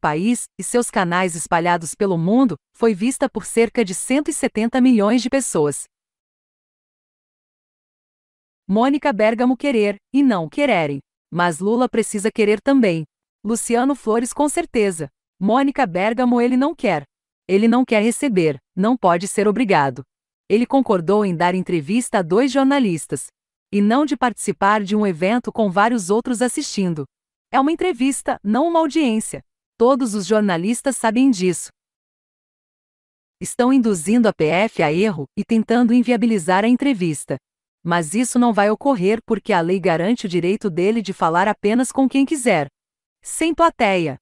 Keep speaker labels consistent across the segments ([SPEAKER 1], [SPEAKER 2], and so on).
[SPEAKER 1] país e seus canais espalhados pelo mundo, foi vista por cerca de 170 milhões de pessoas. Mônica Bergamo querer, e não quererem. Mas Lula precisa querer também. Luciano Flores com certeza. Mônica Bergamo ele não quer. Ele não quer receber, não pode ser obrigado. Ele concordou em dar entrevista a dois jornalistas. E não de participar de um evento com vários outros assistindo. É uma entrevista, não uma audiência. Todos os jornalistas sabem disso. Estão induzindo a PF a erro e tentando inviabilizar a entrevista. Mas isso não vai ocorrer porque a lei garante o direito dele de falar apenas com quem quiser. Sem plateia.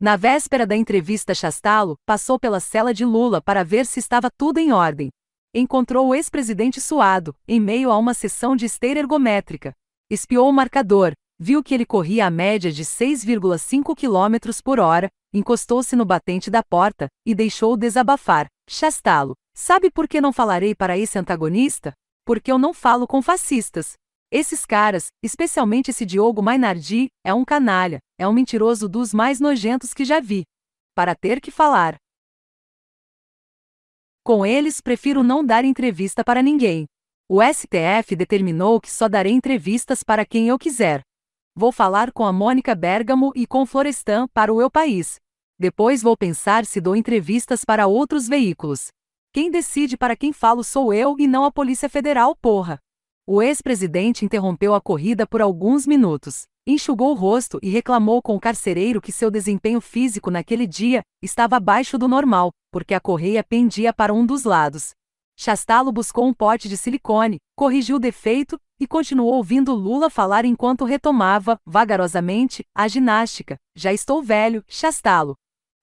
[SPEAKER 1] Na véspera da entrevista, Chastalo passou pela cela de Lula para ver se estava tudo em ordem. Encontrou o ex-presidente suado, em meio a uma sessão de esteira ergométrica. Espiou o marcador, Viu que ele corria a média de 6,5 km por hora, encostou-se no batente da porta e deixou desabafar. Chastá-lo. Sabe por que não falarei para esse antagonista? Porque eu não falo com fascistas. Esses caras, especialmente esse Diogo Mainardi, é um canalha, é um mentiroso dos mais nojentos que já vi. Para ter que falar. Com eles prefiro não dar entrevista para ninguém. O STF determinou que só darei entrevistas para quem eu quiser. Vou falar com a Mônica Bergamo e com Florestan para o Eu País. Depois vou pensar se dou entrevistas para outros veículos. Quem decide para quem falo sou eu e não a Polícia Federal, porra. O ex-presidente interrompeu a corrida por alguns minutos, enxugou o rosto e reclamou com o carcereiro que seu desempenho físico naquele dia estava abaixo do normal, porque a correia pendia para um dos lados. Chastalo buscou um pote de silicone, corrigiu o defeito e continuou ouvindo Lula falar enquanto retomava, vagarosamente, a ginástica. Já estou velho, chastalo.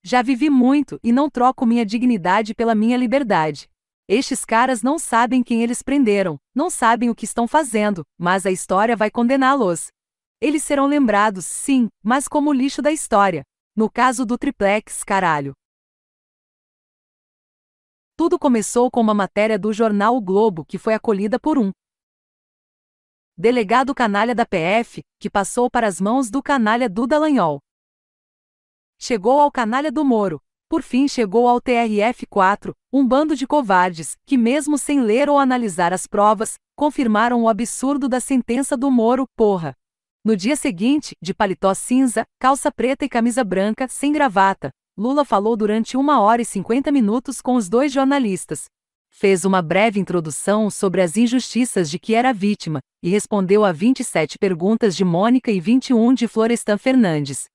[SPEAKER 1] Já vivi muito e não troco minha dignidade pela minha liberdade. Estes caras não sabem quem eles prenderam, não sabem o que estão fazendo, mas a história vai condená-los. Eles serão lembrados, sim, mas como lixo da história. No caso do triplex, caralho. Tudo começou com uma matéria do jornal o Globo que foi acolhida por um delegado canalha da PF, que passou para as mãos do canalha do Dallagnol. Chegou ao canalha do Moro. Por fim chegou ao TRF-4, um bando de covardes, que mesmo sem ler ou analisar as provas, confirmaram o absurdo da sentença do Moro, porra. No dia seguinte, de paletó cinza, calça preta e camisa branca, sem gravata, Lula falou durante uma hora e 50 minutos com os dois jornalistas, Fez uma breve introdução sobre as injustiças de que era vítima e respondeu a 27 perguntas de Mônica e 21 de Florestan Fernandes.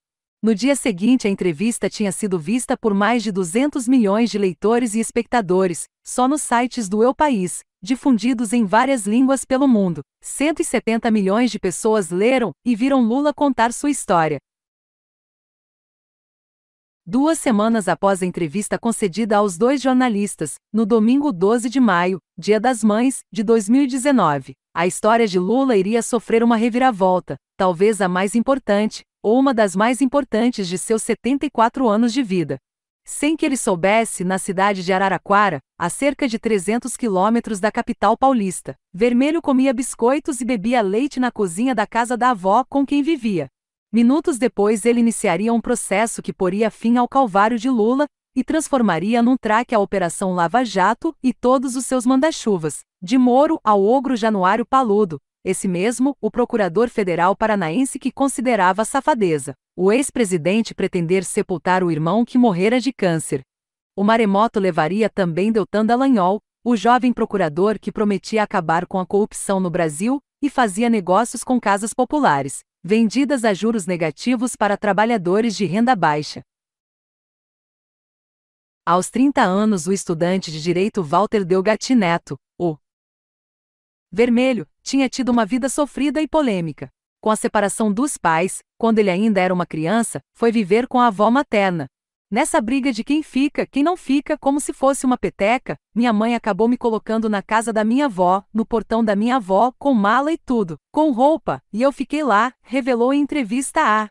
[SPEAKER 1] No dia seguinte, a entrevista tinha sido vista por mais de 200 milhões de leitores e espectadores, só nos sites do Eu País, difundidos em várias línguas pelo mundo. 170 milhões de pessoas leram e viram Lula contar sua história, Duas semanas após a entrevista concedida aos dois jornalistas, no domingo 12 de maio, Dia das Mães, de 2019, a história de Lula iria sofrer uma reviravolta, talvez a mais importante, ou uma das mais importantes de seus 74 anos de vida. Sem que ele soubesse, na cidade de Araraquara, a cerca de 300 quilômetros da capital paulista, Vermelho comia biscoitos e bebia leite na cozinha da casa da avó com quem vivia. Minutos depois ele iniciaria um processo que poria fim ao calvário de Lula e transformaria num traque a Operação Lava Jato e todos os seus manda-chuvas, de Moro ao ogro Januário Paludo, esse mesmo, o procurador federal paranaense que considerava safadeza, o ex-presidente pretender sepultar o irmão que morrera de câncer. O maremoto levaria também Deltan Dallagnol, o jovem procurador que prometia acabar com a corrupção no Brasil e fazia negócios com casas populares, vendidas a juros negativos para trabalhadores de renda baixa. Aos 30 anos, o estudante de direito Walter Delgatti Neto, o Vermelho, tinha tido uma vida sofrida e polêmica. Com a separação dos pais, quando ele ainda era uma criança, foi viver com a avó materna, Nessa briga de quem fica, quem não fica, como se fosse uma peteca, minha mãe acabou me colocando na casa da minha avó, no portão da minha avó, com mala e tudo, com roupa, e eu fiquei lá, revelou em entrevista a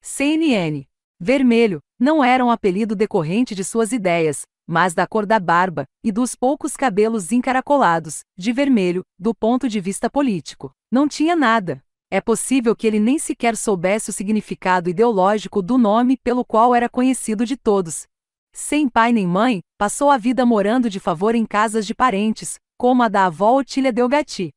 [SPEAKER 1] CNN. Vermelho não era um apelido decorrente de suas ideias, mas da cor da barba e dos poucos cabelos encaracolados, de vermelho, do ponto de vista político. Não tinha nada, é possível que ele nem sequer soubesse o significado ideológico do nome pelo qual era conhecido de todos. Sem pai nem mãe, passou a vida morando de favor em casas de parentes, como a da avó Otília Delgatti.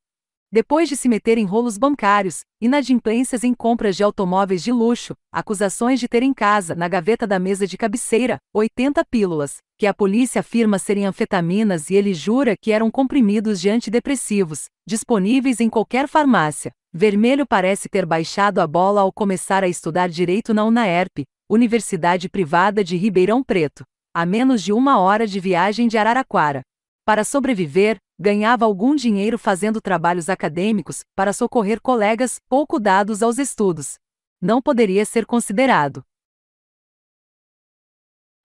[SPEAKER 1] Depois de se meter em rolos bancários, inadimplências em compras de automóveis de luxo, acusações de ter em casa, na gaveta da mesa de cabeceira, 80 pílulas, que a polícia afirma serem anfetaminas e ele jura que eram comprimidos de antidepressivos, disponíveis em qualquer farmácia, Vermelho parece ter baixado a bola ao começar a estudar direito na UNAERP, Universidade Privada de Ribeirão Preto, a menos de uma hora de viagem de Araraquara. Para sobreviver, ganhava algum dinheiro fazendo trabalhos acadêmicos para socorrer colegas pouco dados aos estudos. Não poderia ser considerado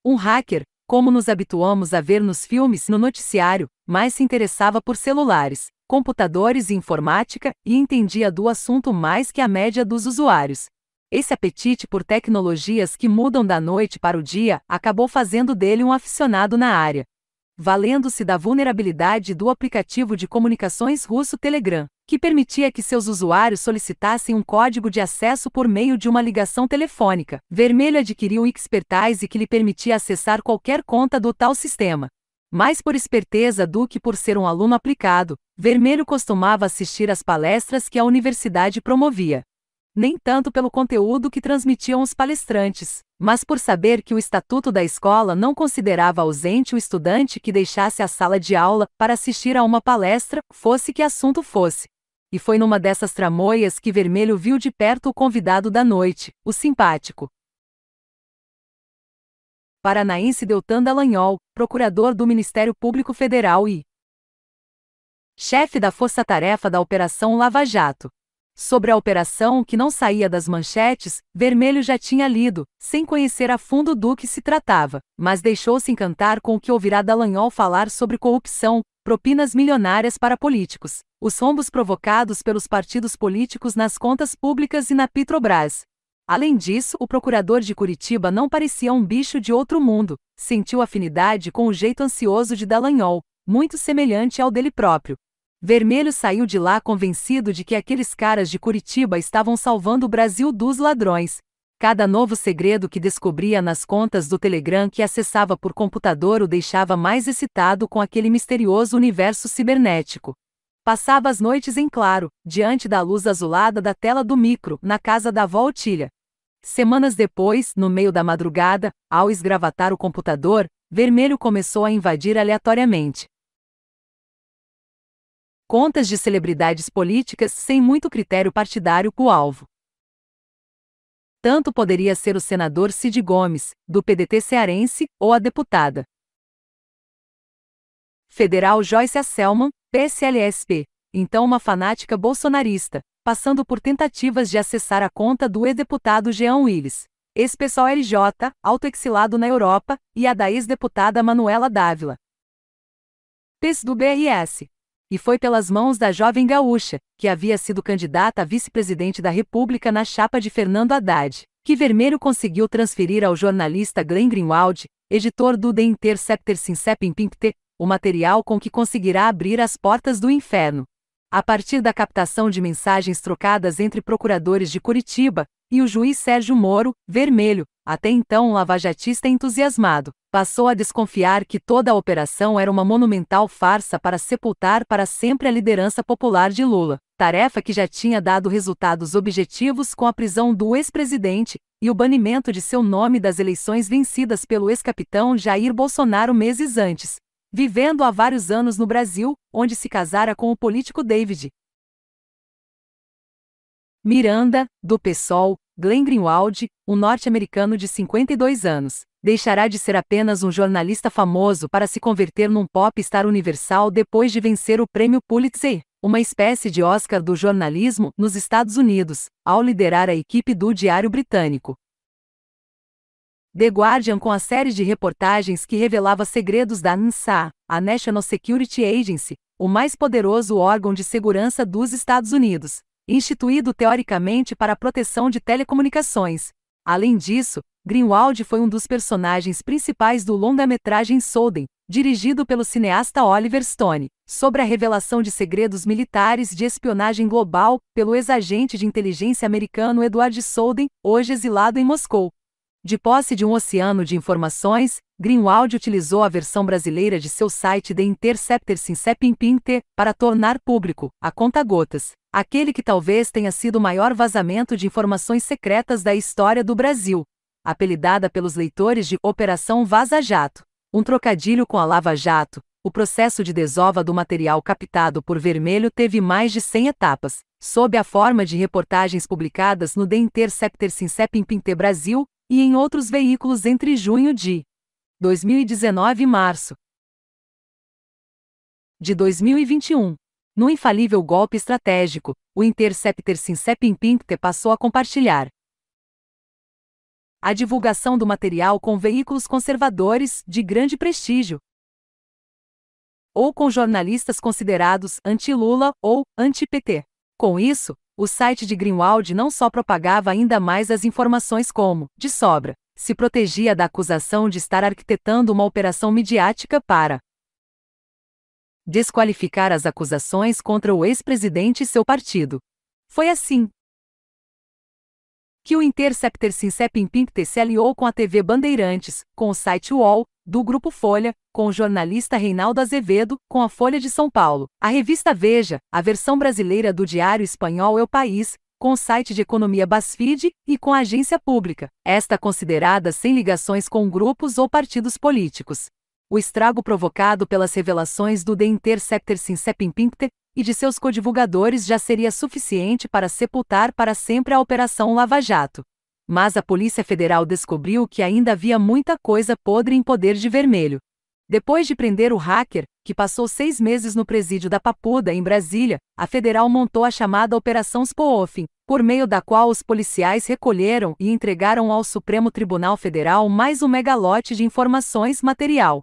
[SPEAKER 1] um hacker, como nos habituamos a ver nos filmes e no noticiário, mas se interessava por celulares computadores e informática e entendia do assunto mais que a média dos usuários. Esse apetite por tecnologias que mudam da noite para o dia acabou fazendo dele um aficionado na área. Valendo-se da vulnerabilidade do aplicativo de comunicações russo Telegram, que permitia que seus usuários solicitassem um código de acesso por meio de uma ligação telefônica, Vermelho adquiriu expertise que lhe permitia acessar qualquer conta do tal sistema mais por esperteza do que por ser um aluno aplicado, Vermelho costumava assistir às palestras que a universidade promovia. Nem tanto pelo conteúdo que transmitiam os palestrantes, mas por saber que o estatuto da escola não considerava ausente o estudante que deixasse a sala de aula para assistir a uma palestra, fosse que assunto fosse. E foi numa dessas tramoias que Vermelho viu de perto o convidado da noite, o simpático, paranaense Deltan Dallagnol, procurador do Ministério Público Federal e chefe da Força Tarefa da Operação Lava Jato. Sobre a operação que não saía das manchetes, Vermelho já tinha lido, sem conhecer a fundo do que se tratava, mas deixou-se encantar com o que ouvirá Dallagnol falar sobre corrupção, propinas milionárias para políticos, os rombos provocados pelos partidos políticos nas contas públicas e na Petrobras, Além disso, o procurador de Curitiba não parecia um bicho de outro mundo, sentiu afinidade com o jeito ansioso de Dallagnol, muito semelhante ao dele próprio. Vermelho saiu de lá convencido de que aqueles caras de Curitiba estavam salvando o Brasil dos ladrões. Cada novo segredo que descobria nas contas do Telegram que acessava por computador o deixava mais excitado com aquele misterioso universo cibernético. Passava as noites em claro, diante da luz azulada da tela do micro, na casa da avó Otília. Semanas depois, no meio da madrugada, ao esgravatar o computador, vermelho começou a invadir aleatoriamente. Contas de celebridades políticas sem muito critério partidário com o alvo. Tanto poderia ser o senador Cid Gomes, do PDT cearense, ou a deputada Federal Joyce Asselman, PSLSP, então uma fanática bolsonarista, passando por tentativas de acessar a conta do ex-deputado Jean Willis, ex-pessoal LJ, autoexilado na Europa, e a da ex-deputada Manuela Dávila. PES do BRS. E foi pelas mãos da jovem gaúcha, que havia sido candidata a vice-presidente da República na chapa de Fernando Haddad, que Vermelho conseguiu transferir ao jornalista Glenn Greenwald, editor do The Inter Septer Sinsepim Pimpte, o material com que conseguirá abrir as portas do inferno. A partir da captação de mensagens trocadas entre procuradores de Curitiba e o juiz Sérgio Moro, vermelho, até então um lavajatista entusiasmado, passou a desconfiar que toda a operação era uma monumental farsa para sepultar para sempre a liderança popular de Lula, tarefa que já tinha dado resultados objetivos com a prisão do ex-presidente e o banimento de seu nome das eleições vencidas pelo ex-capitão Jair Bolsonaro meses antes vivendo há vários anos no Brasil, onde se casara com o político David Miranda, do PSOL, Glenn Greenwald, um norte-americano de 52 anos, deixará de ser apenas um jornalista famoso para se converter num pop-star universal depois de vencer o prêmio Pulitzer, uma espécie de Oscar do jornalismo nos Estados Unidos, ao liderar a equipe do Diário Britânico, The Guardian com a série de reportagens que revelava segredos da NSA, a National Security Agency, o mais poderoso órgão de segurança dos Estados Unidos, instituído teoricamente para a proteção de telecomunicações. Além disso, Greenwald foi um dos personagens principais do longa-metragem Solden, dirigido pelo cineasta Oliver Stone, sobre a revelação de segredos militares de espionagem global pelo ex-agente de inteligência americano Edward Solden, hoje exilado em Moscou. De posse de um oceano de informações, Greenwald utilizou a versão brasileira de seu site The Interceptor Sinsepinpinte para tornar público, a conta-gotas, aquele que talvez tenha sido o maior vazamento de informações secretas da história do Brasil, apelidada pelos leitores de Operação Vaza Jato, um trocadilho com a Lava Jato. O processo de desova do material captado por Vermelho teve mais de 100 etapas, sob a forma de reportagens publicadas no The Interceptor Sinsepinpinte Brasil, e em outros veículos entre junho de 2019 e março de 2021. No infalível golpe estratégico, o Interceptor Sincepinpinkte passou a compartilhar a divulgação do material com veículos conservadores de grande prestígio ou com jornalistas considerados anti-Lula ou anti-PT. Com isso, o site de Greenwald não só propagava ainda mais as informações como, de sobra, se protegia da acusação de estar arquitetando uma operação midiática para desqualificar as acusações contra o ex-presidente e seu partido. Foi assim que o Interceptor se aliou com a TV Bandeirantes, com o site UOL, do Grupo Folha, com o jornalista Reinaldo Azevedo, com a Folha de São Paulo. A revista Veja, a versão brasileira do diário espanhol El País, com o site de economia BuzzFeed e com a agência pública, esta considerada sem ligações com grupos ou partidos políticos. O estrago provocado pelas revelações do The Interceptor Sinsepimpinte e de seus codivulgadores já seria suficiente para sepultar para sempre a Operação Lava Jato mas a Polícia Federal descobriu que ainda havia muita coisa podre em poder de vermelho. Depois de prender o hacker, que passou seis meses no presídio da Papuda, em Brasília, a federal montou a chamada Operação Spoofing, por meio da qual os policiais recolheram e entregaram ao Supremo Tribunal Federal mais um megalote de informações material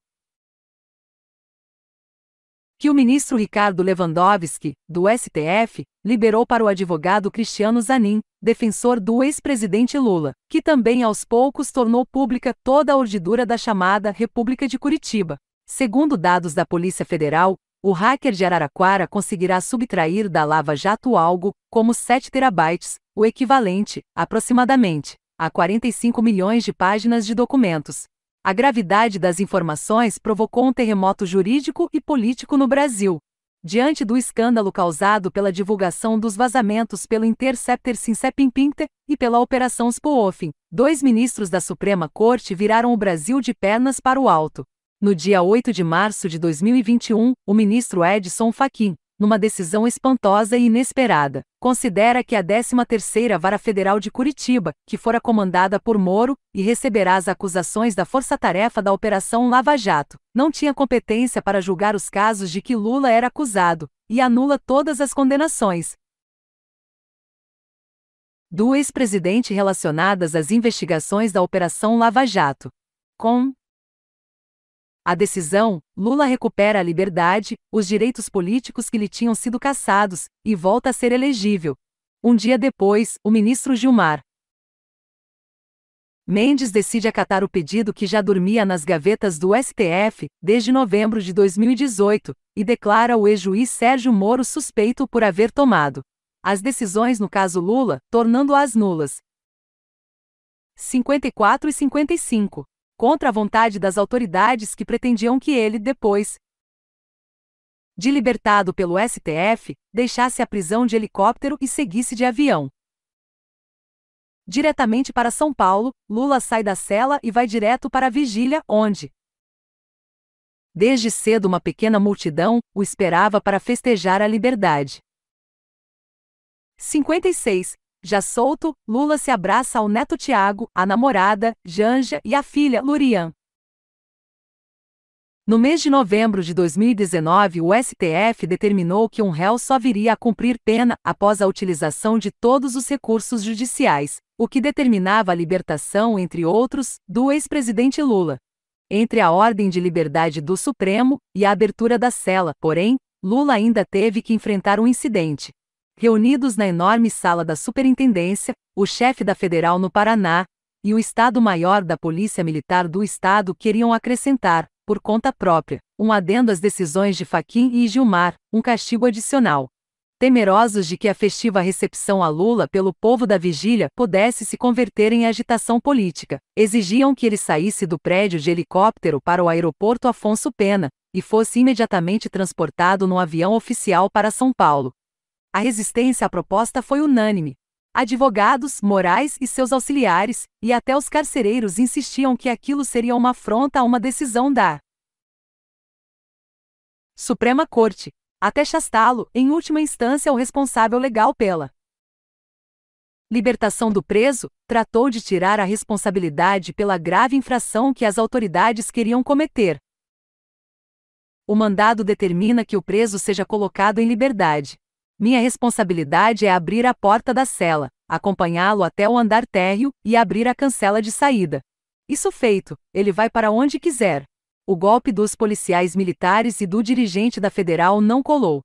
[SPEAKER 1] que o ministro Ricardo Lewandowski, do STF, liberou para o advogado Cristiano Zanin, defensor do ex-presidente Lula, que também aos poucos tornou pública toda a urdidura da chamada República de Curitiba. Segundo dados da Polícia Federal, o hacker de Araraquara conseguirá subtrair da Lava Jato algo como 7 terabytes, o equivalente, aproximadamente, a 45 milhões de páginas de documentos, a gravidade das informações provocou um terremoto jurídico e político no Brasil. Diante do escândalo causado pela divulgação dos vazamentos pelo Interceptor Sinsepinpinter e pela Operação Spoofing, dois ministros da Suprema Corte viraram o Brasil de pernas para o alto. No dia 8 de março de 2021, o ministro Edson Fachin, numa decisão espantosa e inesperada, considera que a 13ª Vara Federal de Curitiba, que fora comandada por Moro, e receberá as acusações da força-tarefa da Operação Lava Jato, não tinha competência para julgar os casos de que Lula era acusado, e anula todas as condenações, do ex-presidente relacionadas às investigações da Operação Lava Jato. Com a decisão, Lula recupera a liberdade, os direitos políticos que lhe tinham sido cassados, e volta a ser elegível. Um dia depois, o ministro Gilmar Mendes decide acatar o pedido que já dormia nas gavetas do STF desde novembro de 2018 e declara o ex-juiz Sérgio Moro suspeito por haver tomado as decisões no caso Lula, tornando-as nulas. 54 e 55 contra a vontade das autoridades que pretendiam que ele, depois de libertado pelo STF, deixasse a prisão de helicóptero e seguisse de avião. Diretamente para São Paulo, Lula sai da cela e vai direto para a vigília, onde, Desde cedo uma pequena multidão o esperava para festejar a liberdade. 56. Já solto, Lula se abraça ao neto Tiago, a namorada, Janja e a filha, Lurian. No mês de novembro de 2019, o STF determinou que um réu só viria a cumprir pena após a utilização de todos os recursos judiciais, o que determinava a libertação, entre outros, do ex-presidente Lula. Entre a ordem de liberdade do Supremo e a abertura da cela, porém, Lula ainda teve que enfrentar um incidente, reunidos na enorme sala da Superintendência, o chefe da Federal no Paraná e o Estado-Maior da Polícia Militar do Estado queriam acrescentar, por conta própria, um adendo às decisões de Faquim e Gilmar, um castigo adicional. Temerosos de que a festiva recepção a Lula pelo povo da vigília pudesse se converter em agitação política, exigiam que ele saísse do prédio de helicóptero para o aeroporto Afonso Pena e fosse imediatamente transportado num avião oficial para São Paulo, a resistência à proposta foi unânime. Advogados, Morais e seus auxiliares, e até os carcereiros insistiam que aquilo seria uma afronta a uma decisão da Suprema Corte, até chastá-lo, em última instância, o responsável legal pela libertação do preso, tratou de tirar a responsabilidade pela grave infração que as autoridades queriam cometer. O mandado determina que o preso seja colocado em liberdade. Minha responsabilidade é abrir a porta da cela, acompanhá-lo até o andar térreo e abrir a cancela de saída. Isso feito, ele vai para onde quiser. O golpe dos policiais militares e do dirigente da federal não colou.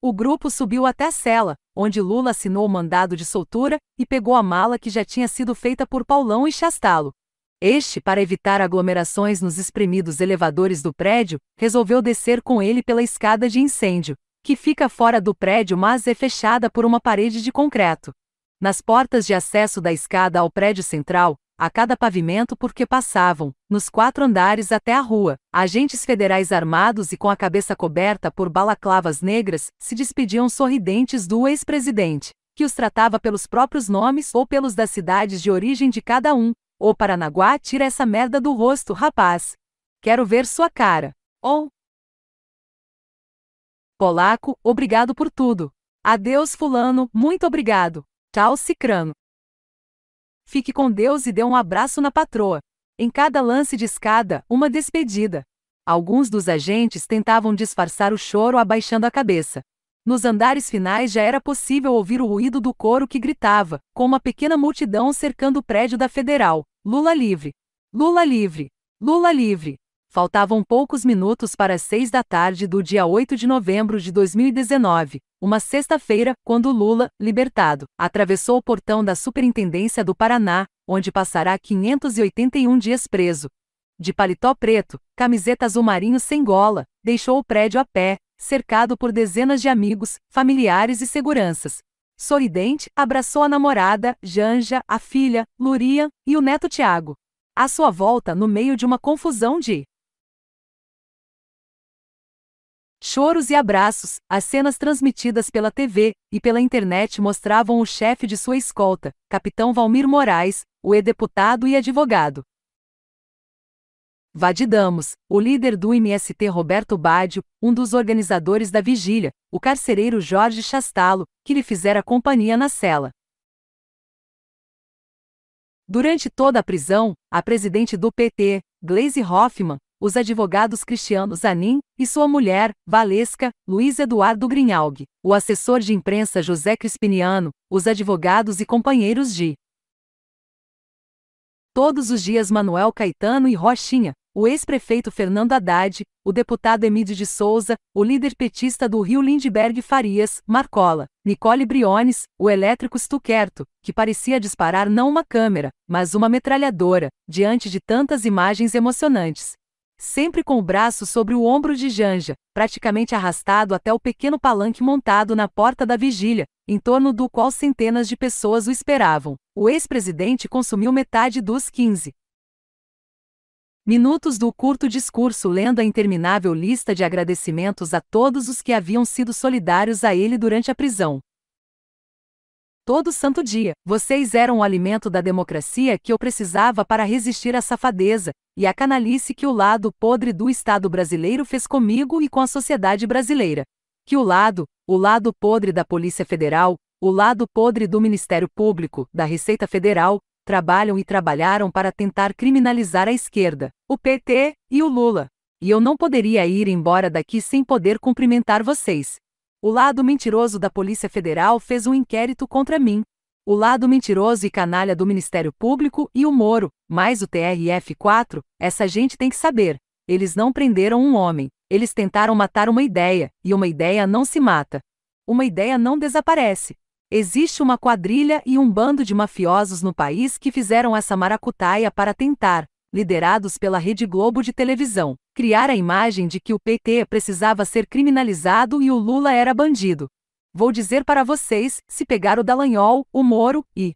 [SPEAKER 1] O grupo subiu até a cela, onde Lula assinou o mandado de soltura e pegou a mala que já tinha sido feita por Paulão e Chastalo. Este, para evitar aglomerações nos espremidos elevadores do prédio, resolveu descer com ele pela escada de incêndio que fica fora do prédio mas é fechada por uma parede de concreto. Nas portas de acesso da escada ao prédio central, a cada pavimento porque passavam, nos quatro andares até a rua, agentes federais armados e com a cabeça coberta por balaclavas negras se despediam sorridentes do ex-presidente, que os tratava pelos próprios nomes ou pelos das cidades de origem de cada um. Ô Paranaguá, tira essa merda do rosto, rapaz! Quero ver sua cara! Ou, oh, Polaco, obrigado por tudo. Adeus, Fulano, muito obrigado. Tchau, Cicrano. Fique com Deus e dê um abraço na patroa. Em cada lance de escada, uma despedida. Alguns dos agentes tentavam disfarçar o choro abaixando a cabeça. Nos andares finais já era possível ouvir o ruído do coro que gritava, com uma pequena multidão cercando o prédio da Federal. Lula livre! Lula livre! Lula livre! Faltavam poucos minutos para as seis da tarde do dia 8 de novembro de 2019, uma sexta-feira, quando Lula, libertado, atravessou o portão da Superintendência do Paraná, onde passará 581 dias preso. De paletó preto, camiseta azul marinho sem gola, deixou o prédio a pé, cercado por dezenas de amigos, familiares e seguranças. Sorridente, abraçou a namorada, Janja, a filha, Lurian e o neto Tiago. À sua volta, no meio de uma confusão de Choros e abraços, as cenas transmitidas pela TV e pela internet mostravam o chefe de sua escolta, capitão Valmir Moraes, o ex-deputado e advogado. Vadidamos, o líder do MST Roberto Badio, um dos organizadores da vigília, o carcereiro Jorge Chastalo, que lhe fizera companhia na cela. Durante toda a prisão, a presidente do PT, Glaise Hoffmann, os advogados Cristiano Zanin e sua mulher, Valesca, Luiz Eduardo Grinhalg, o assessor de imprensa José Crispiniano, os advogados e companheiros de Todos os dias Manuel Caetano e Rochinha, o ex-prefeito Fernando Haddad, o deputado Emílio de Souza, o líder petista do Rio Lindbergh Farias, Marcola, Nicole Briones, o elétrico Stuquerto, que parecia disparar não uma câmera, mas uma metralhadora, diante de tantas imagens emocionantes sempre com o braço sobre o ombro de Janja, praticamente arrastado até o pequeno palanque montado na porta da vigília, em torno do qual centenas de pessoas o esperavam. O ex-presidente consumiu metade dos 15 minutos do curto discurso, lendo a interminável lista de agradecimentos a todos os que haviam sido solidários a ele durante a prisão todo santo dia. Vocês eram o alimento da democracia que eu precisava para resistir à safadeza e à canalice que o lado podre do Estado brasileiro fez comigo e com a sociedade brasileira. Que o lado, o lado podre da Polícia Federal, o lado podre do Ministério Público, da Receita Federal, trabalham e trabalharam para tentar criminalizar a esquerda, o PT e o Lula. E eu não poderia ir embora daqui sem poder cumprimentar vocês. O lado mentiroso da Polícia Federal fez um inquérito contra mim. O lado mentiroso e canalha do Ministério Público e o Moro, mais o TRF-4, essa gente tem que saber. Eles não prenderam um homem, eles tentaram matar uma ideia, e uma ideia não se mata. Uma ideia não desaparece. Existe uma quadrilha e um bando de mafiosos no país que fizeram essa maracutaia para tentar, liderados pela Rede Globo de televisão, criar a imagem de que o PT precisava ser criminalizado e o Lula era bandido. Vou dizer para vocês, se pegar o Dallagnol, o Moro e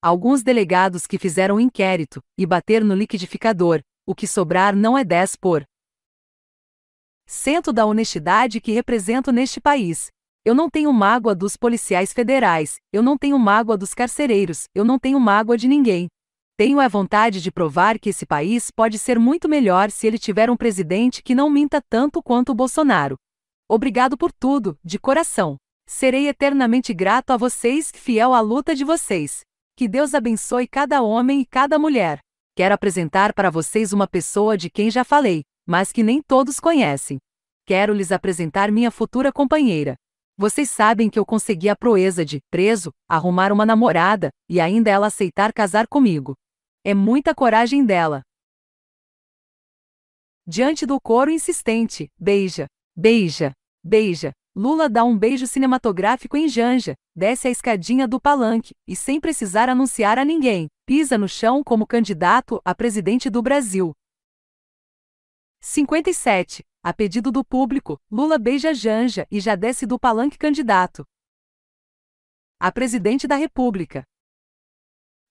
[SPEAKER 1] alguns delegados que fizeram inquérito e bater no liquidificador, o que sobrar não é 10 por cento da honestidade que represento neste país. Eu não tenho mágoa dos policiais federais, eu não tenho mágoa dos carcereiros, eu não tenho mágoa de ninguém. Tenho a vontade de provar que esse país pode ser muito melhor se ele tiver um presidente que não minta tanto quanto o Bolsonaro. Obrigado por tudo, de coração. Serei eternamente grato a vocês, fiel à luta de vocês. Que Deus abençoe cada homem e cada mulher. Quero apresentar para vocês uma pessoa de quem já falei, mas que nem todos conhecem. Quero lhes apresentar minha futura companheira. Vocês sabem que eu consegui a proeza de, preso, arrumar uma namorada e ainda ela aceitar casar comigo. É muita coragem dela. Diante do coro insistente, beija, beija, beija, Lula dá um beijo cinematográfico em Janja, desce a escadinha do palanque e, sem precisar anunciar a ninguém, pisa no chão como candidato a presidente do Brasil. 57. A pedido do público, Lula beija Janja e já desce do palanque candidato a presidente da República.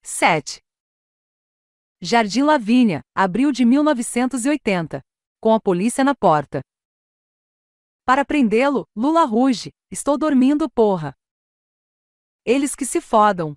[SPEAKER 1] 7. Jardim Lavínia, abril de 1980. Com a polícia na porta. Para prendê-lo, Lula ruge: Estou dormindo, porra. Eles que se fodam.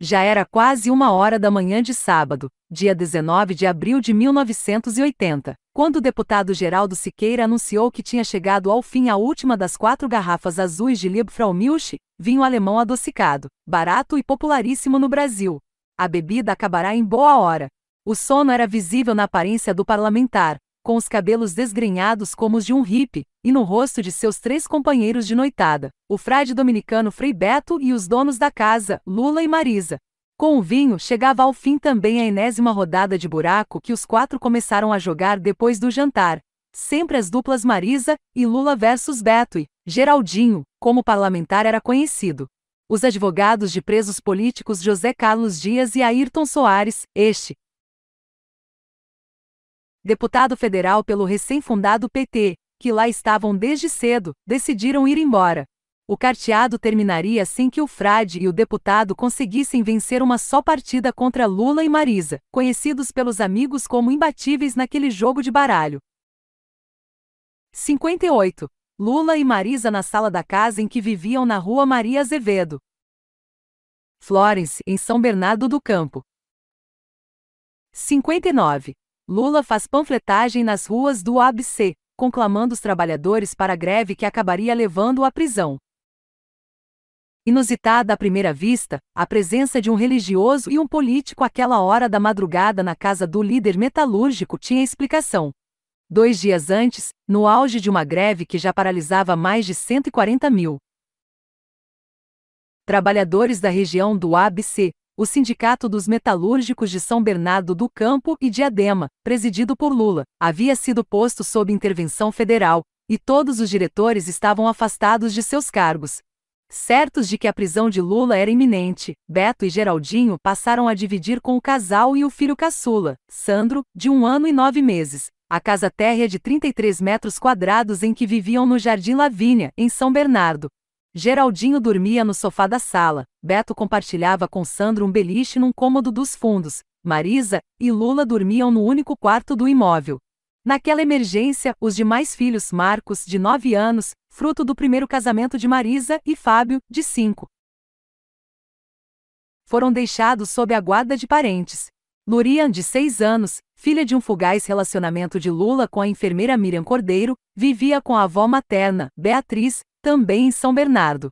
[SPEAKER 1] Já era quase uma hora da manhã de sábado, dia 19 de abril de 1980, quando o deputado Geraldo Siqueira anunciou que tinha chegado ao fim a última das quatro garrafas azuis de Liebfraumilch, vinho alemão adocicado, barato e popularíssimo no Brasil, a bebida acabará em boa hora. O sono era visível na aparência do parlamentar, com os cabelos desgrenhados como os de um hippie, e no rosto de seus três companheiros de noitada, o frade dominicano Frei Beto e os donos da casa, Lula e Marisa. Com o vinho, chegava ao fim também a enésima rodada de buraco que os quatro começaram a jogar depois do jantar. Sempre as duplas Marisa e Lula versus Beto e Geraldinho, como parlamentar era conhecido, os advogados de presos políticos José Carlos Dias e Ayrton Soares, este deputado federal pelo recém-fundado PT, que lá estavam desde cedo, decidiram ir embora. O carteado terminaria sem assim que o frade e o deputado conseguissem vencer uma só partida contra Lula e Marisa, conhecidos pelos amigos como imbatíveis naquele jogo de baralho. 58. Lula e Marisa na sala da casa em que viviam na rua Maria Azevedo. Florence, em São Bernardo do Campo. 59. Lula faz panfletagem nas ruas do ABC, conclamando os trabalhadores para a greve que acabaria levando à prisão. Inusitada à primeira vista, a presença de um religioso e um político àquela hora da madrugada na casa do líder metalúrgico tinha explicação dois dias antes, no auge de uma greve que já paralisava mais de 140 mil trabalhadores da região do ABC, o Sindicato dos Metalúrgicos de São Bernardo do Campo e Diadema, presidido por Lula, havia sido posto sob intervenção federal, e todos os diretores estavam afastados de seus cargos. Certos de que a prisão de Lula era iminente, Beto e Geraldinho passaram a dividir com o casal e o filho caçula, Sandro, de um ano e nove meses, a casa térrea de 33 metros quadrados em que viviam no Jardim Lavínia, em São Bernardo. Geraldinho dormia no sofá da sala, Beto compartilhava com Sandro um beliche num cômodo dos fundos, Marisa e Lula dormiam no único quarto do imóvel. Naquela emergência, os demais filhos Marcos, de 9 anos, fruto do primeiro casamento de Marisa, e Fábio, de 5, foram deixados sob a guarda de parentes. Lurian, de 6 anos, filha de um fugaz relacionamento de Lula com a enfermeira Miriam Cordeiro, vivia com a avó materna, Beatriz, também em São Bernardo.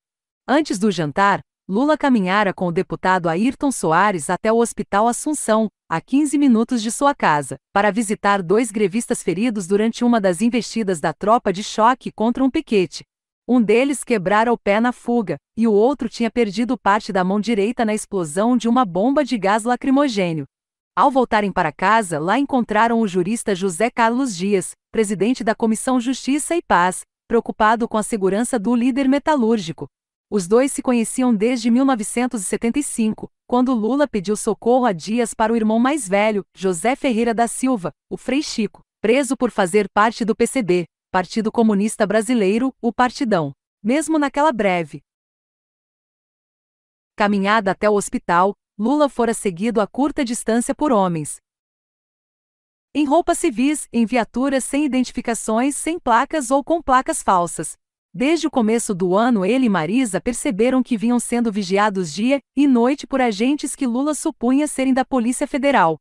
[SPEAKER 1] Antes do jantar, Lula caminhara com o deputado Ayrton Soares até o Hospital Assunção, a 15 minutos de sua casa, para visitar dois grevistas feridos durante uma das investidas da tropa de choque contra um piquete. Um deles quebrara o pé na fuga, e o outro tinha perdido parte da mão direita na explosão de uma bomba de gás lacrimogênio. Ao voltarem para casa, lá encontraram o jurista José Carlos Dias, presidente da Comissão Justiça e Paz, preocupado com a segurança do líder metalúrgico. Os dois se conheciam desde 1975, quando Lula pediu socorro a Dias para o irmão mais velho, José Ferreira da Silva, o Frei Chico, preso por fazer parte do PCB, Partido Comunista Brasileiro, o Partidão. Mesmo naquela breve caminhada até o hospital, Lula fora seguido a curta distância por homens. Em roupas civis, em viaturas sem identificações, sem placas ou com placas falsas. Desde o começo do ano, ele e Marisa perceberam que vinham sendo vigiados dia e noite por agentes que Lula supunha serem da Polícia Federal.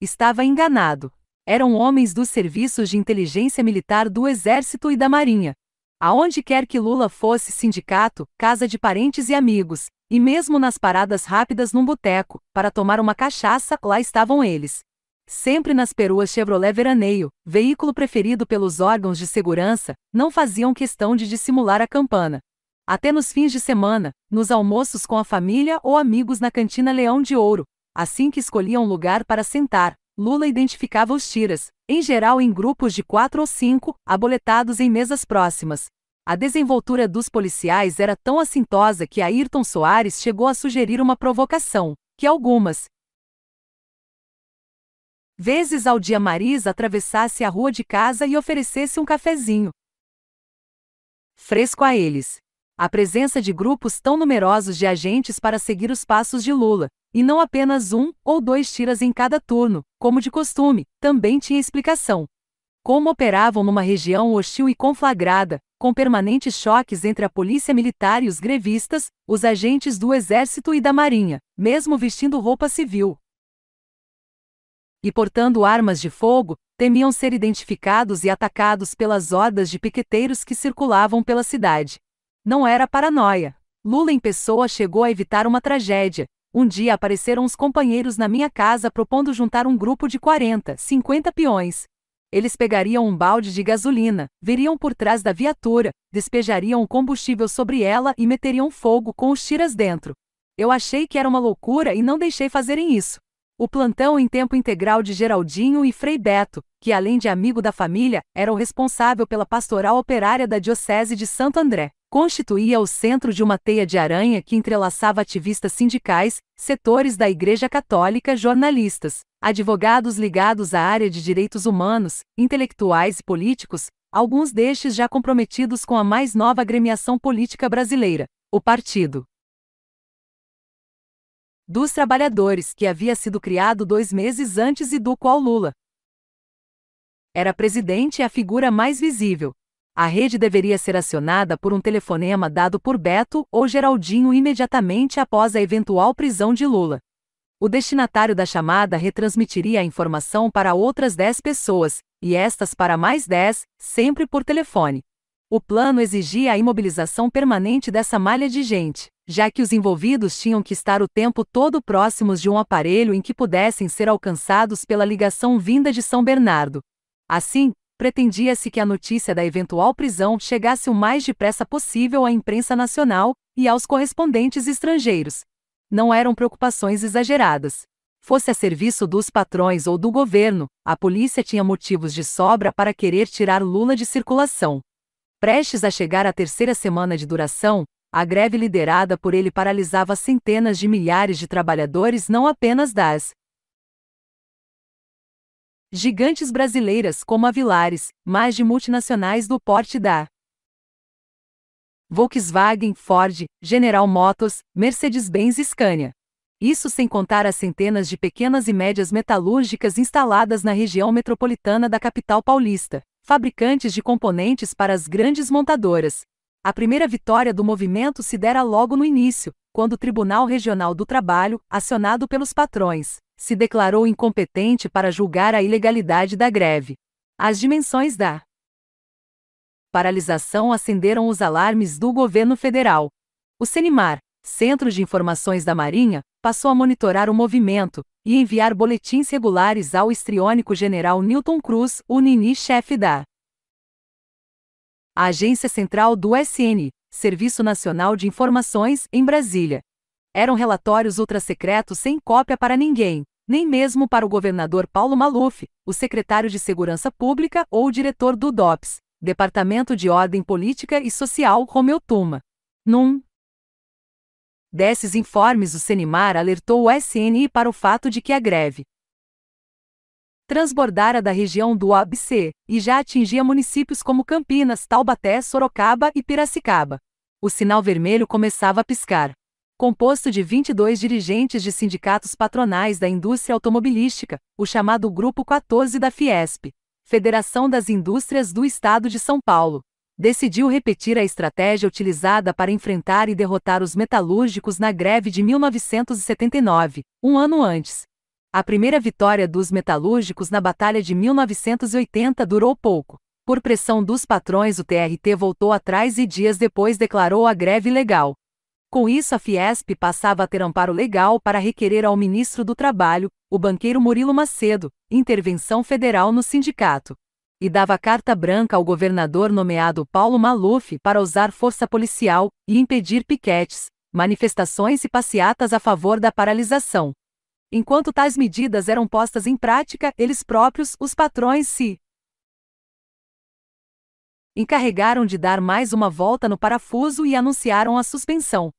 [SPEAKER 1] Estava enganado. Eram homens dos serviços de inteligência militar do Exército e da Marinha. Aonde quer que Lula fosse sindicato, casa de parentes e amigos, e mesmo nas paradas rápidas num boteco, para tomar uma cachaça, lá estavam eles. Sempre nas peruas Chevrolet Veraneio, veículo preferido pelos órgãos de segurança, não faziam questão de dissimular a campana. Até nos fins de semana, nos almoços com a família ou amigos na cantina Leão de Ouro, assim que escolhiam lugar para sentar, Lula identificava os tiras, em geral em grupos de quatro ou cinco, aboletados em mesas próximas. A desenvoltura dos policiais era tão assintosa que Ayrton Soares chegou a sugerir uma provocação, que algumas vezes ao dia Marisa atravessasse a rua de casa e oferecesse um cafezinho fresco a eles. A presença de grupos tão numerosos de agentes para seguir os passos de Lula, e não apenas um ou dois tiras em cada turno, como de costume, também tinha explicação. Como operavam numa região hostil e conflagrada, com permanentes choques entre a polícia militar e os grevistas, os agentes do exército e da marinha, mesmo vestindo roupa civil, e portando armas de fogo, temiam ser identificados e atacados pelas hordas de piqueteiros que circulavam pela cidade. Não era paranoia. Lula em pessoa chegou a evitar uma tragédia, um dia apareceram uns companheiros na minha casa propondo juntar um grupo de 40, 50 peões. Eles pegariam um balde de gasolina, viriam por trás da viatura, despejariam o combustível sobre ela e meteriam fogo com os tiras dentro. Eu achei que era uma loucura e não deixei fazerem isso. O plantão em tempo integral de Geraldinho e Frei Beto, que além de amigo da família, era o responsável pela pastoral operária da Diocese de Santo André constituía o centro de uma teia de aranha que entrelaçava ativistas sindicais, setores da Igreja Católica, jornalistas, advogados ligados à área de direitos humanos, intelectuais e políticos, alguns destes já comprometidos com a mais nova agremiação política brasileira, o Partido dos Trabalhadores, que havia sido criado dois meses antes e do qual Lula era presidente e a figura mais visível, a rede deveria ser acionada por um telefonema dado por Beto ou Geraldinho imediatamente após a eventual prisão de Lula. O destinatário da chamada retransmitiria a informação para outras 10 pessoas, e estas para mais 10, sempre por telefone. O plano exigia a imobilização permanente dessa malha de gente, já que os envolvidos tinham que estar o tempo todo próximos de um aparelho em que pudessem ser alcançados pela ligação vinda de São Bernardo. Assim, pretendia-se que a notícia da eventual prisão chegasse o mais depressa possível à imprensa nacional e aos correspondentes estrangeiros. Não eram preocupações exageradas. Fosse a serviço dos patrões ou do governo, a polícia tinha motivos de sobra para querer tirar Lula de circulação. Prestes a chegar à terceira semana de duração, a greve liderada por ele paralisava centenas de milhares de trabalhadores não apenas das Gigantes brasileiras como a Vilares, mais de multinacionais do porte da Volkswagen, Ford, General Motors, Mercedes-Benz e Scania. Isso sem contar as centenas de pequenas e médias metalúrgicas instaladas na região metropolitana da capital paulista, fabricantes de componentes para as grandes montadoras. A primeira vitória do movimento se dera logo no início, quando o Tribunal Regional do Trabalho, acionado pelos patrões, se declarou incompetente para julgar a ilegalidade da greve. As dimensões da paralisação acenderam os alarmes do governo federal. O CENIMAR, Centro de Informações da Marinha, passou a monitorar o movimento e enviar boletins regulares ao histriônico general Newton Cruz, o Nini-chefe da Agência Central do SN, Serviço Nacional de Informações, em Brasília. Eram relatórios ultra-secretos sem cópia para ninguém, nem mesmo para o governador Paulo Maluf, o secretário de Segurança Pública ou o diretor do DOPS, Departamento de Ordem Política e Social Romeu Tuma. Num desses informes, o Senimar alertou o SNI para o fato de que a greve transbordara da região do ABC e já atingia municípios como Campinas, Taubaté, Sorocaba e Piracicaba. O sinal vermelho começava a piscar composto de 22 dirigentes de sindicatos patronais da indústria automobilística, o chamado Grupo 14 da Fiesp, Federação das Indústrias do Estado de São Paulo, decidiu repetir a estratégia utilizada para enfrentar e derrotar os metalúrgicos na greve de 1979, um ano antes. A primeira vitória dos metalúrgicos na Batalha de 1980 durou pouco. Por pressão dos patrões, o TRT voltou atrás e dias depois declarou a greve ilegal. Com isso, a Fiesp passava a ter amparo legal para requerer ao ministro do Trabalho, o banqueiro Murilo Macedo, intervenção federal no sindicato. E dava carta branca ao governador nomeado Paulo Maluf para usar força policial e impedir piquetes, manifestações e passeatas a favor da paralisação. Enquanto tais medidas eram postas em prática, eles próprios, os patrões, se encarregaram de dar mais uma volta no parafuso e anunciaram a suspensão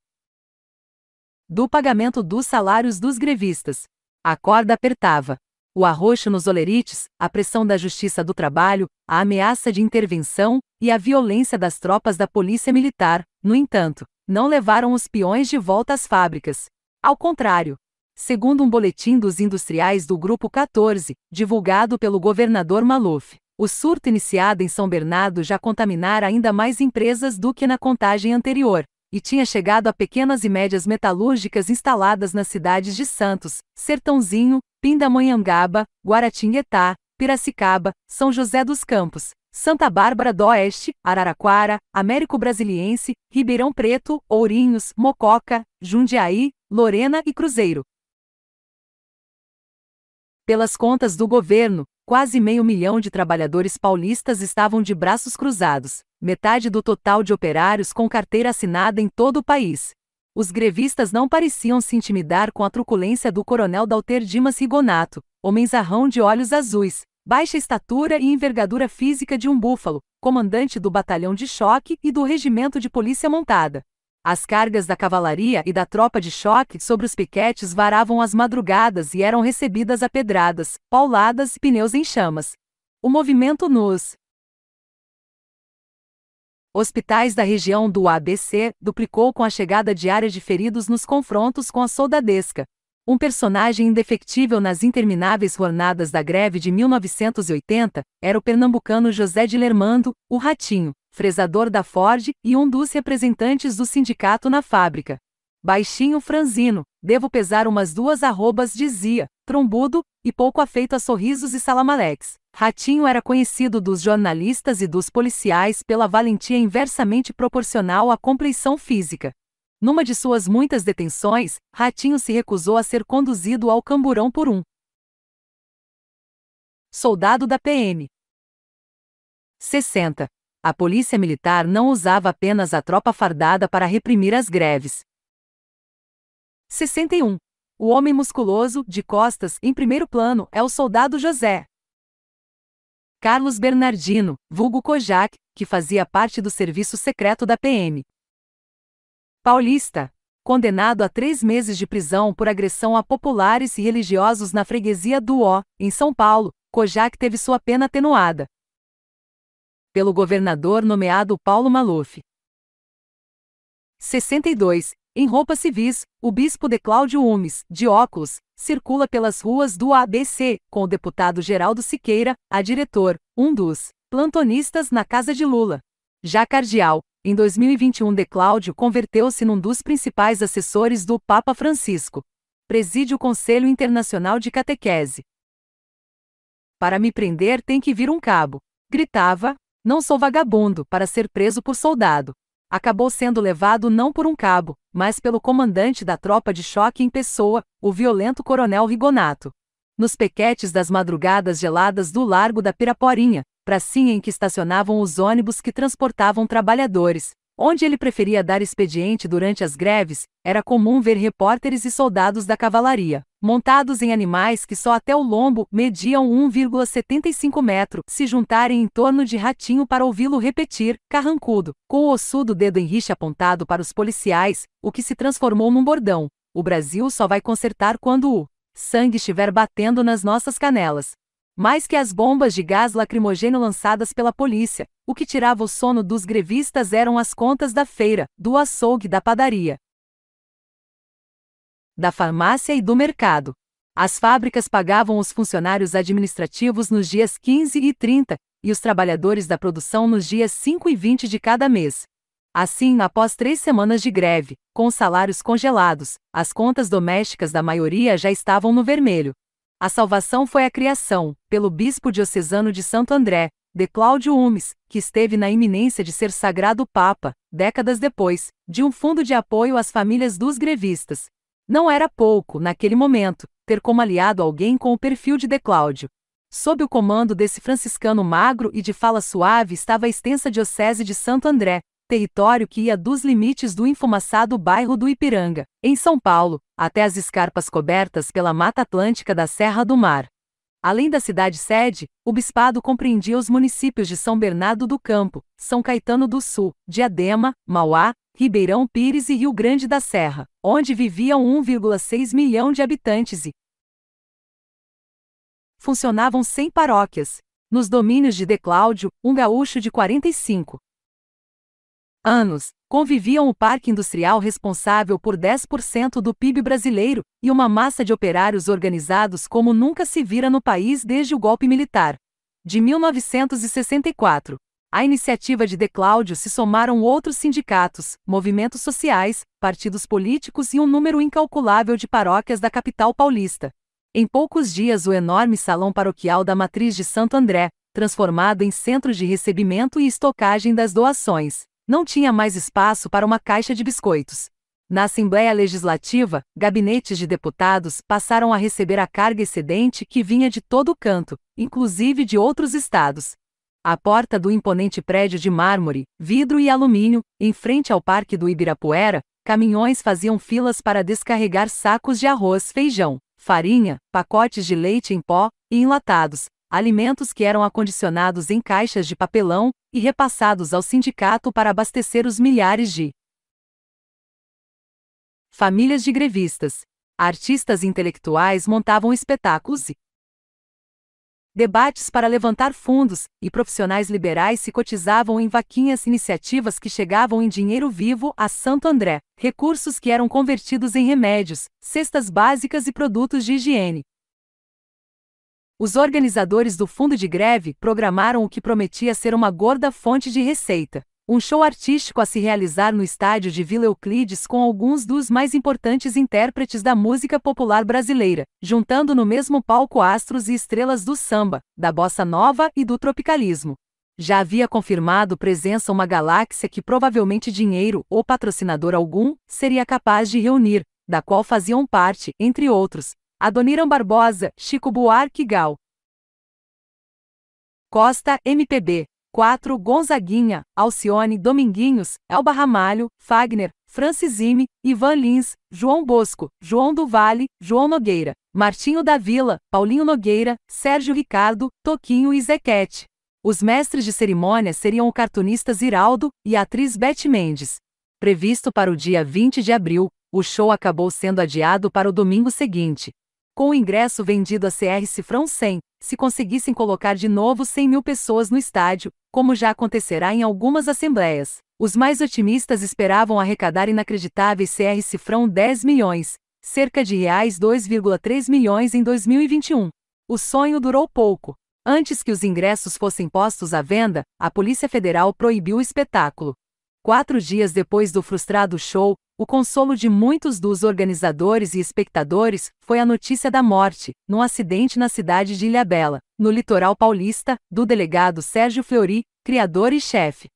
[SPEAKER 1] do pagamento dos salários dos grevistas. A corda apertava. O arroxo nos olerites, a pressão da Justiça do Trabalho, a ameaça de intervenção e a violência das tropas da Polícia Militar, no entanto, não levaram os peões de volta às fábricas. Ao contrário, segundo um boletim dos industriais do Grupo 14, divulgado pelo governador Maluf, o surto iniciado em São Bernardo já contaminara ainda mais empresas do que na contagem anterior, e tinha chegado a pequenas e médias metalúrgicas instaladas nas cidades de Santos, Sertãozinho, Pindamonhangaba, Guaratinguetá, Piracicaba, São José dos Campos, Santa Bárbara do Oeste, Araraquara, Américo Brasiliense, Ribeirão Preto, Ourinhos, Mococa, Jundiaí, Lorena e Cruzeiro. Pelas contas do governo, quase meio milhão de trabalhadores paulistas estavam de braços cruzados, metade do total de operários com carteira assinada em todo o país. Os grevistas não pareciam se intimidar com a truculência do coronel Dalter Dimas Rigonato, homenzarrão de olhos azuis, baixa estatura e envergadura física de um búfalo, comandante do batalhão de choque e do regimento de polícia montada. As cargas da cavalaria e da tropa de choque sobre os piquetes varavam as madrugadas e eram recebidas a pedradas, pauladas e pneus em chamas. O movimento nos hospitais da região do ABC duplicou com a chegada diária de feridos nos confrontos com a soldadesca. Um personagem indefectível nas intermináveis jornadas da greve de 1980 era o pernambucano José de Lermando, o Ratinho fresador da Ford e um dos representantes do sindicato na fábrica. Baixinho franzino, devo pesar umas duas arrobas dizia, trombudo, e pouco afeito a sorrisos e salamalex. Ratinho era conhecido dos jornalistas e dos policiais pela valentia inversamente proporcional à compleição física. Numa de suas muitas detenções, Ratinho se recusou a ser conduzido ao camburão por um soldado da PM. 60. A polícia militar não usava apenas a tropa fardada para reprimir as greves. 61. O homem musculoso, de costas, em primeiro plano, é o soldado José. Carlos Bernardino, vulgo Kojak, que fazia parte do serviço secreto da PM. Paulista, condenado a três meses de prisão por agressão a populares e religiosos na freguesia do O, em São Paulo, Kojak teve sua pena atenuada pelo governador nomeado Paulo Maluf. 62. Em roupas civis, o bispo de Cláudio Umes, de óculos, circula pelas ruas do ABC, com o deputado Geraldo Siqueira, a diretor, um dos plantonistas na casa de Lula. Já cardeal, em 2021 de Cláudio converteu-se num dos principais assessores do Papa Francisco. Preside o Conselho Internacional de Catequese. Para me prender tem que vir um cabo, gritava, não sou vagabundo para ser preso por soldado. Acabou sendo levado não por um cabo, mas pelo comandante da tropa de choque em pessoa, o violento coronel Rigonato. Nos pequetes das madrugadas geladas do Largo da Piraporinha, pracinha em que estacionavam os ônibus que transportavam trabalhadores, Onde ele preferia dar expediente durante as greves, era comum ver repórteres e soldados da cavalaria, montados em animais que só até o lombo mediam 1,75 metro, se juntarem em torno de Ratinho para ouvi-lo repetir, carrancudo, com o ossudo dedo em apontado para os policiais, o que se transformou num bordão. O Brasil só vai consertar quando o sangue estiver batendo nas nossas canelas mais que as bombas de gás lacrimogênio lançadas pela polícia. O que tirava o sono dos grevistas eram as contas da feira, do açougue da padaria, da farmácia e do mercado. As fábricas pagavam os funcionários administrativos nos dias 15 e 30 e os trabalhadores da produção nos dias 5 e 20 de cada mês. Assim, após três semanas de greve, com salários congelados, as contas domésticas da maioria já estavam no vermelho, a salvação foi a criação, pelo bispo diocesano de Santo André, de Cláudio Umes, que esteve na iminência de ser sagrado Papa, décadas depois, de um fundo de apoio às famílias dos grevistas. Não era pouco, naquele momento, ter como aliado alguém com o perfil de De Cláudio. Sob o comando desse franciscano magro e de fala suave estava a extensa diocese de Santo André, território que ia dos limites do enfumaçado bairro do Ipiranga, em São Paulo, até as escarpas cobertas pela Mata Atlântica da Serra do Mar. Além da cidade-sede, o bispado compreendia os municípios de São Bernardo do Campo, São Caetano do Sul, Diadema, Mauá, Ribeirão Pires e Rio Grande da Serra, onde viviam 1,6 milhão de habitantes e funcionavam 100 paróquias. Nos domínios de De Cláudio, um gaúcho de 45 anos, conviviam o parque industrial responsável por 10% do PIB brasileiro e uma massa de operários organizados como nunca se vira no país desde o golpe militar. De 1964, à iniciativa de De Cláudio se somaram outros sindicatos, movimentos sociais, partidos políticos e um número incalculável de paróquias da capital paulista. Em poucos dias, o enorme salão paroquial da Matriz de Santo André, transformado em centro de recebimento e estocagem das doações, não tinha mais espaço para uma caixa de biscoitos. Na Assembleia Legislativa, gabinetes de deputados passaram a receber a carga excedente que vinha de todo canto, inclusive de outros estados. A porta do imponente prédio de mármore, vidro e alumínio, em frente ao Parque do Ibirapuera, caminhões faziam filas para descarregar sacos de arroz, feijão, farinha, pacotes de leite em pó e enlatados, alimentos que eram acondicionados em caixas de papelão e repassados ao sindicato para abastecer os milhares de famílias de grevistas. Artistas intelectuais montavam espetáculos e debates para levantar fundos, e profissionais liberais se cotizavam em vaquinhas iniciativas que chegavam em dinheiro vivo a Santo André, recursos que eram convertidos em remédios, cestas básicas e produtos de higiene os organizadores do fundo de greve programaram o que prometia ser uma gorda fonte de receita. Um show artístico a se realizar no estádio de Vila Euclides com alguns dos mais importantes intérpretes da música popular brasileira, juntando no mesmo palco astros e estrelas do samba, da bossa nova e do tropicalismo. Já havia confirmado presença uma galáxia que provavelmente dinheiro ou patrocinador algum seria capaz de reunir, da qual faziam parte, entre outros, Adoniram Barbosa, Chico Buarque Gal. Costa, MPB. 4. Gonzaguinha, Alcione Dominguinhos, Elba Ramalho, Fagner, Francisime, Ivan Lins, João Bosco, João do Vale, João Nogueira, Martinho da Vila, Paulinho Nogueira, Sérgio Ricardo, Toquinho e Zequete. Os mestres de cerimônia seriam o cartunista Ziraldo e a atriz Beth Mendes. Previsto para o dia 20 de abril, o show acabou sendo adiado para o domingo seguinte, com o ingresso vendido a CR Cifrão 100, se conseguissem colocar de novo 100 mil pessoas no estádio, como já acontecerá em algumas assembleias, os mais otimistas esperavam arrecadar inacreditáveis CR Cifrão 10 milhões, cerca de reais 2,3 milhões em 2021. O sonho durou pouco. Antes que os ingressos fossem postos à venda, a Polícia Federal proibiu o espetáculo. Quatro dias depois do frustrado show, o consolo de muitos dos organizadores e espectadores foi a notícia da morte, num acidente na cidade de Ilhabela, no litoral paulista, do delegado Sérgio Fleury, criador e chefe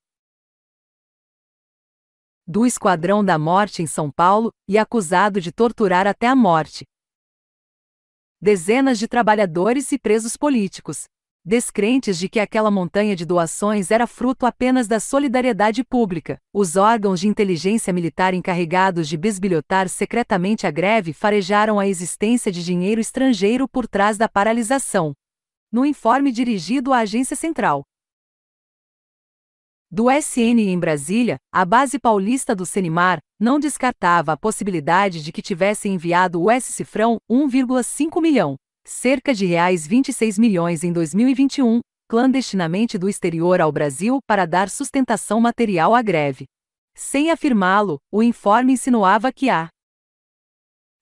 [SPEAKER 1] do Esquadrão da Morte em São Paulo e acusado de torturar até a morte. Dezenas de trabalhadores e presos políticos, Descrentes de que aquela montanha de doações era fruto apenas da solidariedade pública, os órgãos de inteligência militar encarregados de bisbilhotar secretamente a greve farejaram a existência de dinheiro estrangeiro por trás da paralisação. No informe dirigido à Agência Central, do SN em Brasília, a base paulista do Senimar não descartava a possibilidade de que tivesse enviado o S-Cifrão 1,5 milhão cerca de reais 26 milhões em 2021, clandestinamente do exterior ao Brasil para dar sustentação material à greve. Sem afirmá-lo, o informe insinuava que a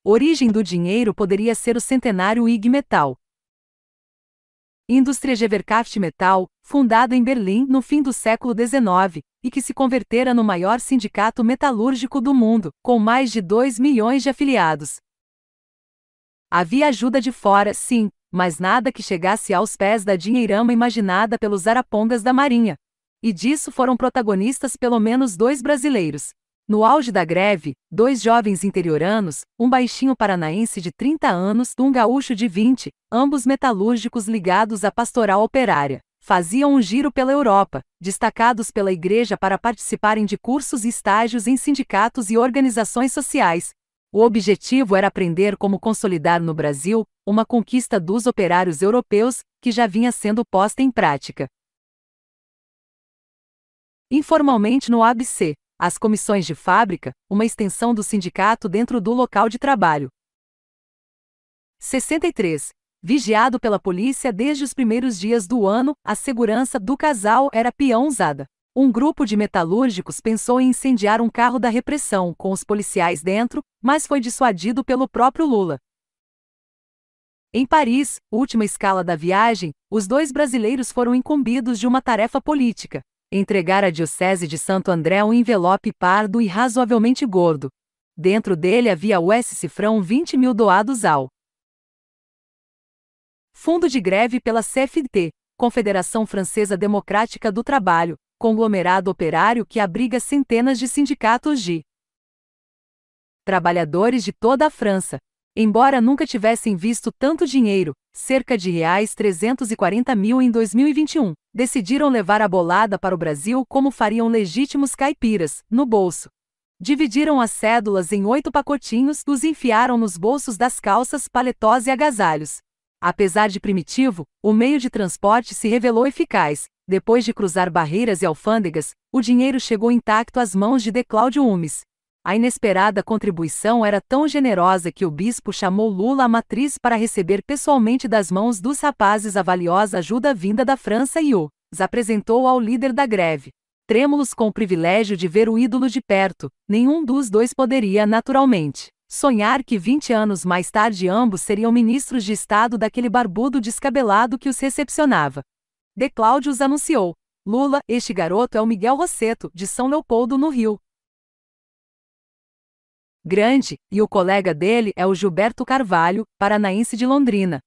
[SPEAKER 1] origem do dinheiro poderia ser o centenário IG Metal. Indústria Gewerkschaft Metal, fundada em Berlim no fim do século XIX, e que se convertera no maior sindicato metalúrgico do mundo, com mais de 2 milhões de afiliados. Havia ajuda de fora, sim, mas nada que chegasse aos pés da dinheirama imaginada pelos arapongas da Marinha. E disso foram protagonistas pelo menos dois brasileiros. No auge da greve, dois jovens interioranos, um baixinho paranaense de 30 anos e um gaúcho de 20, ambos metalúrgicos ligados à pastoral operária, faziam um giro pela Europa, destacados pela igreja para participarem de cursos e estágios em sindicatos e organizações sociais, o objetivo era aprender como consolidar no Brasil uma conquista dos operários europeus que já vinha sendo posta em prática. Informalmente no ABC, as comissões de fábrica, uma extensão do sindicato dentro do local de trabalho. 63. Vigiado pela polícia desde os primeiros dias do ano, a segurança do casal era usada. Um grupo de metalúrgicos pensou em incendiar um carro da repressão com os policiais dentro, mas foi dissuadido pelo próprio Lula. Em Paris, última escala da viagem, os dois brasileiros foram incumbidos de uma tarefa política: entregar à Diocese de Santo André um envelope pardo e razoavelmente gordo. Dentro dele havia o S. Cifrão 20 mil doados ao Fundo de Greve pela CFT, Confederação Francesa Democrática do Trabalho, conglomerado operário que abriga centenas de sindicatos de trabalhadores de toda a França. Embora nunca tivessem visto tanto dinheiro, cerca de reais 340 mil em 2021, decidiram levar a bolada para o Brasil como fariam legítimos caipiras, no bolso. Dividiram as cédulas em oito pacotinhos e os enfiaram nos bolsos das calças, paletós e agasalhos. Apesar de primitivo, o meio de transporte se revelou eficaz, depois de cruzar barreiras e alfândegas, o dinheiro chegou intacto às mãos de De Cláudio Umes. A inesperada contribuição era tão generosa que o bispo chamou Lula à matriz para receber pessoalmente das mãos dos rapazes a valiosa ajuda vinda da França e o os apresentou ao líder da greve. Trêmulos com o privilégio de ver o ídolo de perto, nenhum dos dois poderia, naturalmente, sonhar que 20 anos mais tarde ambos seriam ministros de Estado daquele barbudo descabelado que os recepcionava. De Cláudios anunciou: Lula, este garoto é o Miguel Rosseto, de São Leopoldo, no Rio. Grande, e o colega dele é o Gilberto Carvalho, paranaense de Londrina.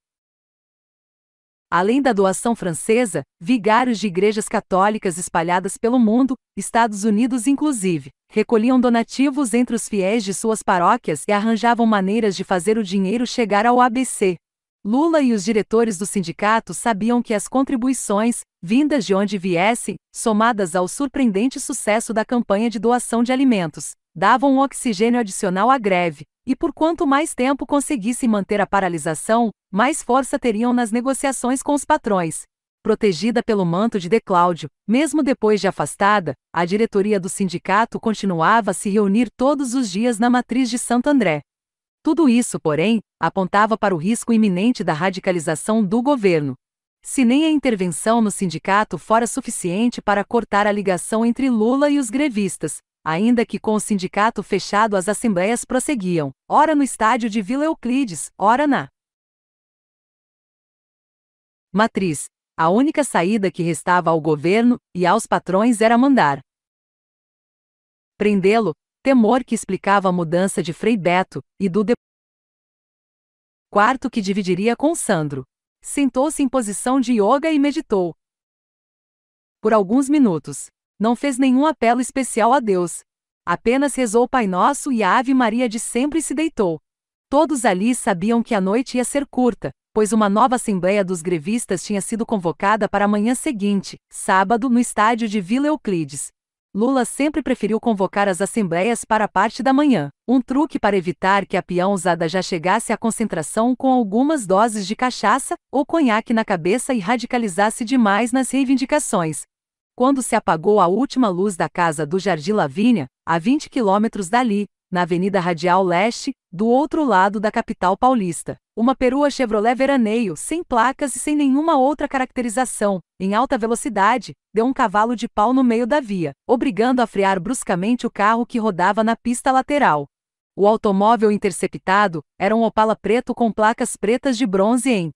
[SPEAKER 1] Além da doação francesa, vigários de igrejas católicas espalhadas pelo mundo, Estados Unidos inclusive, recolhiam donativos entre os fiéis de suas paróquias e arranjavam maneiras de fazer o dinheiro chegar ao ABC. Lula e os diretores do sindicato sabiam que as contribuições, vindas de onde viessem, somadas ao surpreendente sucesso da campanha de doação de alimentos, davam um oxigênio adicional à greve, e por quanto mais tempo conseguissem manter a paralisação, mais força teriam nas negociações com os patrões. Protegida pelo manto de De Cláudio, mesmo depois de afastada, a diretoria do sindicato continuava a se reunir todos os dias na matriz de Santo André. Tudo isso, porém, apontava para o risco iminente da radicalização do governo. Se nem a intervenção no sindicato fora suficiente para cortar a ligação entre Lula e os grevistas, ainda que com o sindicato fechado as assembleias prosseguiam, ora no estádio de Vila Euclides, ora na Matriz. A única saída que restava ao governo e aos patrões era mandar prendê-lo, temor que explicava a mudança de Frei Beto e do de... quarto que dividiria com Sandro. Sentou-se em posição de yoga e meditou. Por alguns minutos, não fez nenhum apelo especial a Deus. Apenas rezou o Pai Nosso e a Ave Maria de sempre e se deitou. Todos ali sabiam que a noite ia ser curta, pois uma nova assembleia dos grevistas tinha sido convocada para a manhã seguinte, sábado, no estádio de Vila Euclides. Lula sempre preferiu convocar as assembleias para a parte da manhã, um truque para evitar que a peão usada já chegasse à concentração com algumas doses de cachaça ou conhaque na cabeça e radicalizasse demais nas reivindicações. Quando se apagou a última luz da casa do Jardim Lavínia, a 20 quilômetros dali, na Avenida Radial Leste, do outro lado da capital paulista. Uma perua Chevrolet Veraneio, sem placas e sem nenhuma outra caracterização, em alta velocidade, deu um cavalo de pau no meio da via, obrigando a frear bruscamente o carro que rodava na pista lateral. O automóvel interceptado era um Opala preto com placas pretas de bronze em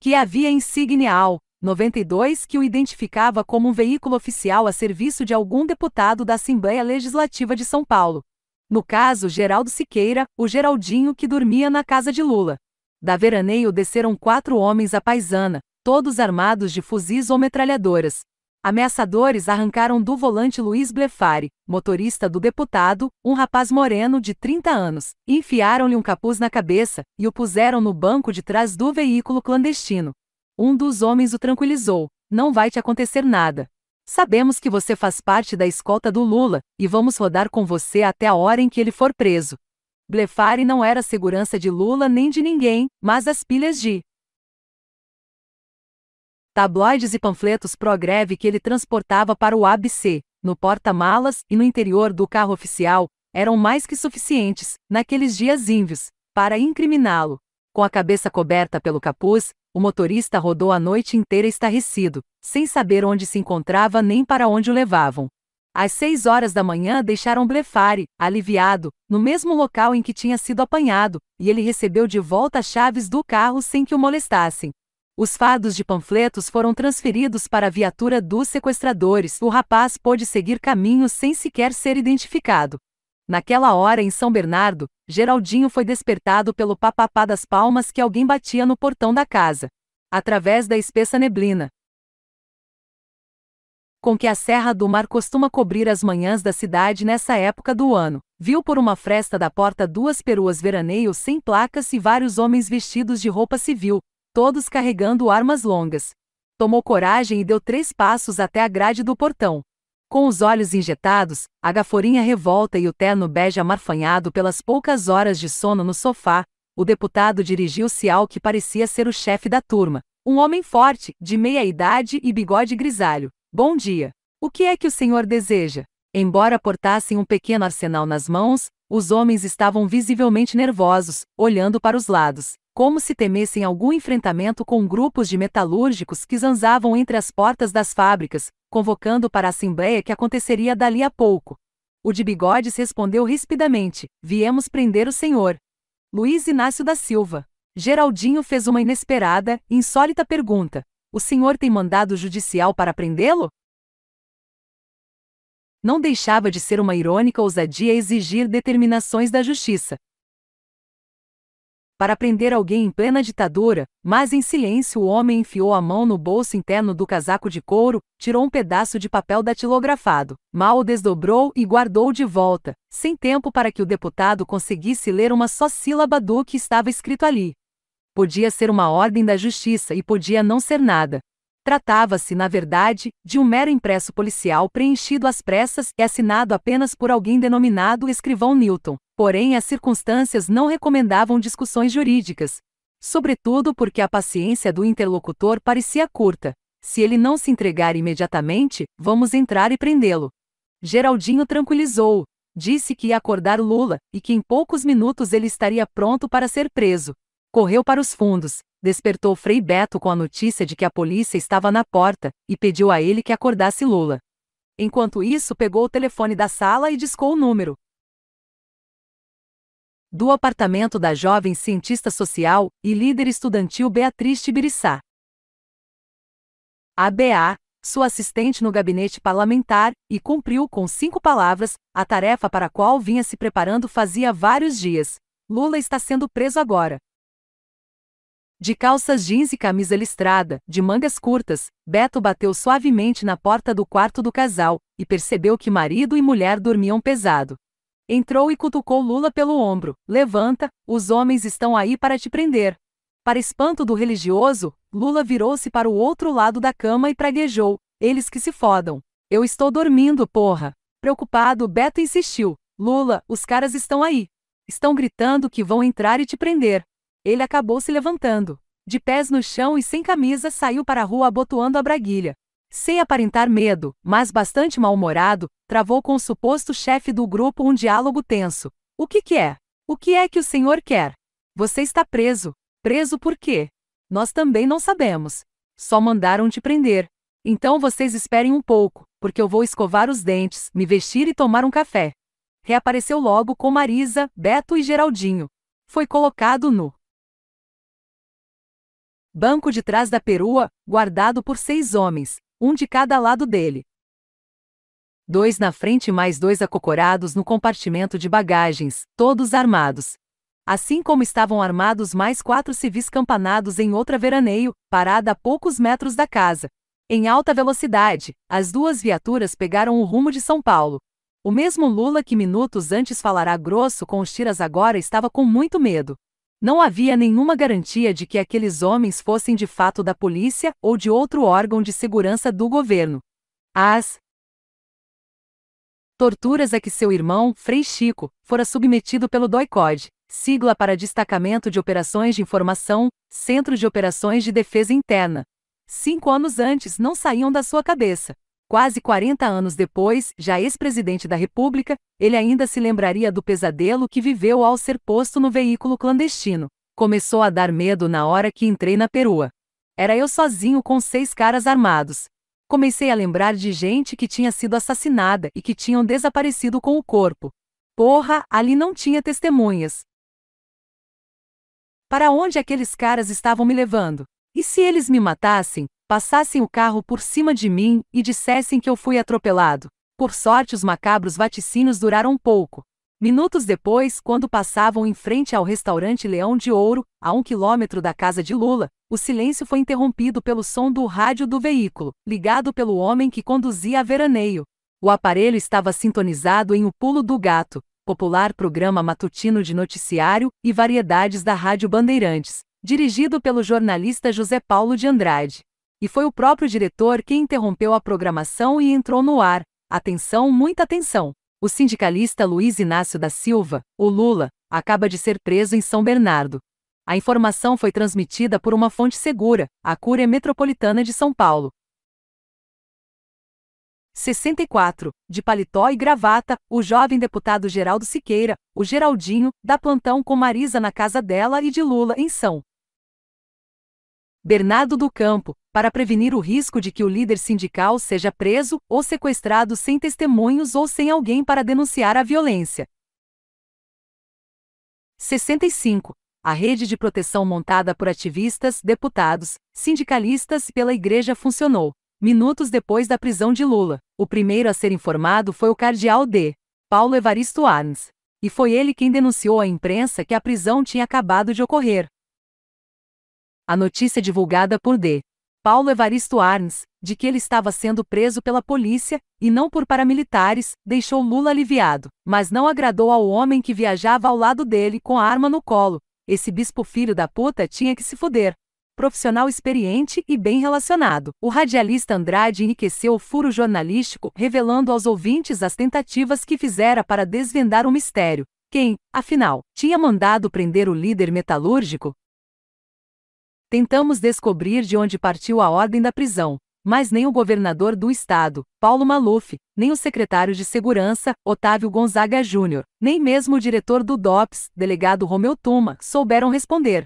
[SPEAKER 1] que havia insígnia AL, 92 que o identificava como um veículo oficial a serviço de algum deputado da Assembleia Legislativa de São Paulo. No caso, Geraldo Siqueira, o Geraldinho que dormia na casa de Lula. Da veraneio desceram quatro homens à paisana, todos armados de fuzis ou metralhadoras. Ameaçadores arrancaram do volante Luiz Blefari, motorista do deputado, um rapaz moreno de 30 anos, enfiaram-lhe um capuz na cabeça e o puseram no banco de trás do veículo clandestino. Um dos homens o tranquilizou: Não vai te acontecer nada. Sabemos que você faz parte da escolta do Lula e vamos rodar com você até a hora em que ele for preso. Blefari não era segurança de Lula nem de ninguém, mas as pilhas de tabloides e panfletos pró-greve que ele transportava para o ABC, no porta-malas e no interior do carro oficial, eram mais que suficientes, naqueles dias ínvios, para incriminá-lo. Com a cabeça coberta pelo capuz, o motorista rodou a noite inteira estarrecido, sem saber onde se encontrava nem para onde o levavam. Às seis horas da manhã deixaram Blefari, aliviado, no mesmo local em que tinha sido apanhado, e ele recebeu de volta as chaves do carro sem que o molestassem. Os fardos de panfletos foram transferidos para a viatura dos sequestradores. O rapaz pôde seguir caminho sem sequer ser identificado. Naquela hora em São Bernardo, Geraldinho foi despertado pelo papapá das palmas que alguém batia no portão da casa, através da espessa neblina. Com que a Serra do Mar costuma cobrir as manhãs da cidade nessa época do ano, viu por uma fresta da porta duas peruas veraneios sem placas e vários homens vestidos de roupa civil, todos carregando armas longas. Tomou coragem e deu três passos até a grade do portão. Com os olhos injetados, a gaforinha revolta e o terno bege amarfanhado pelas poucas horas de sono no sofá, o deputado dirigiu-se ao que parecia ser o chefe da turma, um homem forte, de meia idade e bigode grisalho. Bom dia. O que é que o senhor deseja? Embora portassem um pequeno arsenal nas mãos, os homens estavam visivelmente nervosos, olhando para os lados como se temessem algum enfrentamento com grupos de metalúrgicos que zanzavam entre as portas das fábricas, convocando para a assembleia que aconteceria dali a pouco. O de bigodes respondeu rispidamente: Viemos prender o senhor. Luiz Inácio da Silva. Geraldinho fez uma inesperada, insólita pergunta: O senhor tem mandado judicial para prendê-lo? Não deixava de ser uma irônica ousadia exigir determinações da justiça, para prender alguém em plena ditadura, mas em silêncio o homem enfiou a mão no bolso interno do casaco de couro, tirou um pedaço de papel datilografado, mal o desdobrou e guardou de volta, sem tempo para que o deputado conseguisse ler uma só sílaba do que estava escrito ali. Podia ser uma ordem da justiça e podia não ser nada. Tratava-se, na verdade, de um mero impresso policial preenchido às pressas e assinado apenas por alguém denominado Escrivão Newton, Porém, as circunstâncias não recomendavam discussões jurídicas. Sobretudo porque a paciência do interlocutor parecia curta. Se ele não se entregar imediatamente, vamos entrar e prendê-lo. Geraldinho tranquilizou-o. Disse que ia acordar Lula e que em poucos minutos ele estaria pronto para ser preso. Correu para os fundos, despertou Frei Beto com a notícia de que a polícia estava na porta e pediu a ele que acordasse Lula. Enquanto isso, pegou o telefone da sala e discou o número do apartamento da jovem cientista social e líder estudantil Beatriz Tibiriçá. A BA, sua assistente no gabinete parlamentar, e cumpriu com cinco palavras a tarefa para a qual vinha se preparando fazia vários dias. Lula está sendo preso agora. De calças jeans e camisa listrada, de mangas curtas, Beto bateu suavemente na porta do quarto do casal e percebeu que marido e mulher dormiam pesado. Entrou e cutucou Lula pelo ombro. Levanta, os homens estão aí para te prender. Para espanto do religioso, Lula virou-se para o outro lado da cama e praguejou: Eles que se fodam. Eu estou dormindo, porra. Preocupado, Beto insistiu: Lula, os caras estão aí. Estão gritando que vão entrar e te prender. Ele acabou se levantando. De pés no chão e sem camisa, saiu para a rua abotoando a braguilha. Sem aparentar medo, mas bastante mal-humorado, travou com o suposto chefe do grupo um diálogo tenso. O que que é? O que é que o senhor quer? Você está preso. Preso por quê? Nós também não sabemos. Só mandaram te prender. Então vocês esperem um pouco, porque eu vou escovar os dentes, me vestir e tomar um café. Reapareceu logo com Marisa, Beto e Geraldinho. Foi colocado no banco de trás da perua, guardado por seis homens, um de cada lado dele. Dois na frente mais dois acocorados no compartimento de bagagens, todos armados. Assim como estavam armados mais quatro civis campanados em outra veraneio, parada a poucos metros da casa. Em alta velocidade, as duas viaturas pegaram o rumo de São Paulo. O mesmo Lula que minutos antes falará grosso com os tiras agora estava com muito medo. Não havia nenhuma garantia de que aqueles homens fossem de fato da polícia ou de outro órgão de segurança do governo. As torturas a que seu irmão, Frei Chico, fora submetido pelo DOICOD, sigla para Destacamento de Operações de Informação, Centro de Operações de Defesa Interna, cinco anos antes não saíam da sua cabeça. Quase 40 anos depois, já ex-presidente da República, ele ainda se lembraria do pesadelo que viveu ao ser posto no veículo clandestino. Começou a dar medo na hora que entrei na perua. Era eu sozinho com seis caras armados. Comecei a lembrar de gente que tinha sido assassinada e que tinham desaparecido com o corpo. Porra, ali não tinha testemunhas. Para onde aqueles caras estavam me levando? E se eles me matassem, passassem o carro por cima de mim e dissessem que eu fui atropelado. Por sorte, os macabros vaticínios duraram pouco. Minutos depois, quando passavam em frente ao restaurante Leão de Ouro, a um quilômetro da casa de Lula, o silêncio foi interrompido pelo som do rádio do veículo, ligado pelo homem que conduzia a veraneio. O aparelho estava sintonizado em O Pulo do Gato, popular programa matutino de noticiário e variedades da Rádio Bandeirantes, dirigido pelo jornalista José Paulo de Andrade. E foi o próprio diretor que interrompeu a programação e entrou no ar. Atenção, muita atenção! O sindicalista Luiz Inácio da Silva, o Lula, acaba de ser preso em São Bernardo. A informação foi transmitida por uma fonte segura, a Cúria Metropolitana de São Paulo. 64. De paletó e gravata, o jovem deputado Geraldo Siqueira, o Geraldinho, dá plantão com Marisa na casa dela e de Lula em São Bernardo do Campo, para prevenir o risco de que o líder sindical seja preso ou sequestrado sem testemunhos ou sem alguém para denunciar a violência. 65. A rede de proteção montada por ativistas, deputados, sindicalistas e pela igreja funcionou. Minutos depois da prisão de Lula, o primeiro a ser informado foi o cardeal D. Paulo Evaristo Arns. E foi ele quem denunciou à imprensa que a prisão tinha acabado de ocorrer a notícia divulgada por D. Paulo Evaristo Arns, de que ele estava sendo preso pela polícia, e não por paramilitares, deixou Lula aliviado, mas não agradou ao homem que viajava ao lado dele com a arma no colo. Esse bispo filho da puta tinha que se fuder. Profissional experiente e bem relacionado, o radialista Andrade enriqueceu o furo jornalístico, revelando aos ouvintes as tentativas que fizera para desvendar o mistério. Quem, afinal, tinha mandado prender o líder metalúrgico, Tentamos descobrir de onde partiu a ordem da prisão, mas nem o governador do estado, Paulo Maluf, nem o secretário de Segurança, Otávio Gonzaga Júnior, nem mesmo o diretor do DOPS, delegado Romeu Tuma, souberam responder.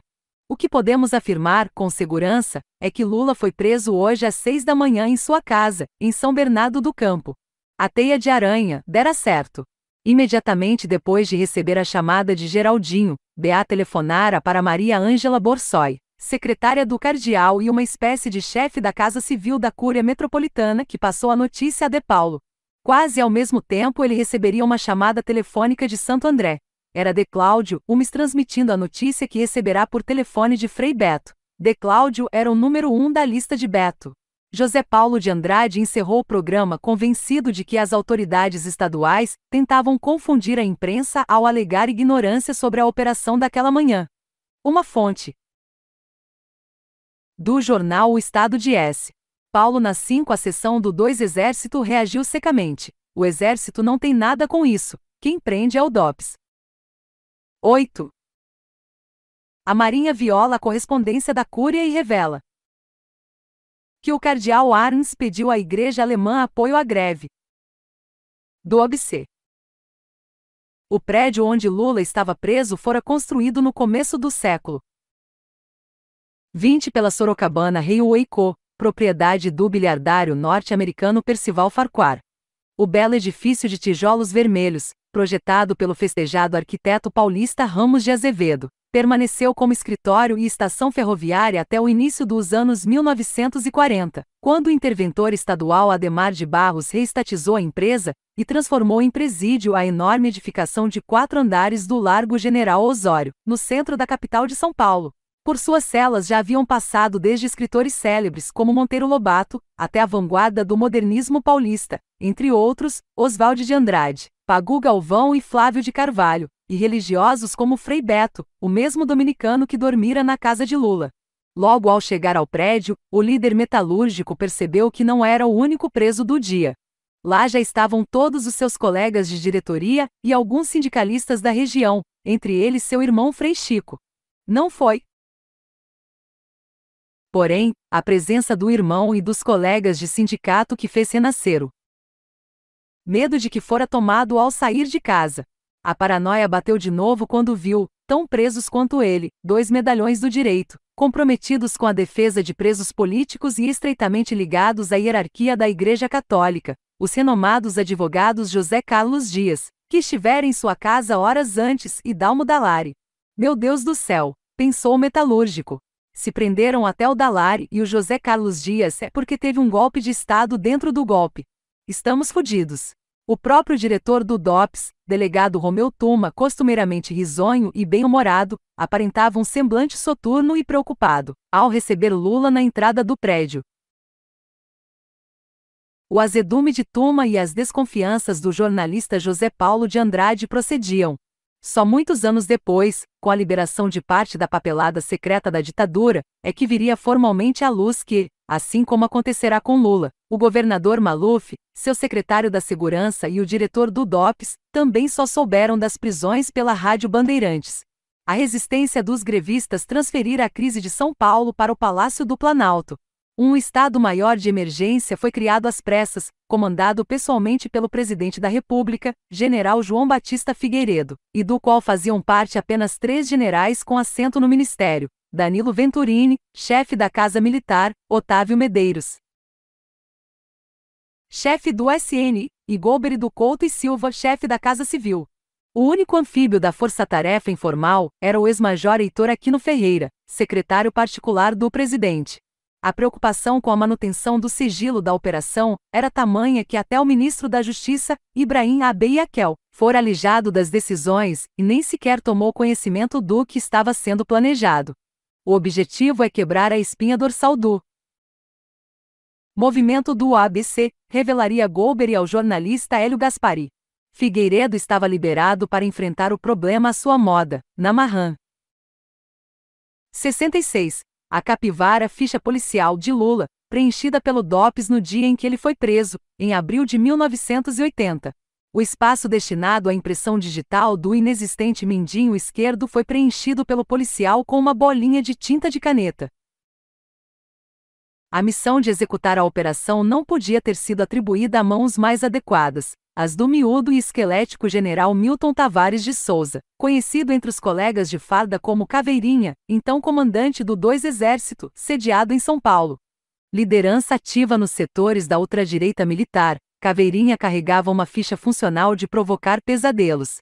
[SPEAKER 1] O que podemos afirmar, com segurança, é que Lula foi preso hoje às seis da manhã em sua casa, em São Bernardo do Campo. A teia de aranha dera certo. Imediatamente depois de receber a chamada de Geraldinho, Beá telefonara para Maria Ângela Borsoi, secretária do cardeal e uma espécie de chefe da Casa Civil da Cúria Metropolitana que passou a notícia a De Paulo. Quase ao mesmo tempo ele receberia uma chamada telefônica de Santo André. Era De Cláudio, umes transmitindo a notícia que receberá por telefone de Frei Beto. De Cláudio era o número um da lista de Beto. José Paulo de Andrade encerrou o programa convencido de que as autoridades estaduais tentavam confundir a imprensa ao alegar ignorância sobre a operação daquela manhã. Uma fonte, do jornal O Estado de S. Paulo na 5 a sessão do 2 Exército reagiu secamente. O Exército não tem nada com isso. Quem prende é o DOPS. 8. A Marinha viola a correspondência da Cúria e revela que o cardeal Arns pediu à Igreja Alemã apoio à greve do OBC. O prédio onde Lula estava preso fora construído no começo do século 20 pela Sorocabana Railway Co., propriedade do bilhardário norte-americano Percival Farquhar. O belo edifício de tijolos vermelhos, projetado pelo festejado arquiteto paulista Ramos de Azevedo, permaneceu como escritório e estação ferroviária até o início dos anos 1940, quando o interventor estadual Ademar de Barros reestatizou a empresa e transformou em presídio a enorme edificação de quatro andares do Largo General Osório, no centro da capital de São Paulo. Por suas celas já haviam passado desde escritores célebres como Monteiro Lobato, até a vanguarda do modernismo paulista, entre outros, Oswald de Andrade, Pagu Galvão e Flávio de Carvalho, e religiosos como Frei Beto, o mesmo dominicano que dormira na casa de Lula. Logo ao chegar ao prédio, o líder metalúrgico percebeu que não era o único preso do dia. Lá já estavam todos os seus colegas de diretoria e alguns sindicalistas da região, entre eles seu irmão Frei Chico. Não foi, porém, a presença do irmão e dos colegas de sindicato que fez renascer o medo de que fora tomado ao sair de casa. A paranoia bateu de novo quando viu, tão presos quanto ele, dois medalhões do direito, comprometidos com a defesa de presos políticos e estreitamente ligados à hierarquia da Igreja Católica, os renomados advogados José Carlos Dias, que estivera em sua casa horas antes, e Dalmo Dalari. Meu Deus do céu! pensou o metalúrgico. Se prenderam até o Dalari e o José Carlos Dias é porque teve um golpe de Estado dentro do golpe. Estamos fodidos. O próprio diretor do DOPS, delegado Romeu Tuma, costumeiramente risonho e bem-humorado, aparentava um semblante soturno e preocupado, ao receber Lula na entrada do prédio. O azedume de Tuma e as desconfianças do jornalista José Paulo de Andrade procediam, só muitos anos depois, com a liberação de parte da papelada secreta da ditadura, é que viria formalmente à luz que, assim como acontecerá com Lula, o governador Maluf, seu secretário da Segurança e o diretor do DOPS também só souberam das prisões pela Rádio Bandeirantes. A resistência dos grevistas transferir a crise de São Paulo para o Palácio do Planalto, um Estado-Maior de Emergência foi criado às pressas, comandado pessoalmente pelo presidente da República, general João Batista Figueiredo, e do qual faziam parte apenas três generais com assento no ministério: Danilo Venturini, chefe da Casa Militar, Otávio Medeiros, chefe do SN, e Golbery do Couto e Silva, chefe da Casa Civil. O único anfíbio da força-tarefa informal era o ex-major Heitor Aquino Ferreira, secretário particular do presidente. A preocupação com a manutenção do sigilo da operação era tamanha que até o ministro da Justiça, Ibrahim Abeyakel, fora alijado das decisões e nem sequer tomou conhecimento do que estava sendo planejado. O objetivo é quebrar a espinha dorsal do movimento do ABC, revelaria Golbery ao jornalista Hélio Gaspari. Figueiredo estava liberado para enfrentar o problema à sua moda, na Marran. 66. A capivara ficha policial de Lula, preenchida pelo DOPS no dia em que ele foi preso, em abril de 1980. O espaço destinado à impressão digital do inexistente mindinho esquerdo foi preenchido pelo policial com uma bolinha de tinta de caneta. A missão de executar a operação não podia ter sido atribuída a mãos mais adequadas, as do miúdo e esquelético general Milton Tavares de Souza, conhecido entre os colegas de farda como Caveirinha, então comandante do 2 Exército, sediado em São Paulo. Liderança ativa nos setores da ultradireita militar, Caveirinha carregava uma ficha funcional de provocar pesadelos.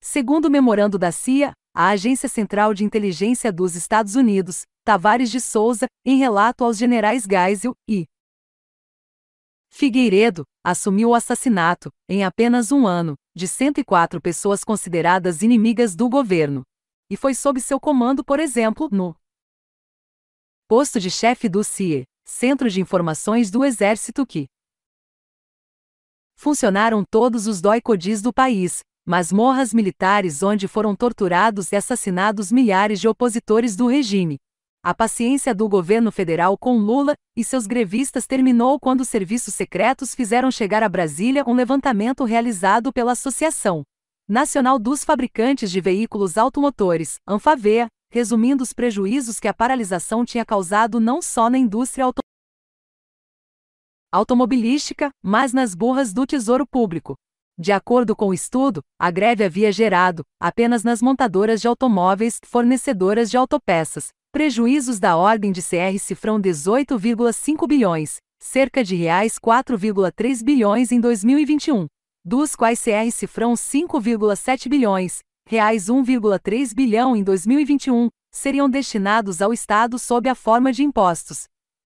[SPEAKER 1] Segundo o memorando da CIA, a Agência Central de Inteligência dos Estados Unidos, Tavares de Souza, em relato aos generais Geisel e Figueiredo assumiu o assassinato, em apenas um ano, de 104 pessoas consideradas inimigas do governo. E foi sob seu comando, por exemplo, no posto de chefe do CIE, Centro de Informações do Exército, que funcionaram todos os doicodis do país, masmorras militares onde foram torturados e assassinados milhares de opositores do regime, a paciência do governo federal com Lula e seus grevistas terminou quando os serviços secretos fizeram chegar a Brasília um levantamento realizado pela Associação Nacional dos Fabricantes de Veículos Automotores, ANFAVEA, resumindo os prejuízos que a paralisação tinha causado não só na indústria auto automobilística, mas nas burras do Tesouro Público. De acordo com o estudo, a greve havia gerado, apenas nas montadoras de automóveis, fornecedoras de autopeças, Prejuízos da ordem de CR cifrão 18,5 bilhões, cerca de reais 4,3 bilhões em 2021, dos quais CR cifrão 5,7 bilhões, reais 1,3 bilhão em 2021, seriam destinados ao Estado sob a forma de impostos.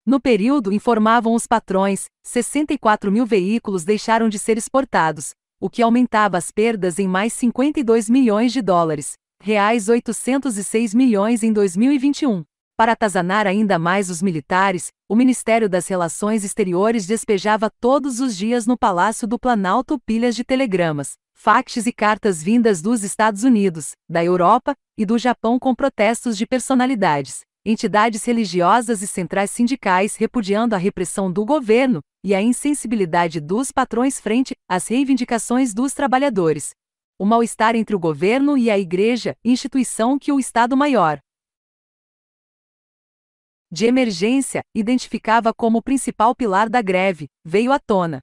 [SPEAKER 1] No período, informavam os patrões, 64 mil veículos deixaram de ser exportados, o que aumentava as perdas em mais 52 milhões de dólares reais 806 milhões em 2021. Para atazanar ainda mais os militares, o Ministério das Relações Exteriores despejava todos os dias no Palácio do Planalto pilhas de telegramas, faxes e cartas vindas dos Estados Unidos, da Europa e do Japão com protestos de personalidades, entidades religiosas e centrais sindicais repudiando a repressão do governo e a insensibilidade dos patrões frente às reivindicações dos trabalhadores, o mal-estar entre o governo e a Igreja, instituição que o Estado Maior de emergência, identificava como o principal pilar da greve, veio à tona.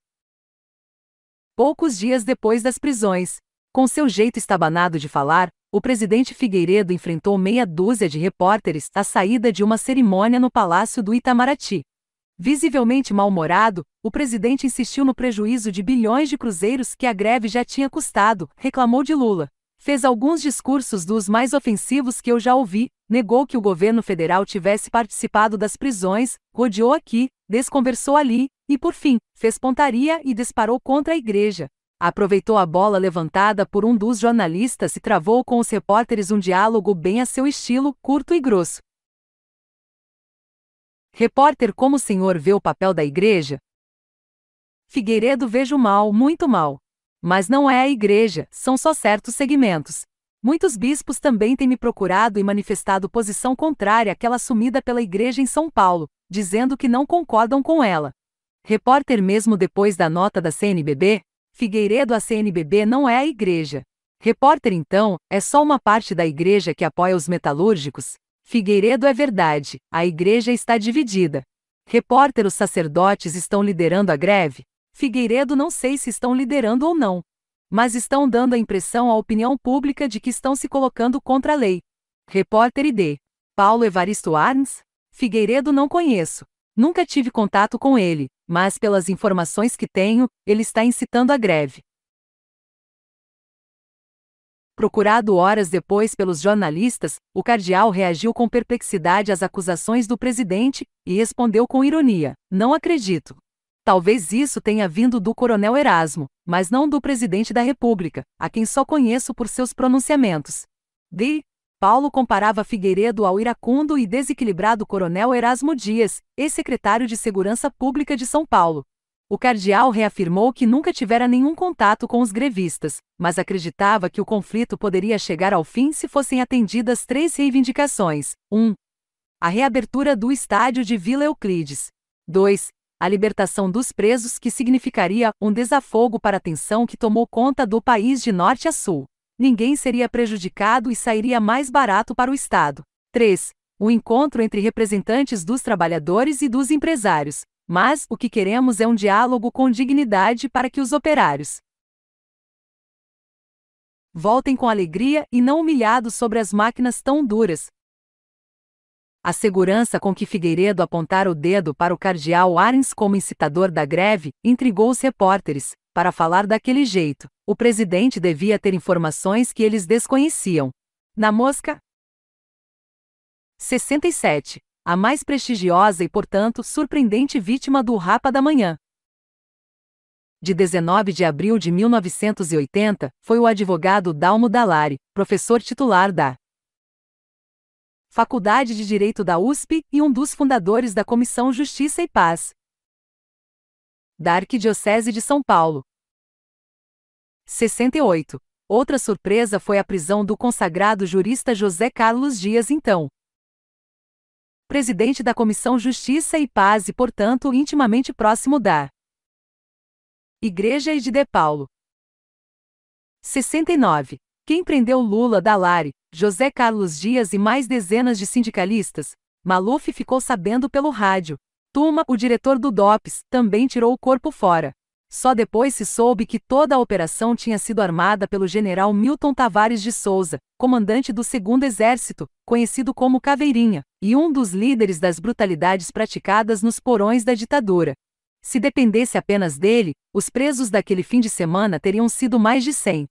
[SPEAKER 1] Poucos dias depois das prisões, com seu jeito estabanado de falar, o presidente Figueiredo enfrentou meia dúzia de repórteres à saída de uma cerimônia no Palácio do Itamaraty. Visivelmente mal-humorado, o presidente insistiu no prejuízo de bilhões de cruzeiros que a greve já tinha custado, reclamou de Lula. Fez alguns discursos dos mais ofensivos que eu já ouvi, negou que o governo federal tivesse participado das prisões, rodeou aqui, desconversou ali, e por fim, fez pontaria e disparou contra a igreja. Aproveitou a bola levantada por um dos jornalistas e travou com os repórteres um diálogo bem a seu estilo, curto e grosso. Repórter Como o senhor vê o papel da igreja? Figueiredo vejo mal, muito mal. Mas não é a igreja, são só certos segmentos. Muitos bispos também têm me procurado e manifestado posição contrária àquela assumida pela igreja em São Paulo, dizendo que não concordam com ela. Repórter mesmo depois da nota da CNBB, Figueiredo a CNBB não é a igreja. Repórter então, é só uma parte da igreja que apoia os metalúrgicos, Figueiredo é verdade, a igreja está dividida. Repórter os sacerdotes estão liderando a greve? Figueiredo não sei se estão liderando ou não. Mas estão dando a impressão à opinião pública de que estão se colocando contra a lei. Repórter ID. Paulo Evaristo Arns? Figueiredo não conheço. Nunca tive contato com ele, mas pelas informações que tenho, ele está incitando a greve. Procurado horas depois pelos jornalistas, o cardeal reagiu com perplexidade às acusações do presidente e respondeu com ironia: Não acredito. Talvez isso tenha vindo do coronel Erasmo, mas não do presidente da República, a quem só conheço por seus pronunciamentos. De Paulo comparava Figueiredo ao iracundo e desequilibrado coronel Erasmo Dias, ex-secretário de Segurança Pública de São Paulo, o cardeal reafirmou que nunca tivera nenhum contato com os grevistas, mas acreditava que o conflito poderia chegar ao fim se fossem atendidas três reivindicações: 1. Um, a reabertura do estádio de Vila Euclides. 2. A libertação dos presos, que significaria um desafogo para a tensão que tomou conta do país de norte a sul. Ninguém seria prejudicado e sairia mais barato para o Estado. 3. O encontro entre representantes dos trabalhadores e dos empresários, mas o que queremos é um diálogo com dignidade para que os operários voltem com alegria e não humilhados sobre as máquinas tão duras. A segurança com que Figueiredo apontar o dedo para o cardeal Arens como incitador da greve intrigou os repórteres. Para falar daquele jeito, o presidente devia ter informações que eles desconheciam. Na mosca, 67 a mais prestigiosa e, portanto, surpreendente vítima do Rapa da Manhã. De 19 de abril de 1980, foi o advogado Dalmo Dalari, professor titular da Faculdade de Direito da USP e um dos fundadores da Comissão Justiça e Paz da Arquidiocese de São Paulo. 68. Outra surpresa foi a prisão do consagrado jurista José Carlos Dias, então presidente da Comissão Justiça e Paz e, portanto, intimamente próximo da Igreja e de De Paulo. 69. Quem prendeu Lula, Dalari, José Carlos Dias e mais dezenas de sindicalistas? Maluf ficou sabendo pelo rádio. Tuma, o diretor do DOPS, também tirou o corpo fora. Só depois se soube que toda a operação tinha sido armada pelo general Milton Tavares de Souza, comandante do 2 Exército, conhecido como Caveirinha, e um dos líderes das brutalidades praticadas nos porões da ditadura. Se dependesse apenas dele, os presos daquele fim de semana teriam sido mais de 100.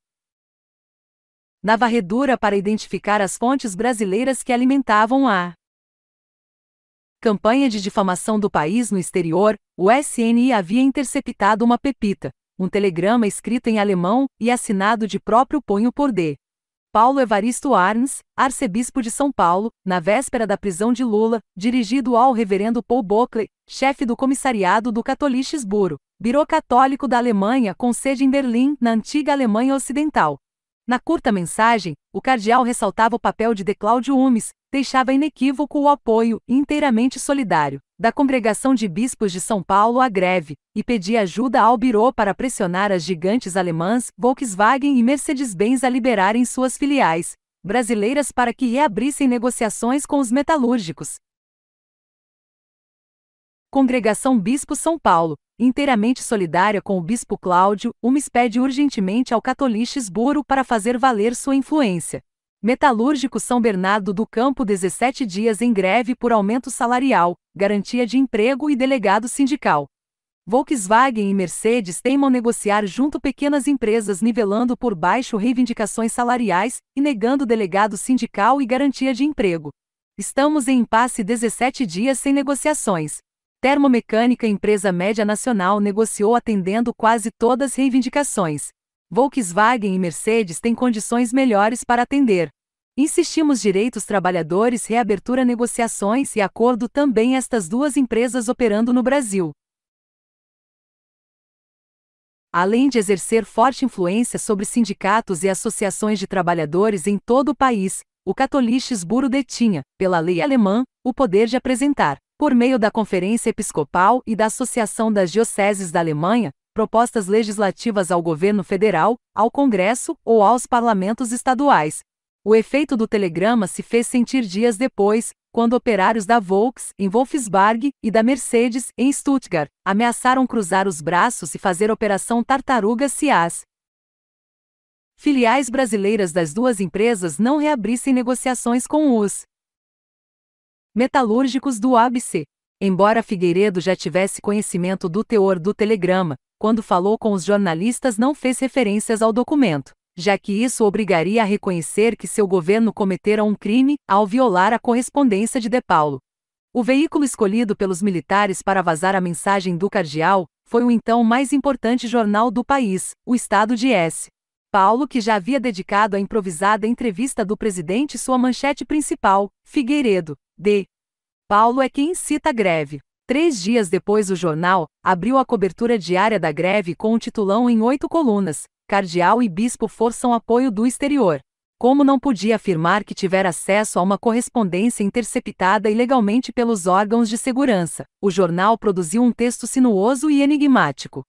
[SPEAKER 1] Na varredura para identificar as fontes brasileiras que alimentavam a campanha de difamação do país no exterior, o SNI havia interceptado uma pepita, um telegrama escrito em alemão e assinado de próprio punho por D. Paulo Evaristo Arns, arcebispo de São Paulo, na véspera da prisão de Lula, dirigido ao reverendo Paul Bockley, chefe do comissariado do Catolicisburo, birô católico da Alemanha com sede em Berlim, na antiga Alemanha Ocidental, na curta mensagem, o cardeal ressaltava o papel de De Cláudio Umes, deixava inequívoco o apoio, inteiramente solidário, da Congregação de Bispos de São Paulo à greve, e pedia ajuda ao Birô para pressionar as gigantes alemãs Volkswagen e Mercedes-Benz a liberarem suas filiais brasileiras para que reabrissem negociações com os metalúrgicos. Congregação Bispo São Paulo, inteiramente solidária com o Bispo Cláudio, UMS pede urgentemente ao Buro para fazer valer sua influência. Metalúrgico São Bernardo do Campo 17 dias em greve por aumento salarial, garantia de emprego e delegado sindical. Volkswagen e Mercedes teimam negociar junto pequenas empresas nivelando por baixo reivindicações salariais e negando delegado sindical e garantia de emprego. Estamos em impasse 17 dias sem negociações. Termomecânica empresa média nacional negociou atendendo quase todas reivindicações. Volkswagen e Mercedes têm condições melhores para atender. Insistimos direitos trabalhadores reabertura negociações e acordo também estas duas empresas operando no Brasil. Além de exercer forte influência sobre sindicatos e associações de trabalhadores em todo o país, o Katolicisburo detinha, pela lei alemã, o poder de apresentar por meio da Conferência Episcopal e da Associação das Dioceses da Alemanha, propostas legislativas ao governo federal, ao Congresso ou aos parlamentos estaduais. O efeito do telegrama se fez sentir dias depois, quando operários da Volks, em Wolfsburg, e da Mercedes, em Stuttgart, ameaçaram cruzar os braços e fazer Operação Tartaruga se as filiais brasileiras das duas empresas não reabrissem negociações com os metalúrgicos do ABC. Embora Figueiredo já tivesse conhecimento do teor do telegrama, quando falou com os jornalistas não fez referências ao documento, já que isso obrigaria a reconhecer que seu governo cometera um crime ao violar a correspondência de De Paulo. O veículo escolhido pelos militares para vazar a mensagem do cardeal foi o então mais importante jornal do país, o Estado de S. Paulo, que já havia dedicado à improvisada entrevista do presidente sua manchete principal, Figueiredo, D. Paulo é quem cita a greve. Três dias depois, o jornal abriu a cobertura diária da greve com o um titulão em oito colunas: Cardeal e Bispo forçam apoio do exterior. Como não podia afirmar que tivera acesso a uma correspondência interceptada ilegalmente pelos órgãos de segurança, o jornal produziu um texto sinuoso e enigmático.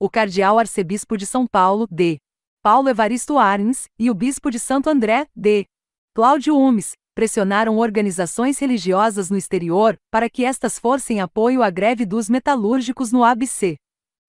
[SPEAKER 1] O cardeal arcebispo de São Paulo, D. Paulo Evaristo Arnes, e o bispo de Santo André, D. Cláudio Umes, pressionaram organizações religiosas no exterior para que estas forcem apoio à greve dos metalúrgicos no ABC.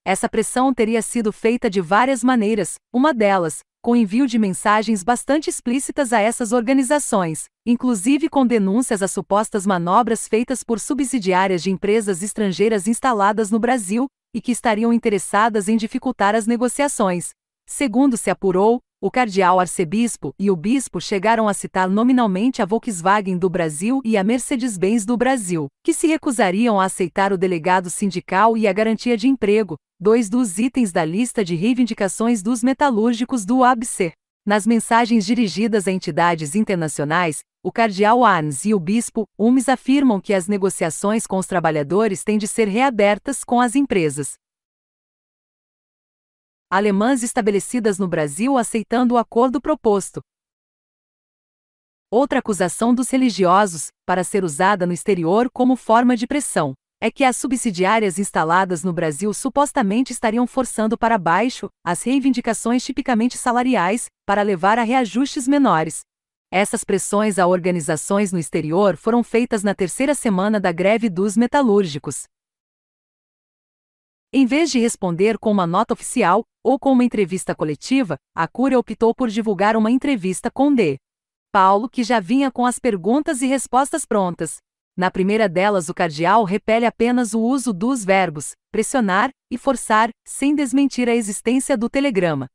[SPEAKER 1] Essa pressão teria sido feita de várias maneiras, uma delas, com envio de mensagens bastante explícitas a essas organizações, inclusive com denúncias a supostas manobras feitas por subsidiárias de empresas estrangeiras instaladas no Brasil e que estariam interessadas em dificultar as negociações. Segundo se apurou, o cardeal arcebispo e o bispo chegaram a citar nominalmente a Volkswagen do Brasil e a Mercedes-Benz do Brasil, que se recusariam a aceitar o delegado sindical e a garantia de emprego, dois dos itens da lista de reivindicações dos metalúrgicos do ABC. Nas mensagens dirigidas a entidades internacionais, o cardeal Arns e o bispo Umes afirmam que as negociações com os trabalhadores têm de ser reabertas com as empresas, alemãs estabelecidas no Brasil aceitando o acordo proposto. Outra acusação dos religiosos, para ser usada no exterior como forma de pressão, é que as subsidiárias instaladas no Brasil supostamente estariam forçando para baixo as reivindicações tipicamente salariais para levar a reajustes menores. Essas pressões a organizações no exterior foram feitas na terceira semana da greve dos metalúrgicos, em vez de responder com uma nota oficial ou com uma entrevista coletiva, a Cúria optou por divulgar uma entrevista com D. Paulo, que já vinha com as perguntas e respostas prontas. Na primeira delas, o cardeal repele apenas o uso dos verbos pressionar e forçar, sem desmentir a existência do telegrama.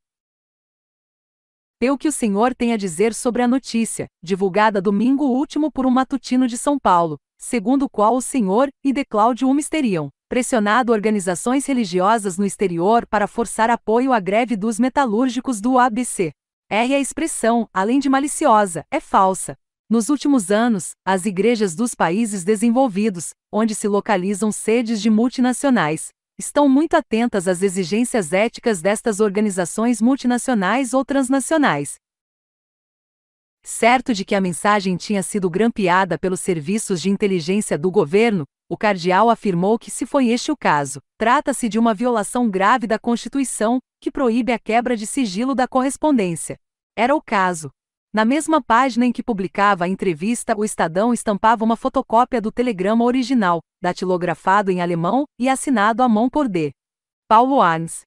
[SPEAKER 1] Pelo que o senhor tem a dizer sobre a notícia, divulgada domingo último por um matutino de São Paulo, segundo o qual o senhor e de Cláudio o misteriam pressionado organizações religiosas no exterior para forçar apoio à greve dos metalúrgicos do ABC. R. A é expressão, além de maliciosa, é falsa. Nos últimos anos, as igrejas dos países desenvolvidos, onde se localizam sedes de multinacionais, estão muito atentas às exigências éticas destas organizações multinacionais ou transnacionais, Certo de que a mensagem tinha sido grampeada pelos serviços de inteligência do governo, o cardeal afirmou que, se foi este o caso, trata-se de uma violação grave da Constituição, que proíbe a quebra de sigilo da correspondência. Era o caso. Na mesma página em que publicava a entrevista, o Estadão estampava uma fotocópia do telegrama original, datilografado em alemão e assinado à mão por D. Paulo Arns.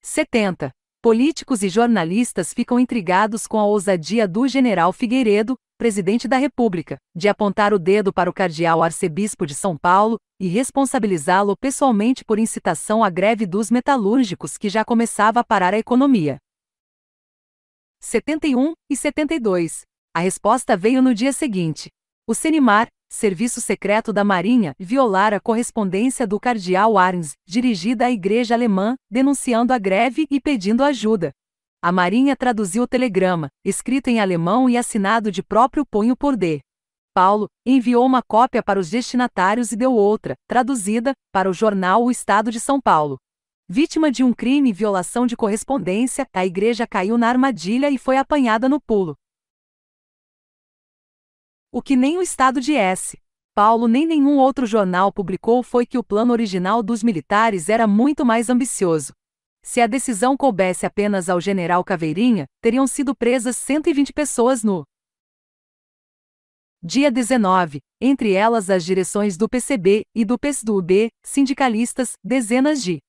[SPEAKER 1] 70. Políticos e jornalistas ficam intrigados com a ousadia do general Figueiredo, presidente da República, de apontar o dedo para o cardeal arcebispo de São Paulo e responsabilizá-lo pessoalmente por incitação à greve dos metalúrgicos que já começava a parar a economia. 71 e 72. A resposta veio no dia seguinte. O Senimar, Serviço Secreto da Marinha, violar a correspondência do cardeal Arns, dirigida à Igreja Alemã, denunciando a greve e pedindo ajuda. A Marinha traduziu o telegrama, escrito em alemão e assinado de próprio punho por D. Paulo, enviou uma cópia para os destinatários e deu outra, traduzida, para o jornal O Estado de São Paulo. Vítima de um crime e violação de correspondência, a igreja caiu na armadilha e foi apanhada no pulo. O que nem o Estado de S. Paulo nem nenhum outro jornal publicou foi que o plano original dos militares era muito mais ambicioso. Se a decisão coubesse apenas ao general Caveirinha, teriam sido presas 120 pessoas no dia 19, entre elas as direções do PCB e do PSDB, sindicalistas, dezenas de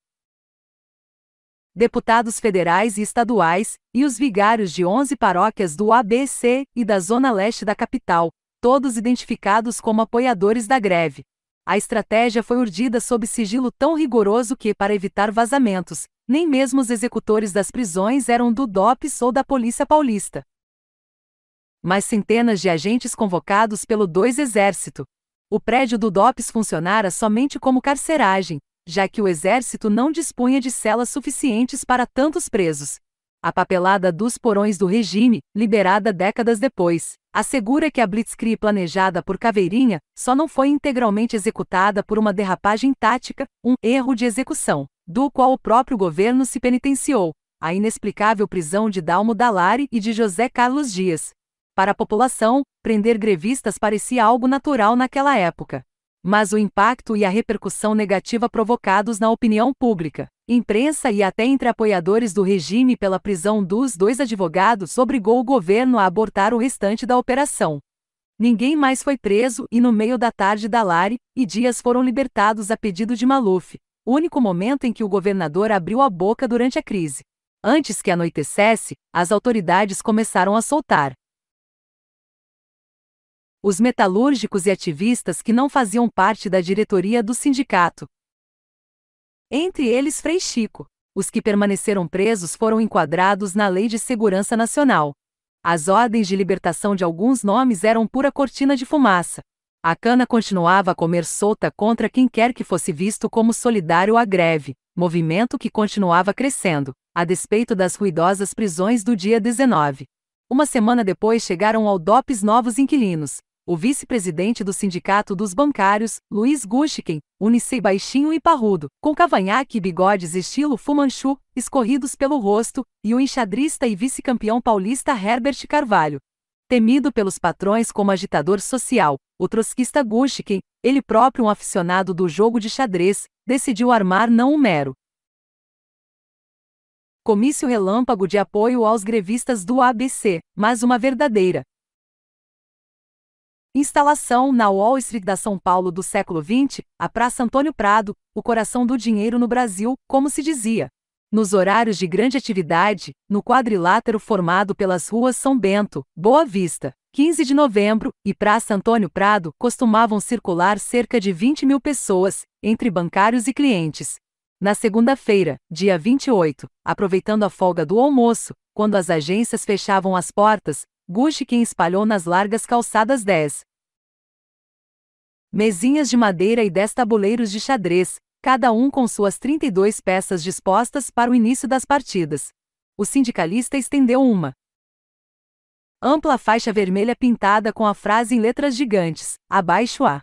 [SPEAKER 1] deputados federais e estaduais, e os vigários de 11 paróquias do ABC e da Zona Leste da capital, todos identificados como apoiadores da greve. A estratégia foi urdida sob sigilo tão rigoroso que, para evitar vazamentos, nem mesmo os executores das prisões eram do DOPS ou da Polícia Paulista. Mas centenas de agentes convocados pelo 2 Exército. O prédio do DOPS funcionara somente como carceragem, já que o Exército não dispunha de celas suficientes para tantos presos, a papelada dos porões do regime, liberada décadas depois, assegura que a blitzkrieg planejada por Caveirinha só não foi integralmente executada por uma derrapagem tática, um erro de execução, do qual o próprio governo se penitenciou, a inexplicável prisão de Dalmo Dallari e de José Carlos Dias. Para a população, prender grevistas parecia algo natural naquela época mas o impacto e a repercussão negativa provocados na opinião pública, imprensa e até entre apoiadores do regime pela prisão dos dois advogados obrigou o governo a abortar o restante da operação. Ninguém mais foi preso e no meio da tarde Dalari e Dias foram libertados a pedido de Maluf, o único momento em que o governador abriu a boca durante a crise. Antes que anoitecesse, as autoridades começaram a soltar os metalúrgicos e ativistas que não faziam parte da diretoria do sindicato. Entre eles Frei Chico. Os que permaneceram presos foram enquadrados na Lei de Segurança Nacional. As ordens de libertação de alguns nomes eram pura cortina de fumaça. A cana continuava a comer solta contra quem quer que fosse visto como solidário à greve, movimento que continuava crescendo, a despeito das ruidosas prisões do dia 19. Uma semana depois chegaram ao DOPS novos inquilinos, o vice-presidente do Sindicato dos Bancários, Luiz Gushkin, unicei baixinho e parrudo, com cavanhaque e bigodes estilo Fumanchu, escorridos pelo rosto, e o enxadrista e vice-campeão paulista Herbert Carvalho. Temido pelos patrões como agitador social, o trotskista Gushkin, ele próprio um aficionado do jogo de xadrez, decidiu armar não um mero comício relâmpago de apoio aos grevistas do ABC, mas uma verdadeira Instalação na Wall Street da São Paulo do século XX, a Praça Antônio Prado, o coração do dinheiro no Brasil, como se dizia. Nos horários de grande atividade, no quadrilátero formado pelas ruas São Bento, Boa Vista, 15 de Novembro e Praça Antônio Prado, costumavam circular cerca de 20 mil pessoas, entre bancários e clientes. Na segunda-feira, dia 28, aproveitando a folga do almoço, quando as agências fechavam as portas, Gushkin espalhou nas largas calçadas dez mesinhas de madeira e dez tabuleiros de xadrez, cada um com suas 32 peças dispostas para o início das partidas. O sindicalista estendeu uma ampla faixa vermelha pintada com a frase em letras gigantes, abaixo a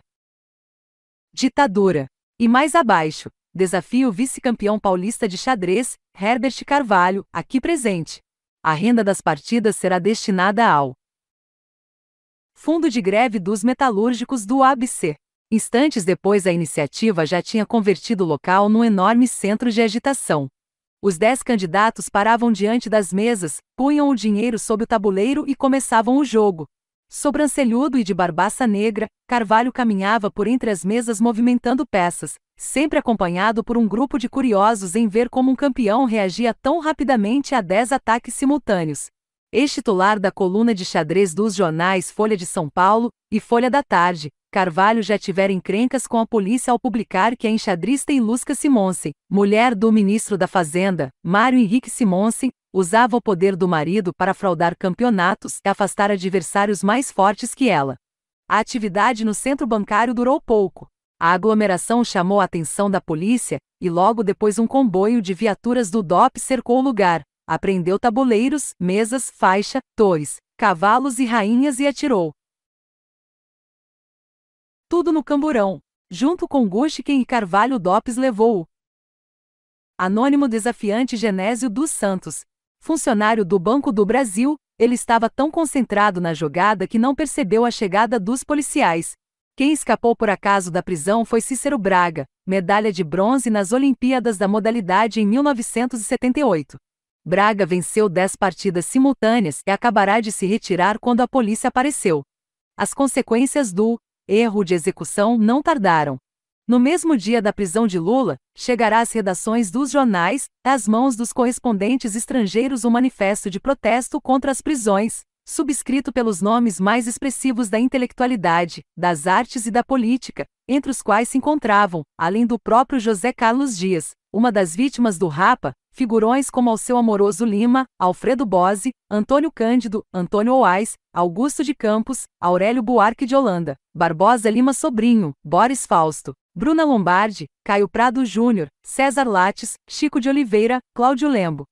[SPEAKER 1] ditadura. E mais abaixo, desafio vice-campeão paulista de xadrez, Herbert Carvalho, aqui presente. A renda das partidas será destinada ao Fundo de Greve dos Metalúrgicos do ABC. Instantes depois, a iniciativa já tinha convertido o local num enorme centro de agitação. Os dez candidatos paravam diante das mesas, punham o dinheiro sob o tabuleiro e começavam o jogo. Sobrancelhudo e de barbaça negra, Carvalho caminhava por entre as mesas movimentando peças, sempre acompanhado por um grupo de curiosos em ver como um campeão reagia tão rapidamente a dez ataques simultâneos. Ex-titular da coluna de xadrez dos jornais Folha de São Paulo e Folha da Tarde, Carvalho já tivera encrencas com a polícia ao publicar que a é enxadrista Ilusca Simonsen, mulher do ministro da Fazenda, Mário Henrique Simonsen, usava o poder do marido para fraudar campeonatos e afastar adversários mais fortes que ela. A atividade no centro bancário durou pouco. A aglomeração chamou a atenção da polícia e logo depois um comboio de viaturas do DOP cercou o lugar, apreendeu tabuleiros, mesas, faixa, torres, cavalos e rainhas e atirou. Tudo no camburão. Junto com Gushkin e Carvalho Dopes levou-o. Anônimo desafiante Genésio dos Santos, Funcionário do Banco do Brasil, ele estava tão concentrado na jogada que não percebeu a chegada dos policiais. Quem escapou por acaso da prisão foi Cícero Braga, medalha de bronze nas Olimpíadas da modalidade em 1978. Braga venceu 10 partidas simultâneas e acabará de se retirar quando a polícia apareceu. As consequências do erro de execução não tardaram. No mesmo dia da prisão de Lula, chegará às redações dos jornais, às mãos dos correspondentes estrangeiros, o um manifesto de protesto contra as prisões, subscrito pelos nomes mais expressivos da intelectualidade, das artes e da política, entre os quais se encontravam, além do próprio José Carlos Dias, uma das vítimas do Rapa, figurões como Alceu Amoroso Lima, Alfredo Bose, Antônio Cândido, Antônio Oais, Augusto de Campos, Aurélio Buarque de Holanda, Barbosa Lima Sobrinho, Boris Fausto, Bruna Lombardi, Caio Prado Júnior, César Lattes, Chico de Oliveira, Cláudio Lembo.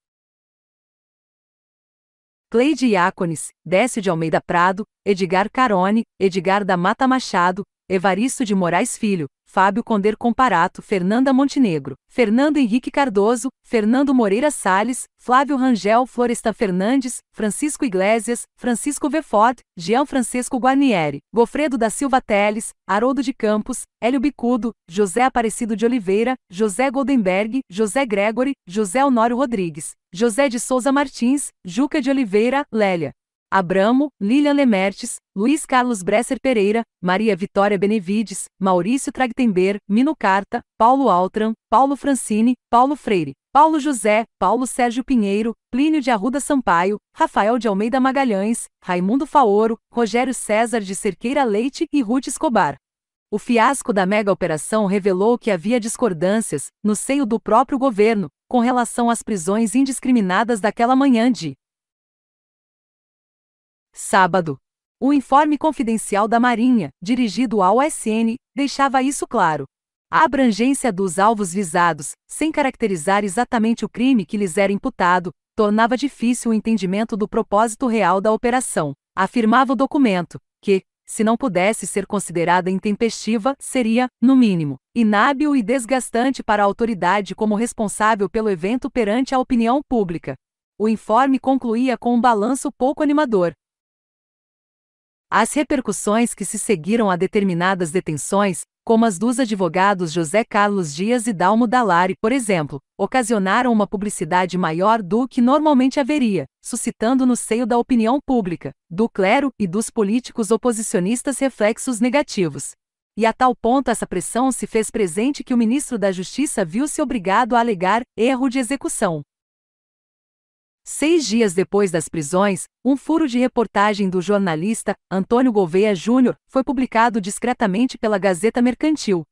[SPEAKER 1] Cleide Iacones, Décio de Almeida Prado, Edgar Carone, Edgar da Mata Machado, Evaristo de Moraes Filho, Fábio Conder Comparato, Fernanda Montenegro, Fernando Henrique Cardoso, Fernando Moreira Salles, Flávio Rangel Floresta Fernandes, Francisco Iglesias, Francisco Vefort, Jean Francisco Guarnieri, Gofredo da Silva Teles, Haroldo de Campos, Hélio Bicudo, José Aparecido de Oliveira, José Goldenberg, José Gregory, José Honório Rodrigues, José de Souza Martins, Juca de Oliveira, Lélia. Abramo, Lilian Lemertes, Luiz Carlos Bresser Pereira, Maria Vitória Benevides, Maurício Tragtember, Mino Carta, Paulo Altran, Paulo Francini, Paulo Freire, Paulo José, Paulo Sérgio Pinheiro, Plínio de Arruda Sampaio, Rafael de Almeida Magalhães, Raimundo Faoro, Rogério César de Cerqueira Leite e Ruth Escobar. O fiasco da mega operação revelou que havia discordâncias, no seio do próprio governo, com relação às prisões indiscriminadas daquela manhã de Sábado. O informe confidencial da Marinha, dirigido ao SN, deixava isso claro. A abrangência dos alvos visados, sem caracterizar exatamente o crime que lhes era imputado, tornava difícil o entendimento do propósito real da operação, afirmava o documento, que, se não pudesse ser considerada intempestiva, seria, no mínimo, inábil e desgastante para a autoridade como responsável pelo evento perante a opinião pública. O informe concluía com um balanço pouco animador, as repercussões que se seguiram a determinadas detenções, como as dos advogados José Carlos Dias e Dalmo Dalari, por exemplo, ocasionaram uma publicidade maior do que normalmente haveria, suscitando no seio da opinião pública, do clero e dos políticos oposicionistas reflexos negativos. E a tal ponto essa pressão se fez presente que o ministro da Justiça viu-se obrigado a alegar erro de execução. Seis dias depois das prisões, um furo de reportagem do jornalista Antônio Gouveia Júnior foi publicado discretamente pela Gazeta Mercantil.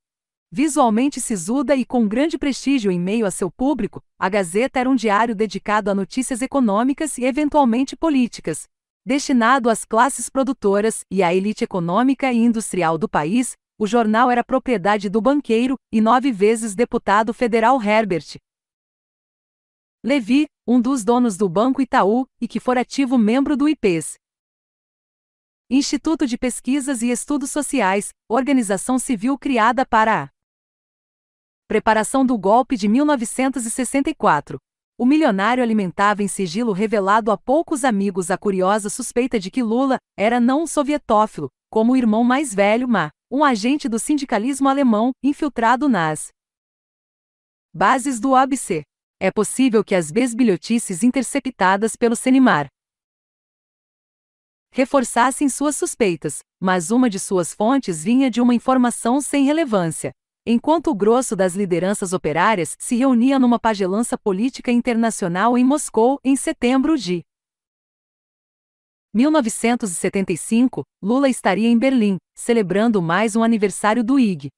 [SPEAKER 1] Visualmente sisuda e com grande prestígio em meio a seu público, a Gazeta era um diário dedicado a notícias econômicas e eventualmente políticas. Destinado às classes produtoras e à elite econômica e industrial do país, o jornal era propriedade do banqueiro e nove vezes deputado federal Herbert Levi, um dos donos do Banco Itaú, e que for ativo membro do IPES. Instituto de Pesquisas e Estudos Sociais, organização civil criada para a preparação do golpe de 1964. O milionário alimentava em sigilo revelado a poucos amigos a curiosa suspeita de que Lula era não um sovietófilo, como o irmão mais velho, mas um agente do sindicalismo alemão infiltrado nas bases do ABC. É possível que as besbilhotices interceptadas pelo Senimar reforçassem suas suspeitas, mas uma de suas fontes vinha de uma informação sem relevância. Enquanto o grosso das lideranças operárias se reunia numa pagelança política internacional em Moscou em setembro de 1975, Lula estaria em Berlim, celebrando mais um aniversário do IG.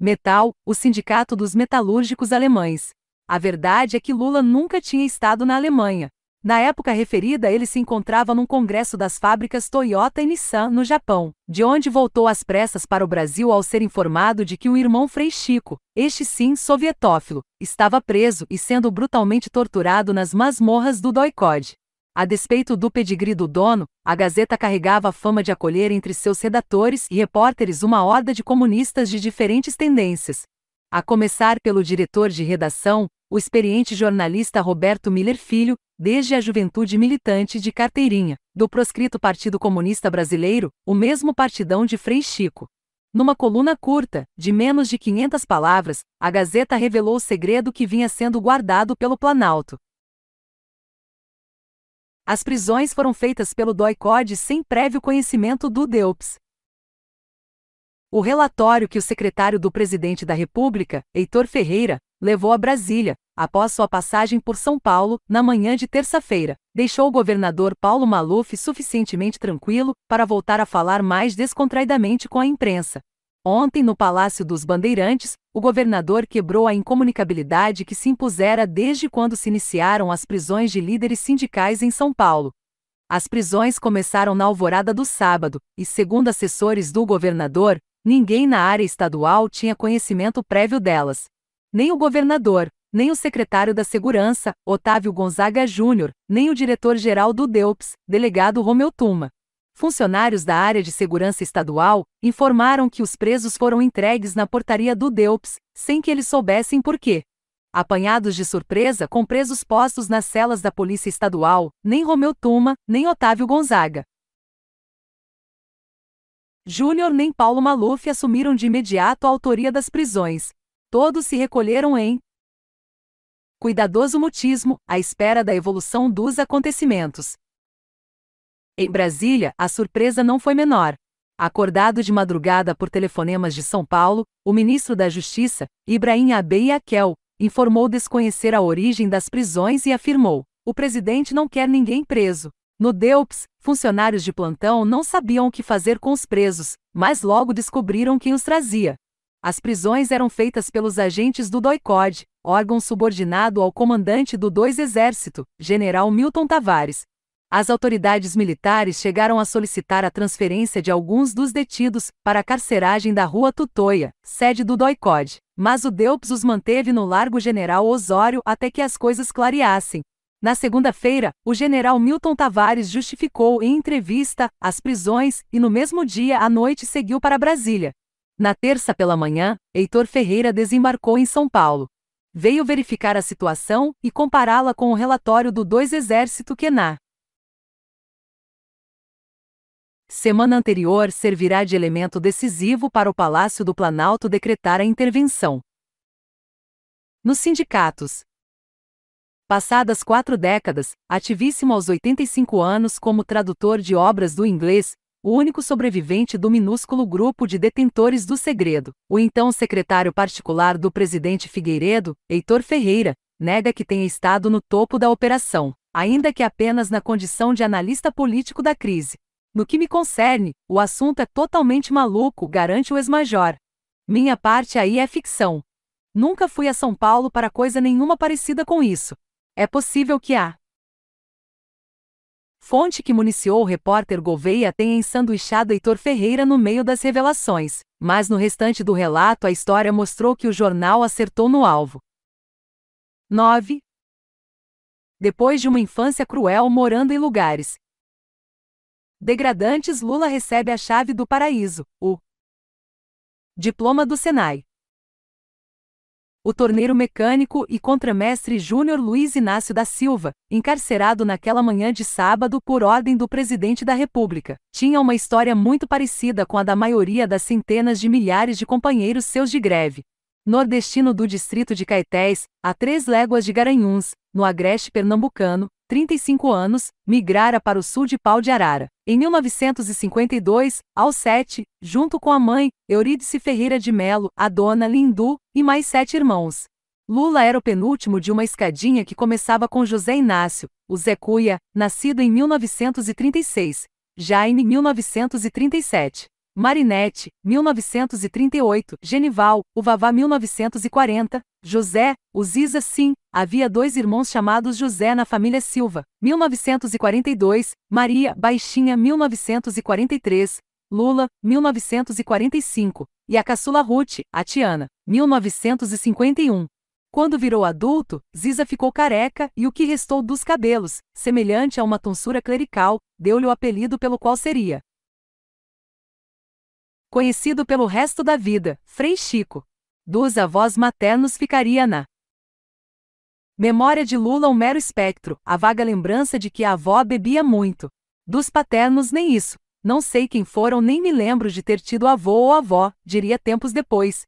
[SPEAKER 1] Metal, o sindicato dos metalúrgicos alemães. A verdade é que Lula nunca tinha estado na Alemanha. Na época referida, ele se encontrava num congresso das fábricas Toyota e Nissan, no Japão, de onde voltou às pressas para o Brasil ao ser informado de que o irmão Frei Chico, este sim sovietófilo, estava preso e sendo brutalmente torturado nas masmorras do doicode. A despeito do pedigree do dono, a Gazeta carregava a fama de acolher entre seus redatores e repórteres uma horda de comunistas de diferentes tendências. A começar pelo diretor de redação, o experiente jornalista Roberto Miller Filho, desde a juventude militante de carteirinha, do proscrito Partido Comunista Brasileiro, o mesmo partidão de Frei Chico. Numa coluna curta, de menos de 500 palavras, a Gazeta revelou o segredo que vinha sendo guardado pelo Planalto. As prisões foram feitas pelo DOI-COD sem prévio conhecimento do DEUPS. O relatório que o secretário do presidente da República, Heitor Ferreira, levou a Brasília, após sua passagem por São Paulo, na manhã de terça-feira, deixou o governador Paulo Maluf suficientemente tranquilo para voltar a falar mais descontraidamente com a imprensa. Ontem, no Palácio dos Bandeirantes, o governador quebrou a incomunicabilidade que se impusera desde quando se iniciaram as prisões de líderes sindicais em São Paulo. As prisões começaram na alvorada do sábado, e, segundo assessores do governador, ninguém na área estadual tinha conhecimento prévio delas. Nem o governador, nem o secretário da Segurança, Otávio Gonzaga Júnior, nem o diretor-geral do DEUPS, delegado Romeu Tuma. Funcionários da área de segurança estadual informaram que os presos foram entregues na portaria do DEUPS, sem que eles soubessem por quê. Apanhados de surpresa com presos postos nas celas da Polícia Estadual, nem Romeu Tuma, nem Otávio Gonzaga. Júnior nem Paulo Maluf assumiram de imediato a autoria das prisões, todos se recolheram em cuidadoso mutismo, à espera da evolução dos acontecimentos. Em Brasília, a surpresa não foi menor. Acordado de madrugada por telefonemas de São Paulo, o ministro da Justiça, Ibrahim Abei Akel, informou desconhecer a origem das prisões e afirmou: o presidente não quer ninguém preso. No DEUPS, funcionários de plantão não sabiam o que fazer com os presos, mas logo descobriram quem os trazia. As prisões eram feitas pelos agentes do DOICOD, órgão subordinado ao comandante do 2 Exército, general Milton Tavares. As autoridades militares chegaram a solicitar a transferência de alguns dos detidos para a carceragem da Rua Tutóia, sede do DOICOD, mas o DEUPS os manteve no Largo General Osório até que as coisas clareassem. Na segunda-feira, o general Milton Tavares justificou em entrevista as prisões e no mesmo dia à noite seguiu para Brasília, na terça pela manhã, Heitor Ferreira desembarcou em São Paulo. Veio verificar a situação e compará-la com o relatório do 2 Exército Quená. Semana anterior servirá de elemento decisivo para o Palácio do Planalto decretar a intervenção. Nos sindicatos, Passadas quatro décadas, ativíssimo aos 85 anos como tradutor de obras do inglês, o único sobrevivente do minúsculo grupo de detentores do segredo. O então secretário particular do presidente Figueiredo, Heitor Ferreira, nega que tenha estado no topo da operação, ainda que apenas na condição de analista político da crise. No que me concerne, o assunto é totalmente maluco, garante o ex-major. Minha parte aí é ficção. Nunca fui a São Paulo para coisa nenhuma parecida com isso. É possível que a Fonte que municiou o repórter Gouveia tem ensanduichado Heitor Ferreira no meio das revelações, mas no restante do relato a história mostrou que o jornal acertou no alvo. 9. Depois de uma infância cruel morando em lugares degradantes, Lula recebe a chave do paraíso, o diploma do Senai o torneiro mecânico e contramestre Júnior Luiz Inácio da Silva, encarcerado naquela manhã de sábado por ordem do presidente da República, tinha uma história muito parecida com a da maioria das centenas de milhares de companheiros seus de greve. Nordestino do distrito de Caetés, a três léguas de Garanhuns, no agreste pernambucano, 35 anos, migrara para o sul de Pau de Arara. Em 1952, aos sete, junto com a mãe, Eurídice Ferreira de Melo, a dona Lindu, e mais sete irmãos. Lula era o penúltimo de uma escadinha que começava com José Inácio, o Zé Cuia, nascido em 1936, já em 1937. Marinette, 1938, Genival, o Vavá 1940, José, o Ziza sim, havia dois irmãos chamados José na família Silva, 1942, Maria, Baixinha 1943, Lula, 1945, e a caçula Ruth, a Tiana, 1951. Quando virou adulto, Ziza ficou careca e o que restou dos cabelos, semelhante a uma tonsura clerical, deu-lhe o apelido pelo qual seria conhecido pelo resto da vida, Frei Chico. Dos avós maternos ficaria na memória de Lula um mero espectro, a vaga lembrança de que a avó bebia muito. Dos paternos nem isso. Não sei quem foram nem me lembro de ter tido avô ou avó, diria tempos depois.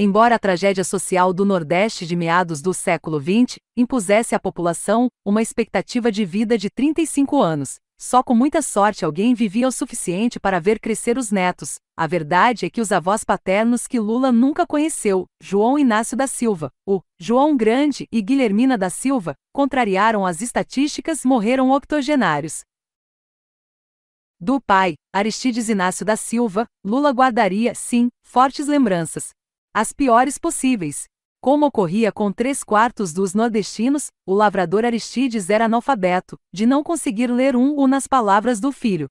[SPEAKER 1] Embora a tragédia social do Nordeste de meados do século XX impusesse à população uma expectativa de vida de 35 anos, só com muita sorte alguém vivia o suficiente para ver crescer os netos. A verdade é que os avós paternos que Lula nunca conheceu, João Inácio da Silva, o João Grande e Guilhermina da Silva, contrariaram as estatísticas, morreram octogenários. Do pai, Aristides Inácio da Silva, Lula guardaria, sim, fortes lembranças. As piores possíveis, como ocorria com três quartos dos nordestinos, o lavrador Aristides era analfabeto, de não conseguir ler um ou nas palavras do filho.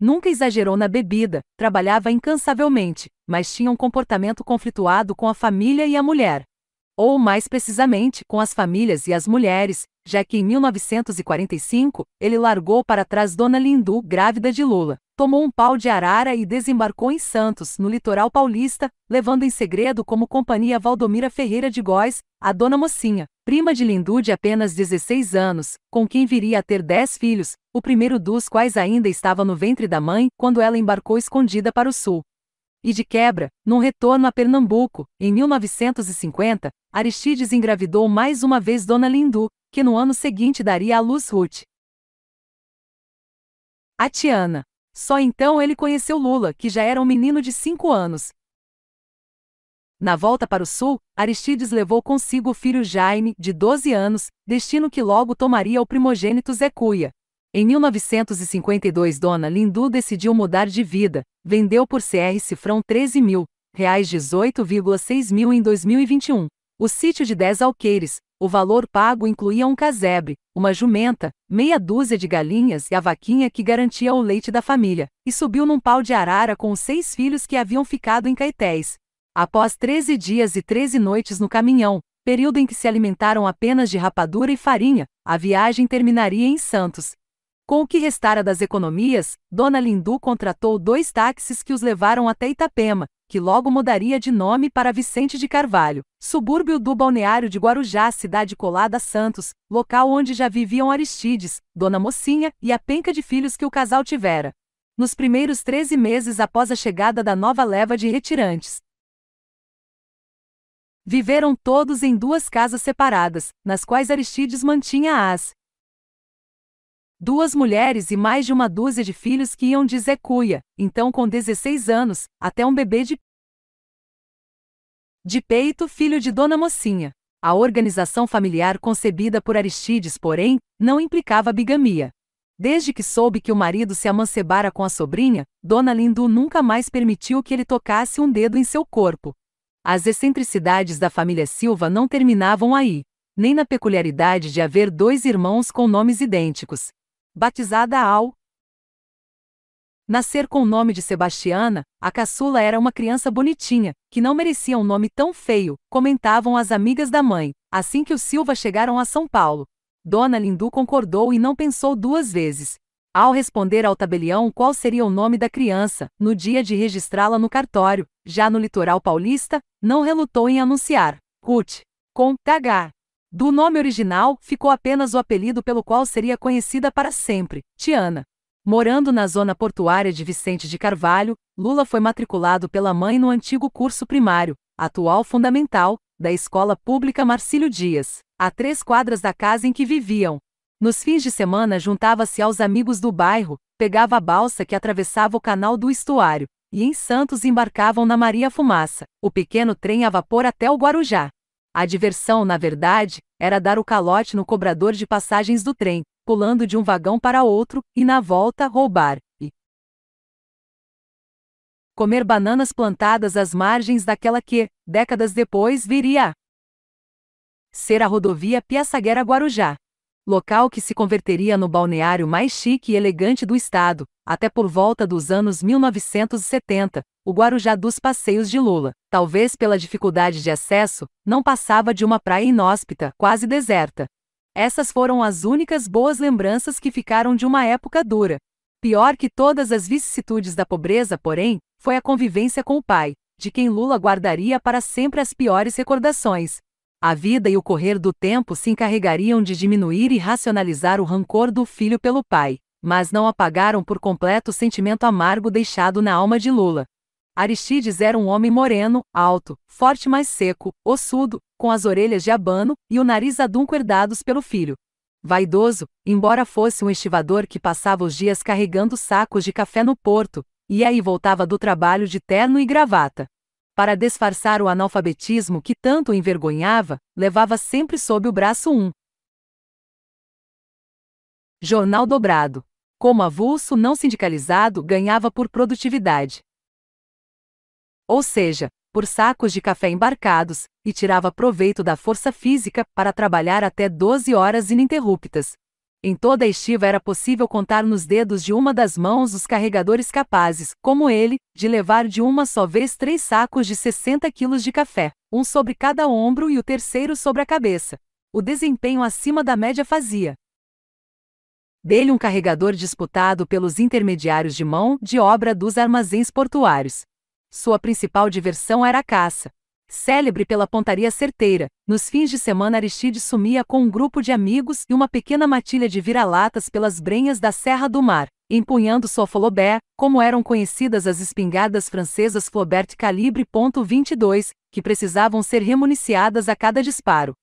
[SPEAKER 1] Nunca exagerou na bebida, trabalhava incansavelmente, mas tinha um comportamento conflituado com a família e a mulher. Ou, mais precisamente, com as famílias e as mulheres, já que em 1945 ele largou para trás Dona Lindu, grávida de Lula tomou um pau de arara e desembarcou em Santos, no litoral paulista, levando em segredo como companhia Valdomira Ferreira de Góes, a dona mocinha, prima de Lindu de apenas 16 anos, com quem viria a ter 10 filhos, o primeiro dos quais ainda estava no ventre da mãe quando ela embarcou escondida para o sul. E de quebra, num retorno a Pernambuco, em 1950, Aristides engravidou mais uma vez Dona Lindu, que no ano seguinte daria à luz Ruth. Atiana, só então ele conheceu Lula, que já era um menino de cinco anos. Na volta para o sul, Aristides levou consigo o filho Jaime, de 12 anos, destino que logo tomaria o primogênito Zé Cuia. Em 1952, Dona Lindu decidiu mudar de vida, vendeu por CR Cifrão 13 mil, reais 18,6 mil em 2021. O sítio de 10 alqueires, o valor pago incluía um casebre, uma jumenta, meia dúzia de galinhas e a vaquinha que garantia o leite da família, e subiu num pau de arara com os seis filhos que haviam ficado em Caetés. Após treze dias e treze noites no caminhão, período em que se alimentaram apenas de rapadura e farinha, a viagem terminaria em Santos. Com o que restara das economias, Dona Lindu contratou dois táxis que os levaram até Itapema, que logo mudaria de nome para Vicente de Carvalho, subúrbio do balneário de Guarujá, cidade colada a Santos, local onde já viviam Aristides, Dona Mocinha e a penca de filhos que o casal tivera. Nos primeiros 13 meses após a chegada da nova leva de retirantes, viveram todos em duas casas separadas, nas quais Aristides mantinha as duas mulheres e mais de uma dúzia de filhos que iam de Zecuia, então com 16 anos, até um bebê de de peito, filho de Dona Mocinha. A organização familiar concebida por Aristides, porém, não implicava bigamia. Desde que soube que o marido se amancebara com a sobrinha, Dona Lindu nunca mais permitiu que ele tocasse um dedo em seu corpo. As excentricidades da família Silva não terminavam aí, nem na peculiaridade de haver dois irmãos com nomes idênticos. Batizada ao Nascer com o nome de Sebastiana, a caçula era uma criança bonitinha, que não merecia um nome tão feio, comentavam as amigas da mãe, assim que os Silva chegaram a São Paulo. Dona Lindu concordou e não pensou duas vezes. Ao responder ao tabelião qual seria o nome da criança, no dia de registrá-la no cartório, já no litoral paulista, não relutou em anunciar Cut. com TH. Do nome original, ficou apenas o apelido pelo qual seria conhecida para sempre, Tiana. Morando na zona portuária de Vicente de Carvalho, Lula foi matriculado pela mãe no antigo curso primário, atual fundamental, da Escola Pública Marcílio Dias, a três quadras da casa em que viviam. Nos fins de semana juntava-se aos amigos do bairro, pegava a balsa que atravessava o canal do estuário, e em Santos embarcavam na Maria Fumaça, o pequeno trem a vapor até o Guarujá. A diversão, na verdade, era dar o calote no cobrador de passagens do trem, pulando de um vagão para outro, e na volta roubar, e comer bananas plantadas às margens daquela que, décadas depois, viria a ser a rodovia Piaçaguera-Guarujá. Local que se converteria no balneário mais chique e elegante do estado, até por volta dos anos 1970, o Guarujá dos Passeios de Lula, talvez pela dificuldade de acesso, não passava de uma praia inóspita, quase deserta, essas foram as únicas boas lembranças que ficaram de uma época dura. Pior que todas as vicissitudes da pobreza, porém, foi a convivência com o pai, de quem Lula guardaria para sempre as piores recordações. A vida e o correr do tempo se encarregariam de diminuir e racionalizar o rancor do filho pelo pai, mas não apagaram por completo o sentimento amargo deixado na alma de Lula. Aristides era um homem moreno, alto, forte mas seco, ossudo, com as orelhas de abano e o nariz adunco herdados pelo filho. Vaidoso, embora fosse um estivador que passava os dias carregando sacos de café no porto, e aí voltava do trabalho de terno e gravata. Para disfarçar o analfabetismo que tanto o envergonhava, levava sempre sob o braço um jornal dobrado. Como avulso não sindicalizado, ganhava por produtividade ou seja, por sacos de café embarcados, e tirava proveito da força física para trabalhar até 12 horas ininterruptas. Em toda a estiva era possível contar nos dedos de uma das mãos os carregadores capazes, como ele, de levar de uma só vez três sacos de 60 quilos de café, um sobre cada ombro e o terceiro sobre a cabeça. O desempenho acima da média fazia dele um carregador disputado pelos intermediários de mão de obra dos armazéns portuários. Sua principal diversão era a caça. Célebre pela pontaria certeira, nos fins de semana Aristide sumia com um grupo de amigos e uma pequena matilha de vira-latas pelas brenhas da Serra do Mar, empunhando sua folobé, como eram conhecidas as espingardas francesas Flaubert calibre .22, que precisavam ser remuniciadas a cada disparo.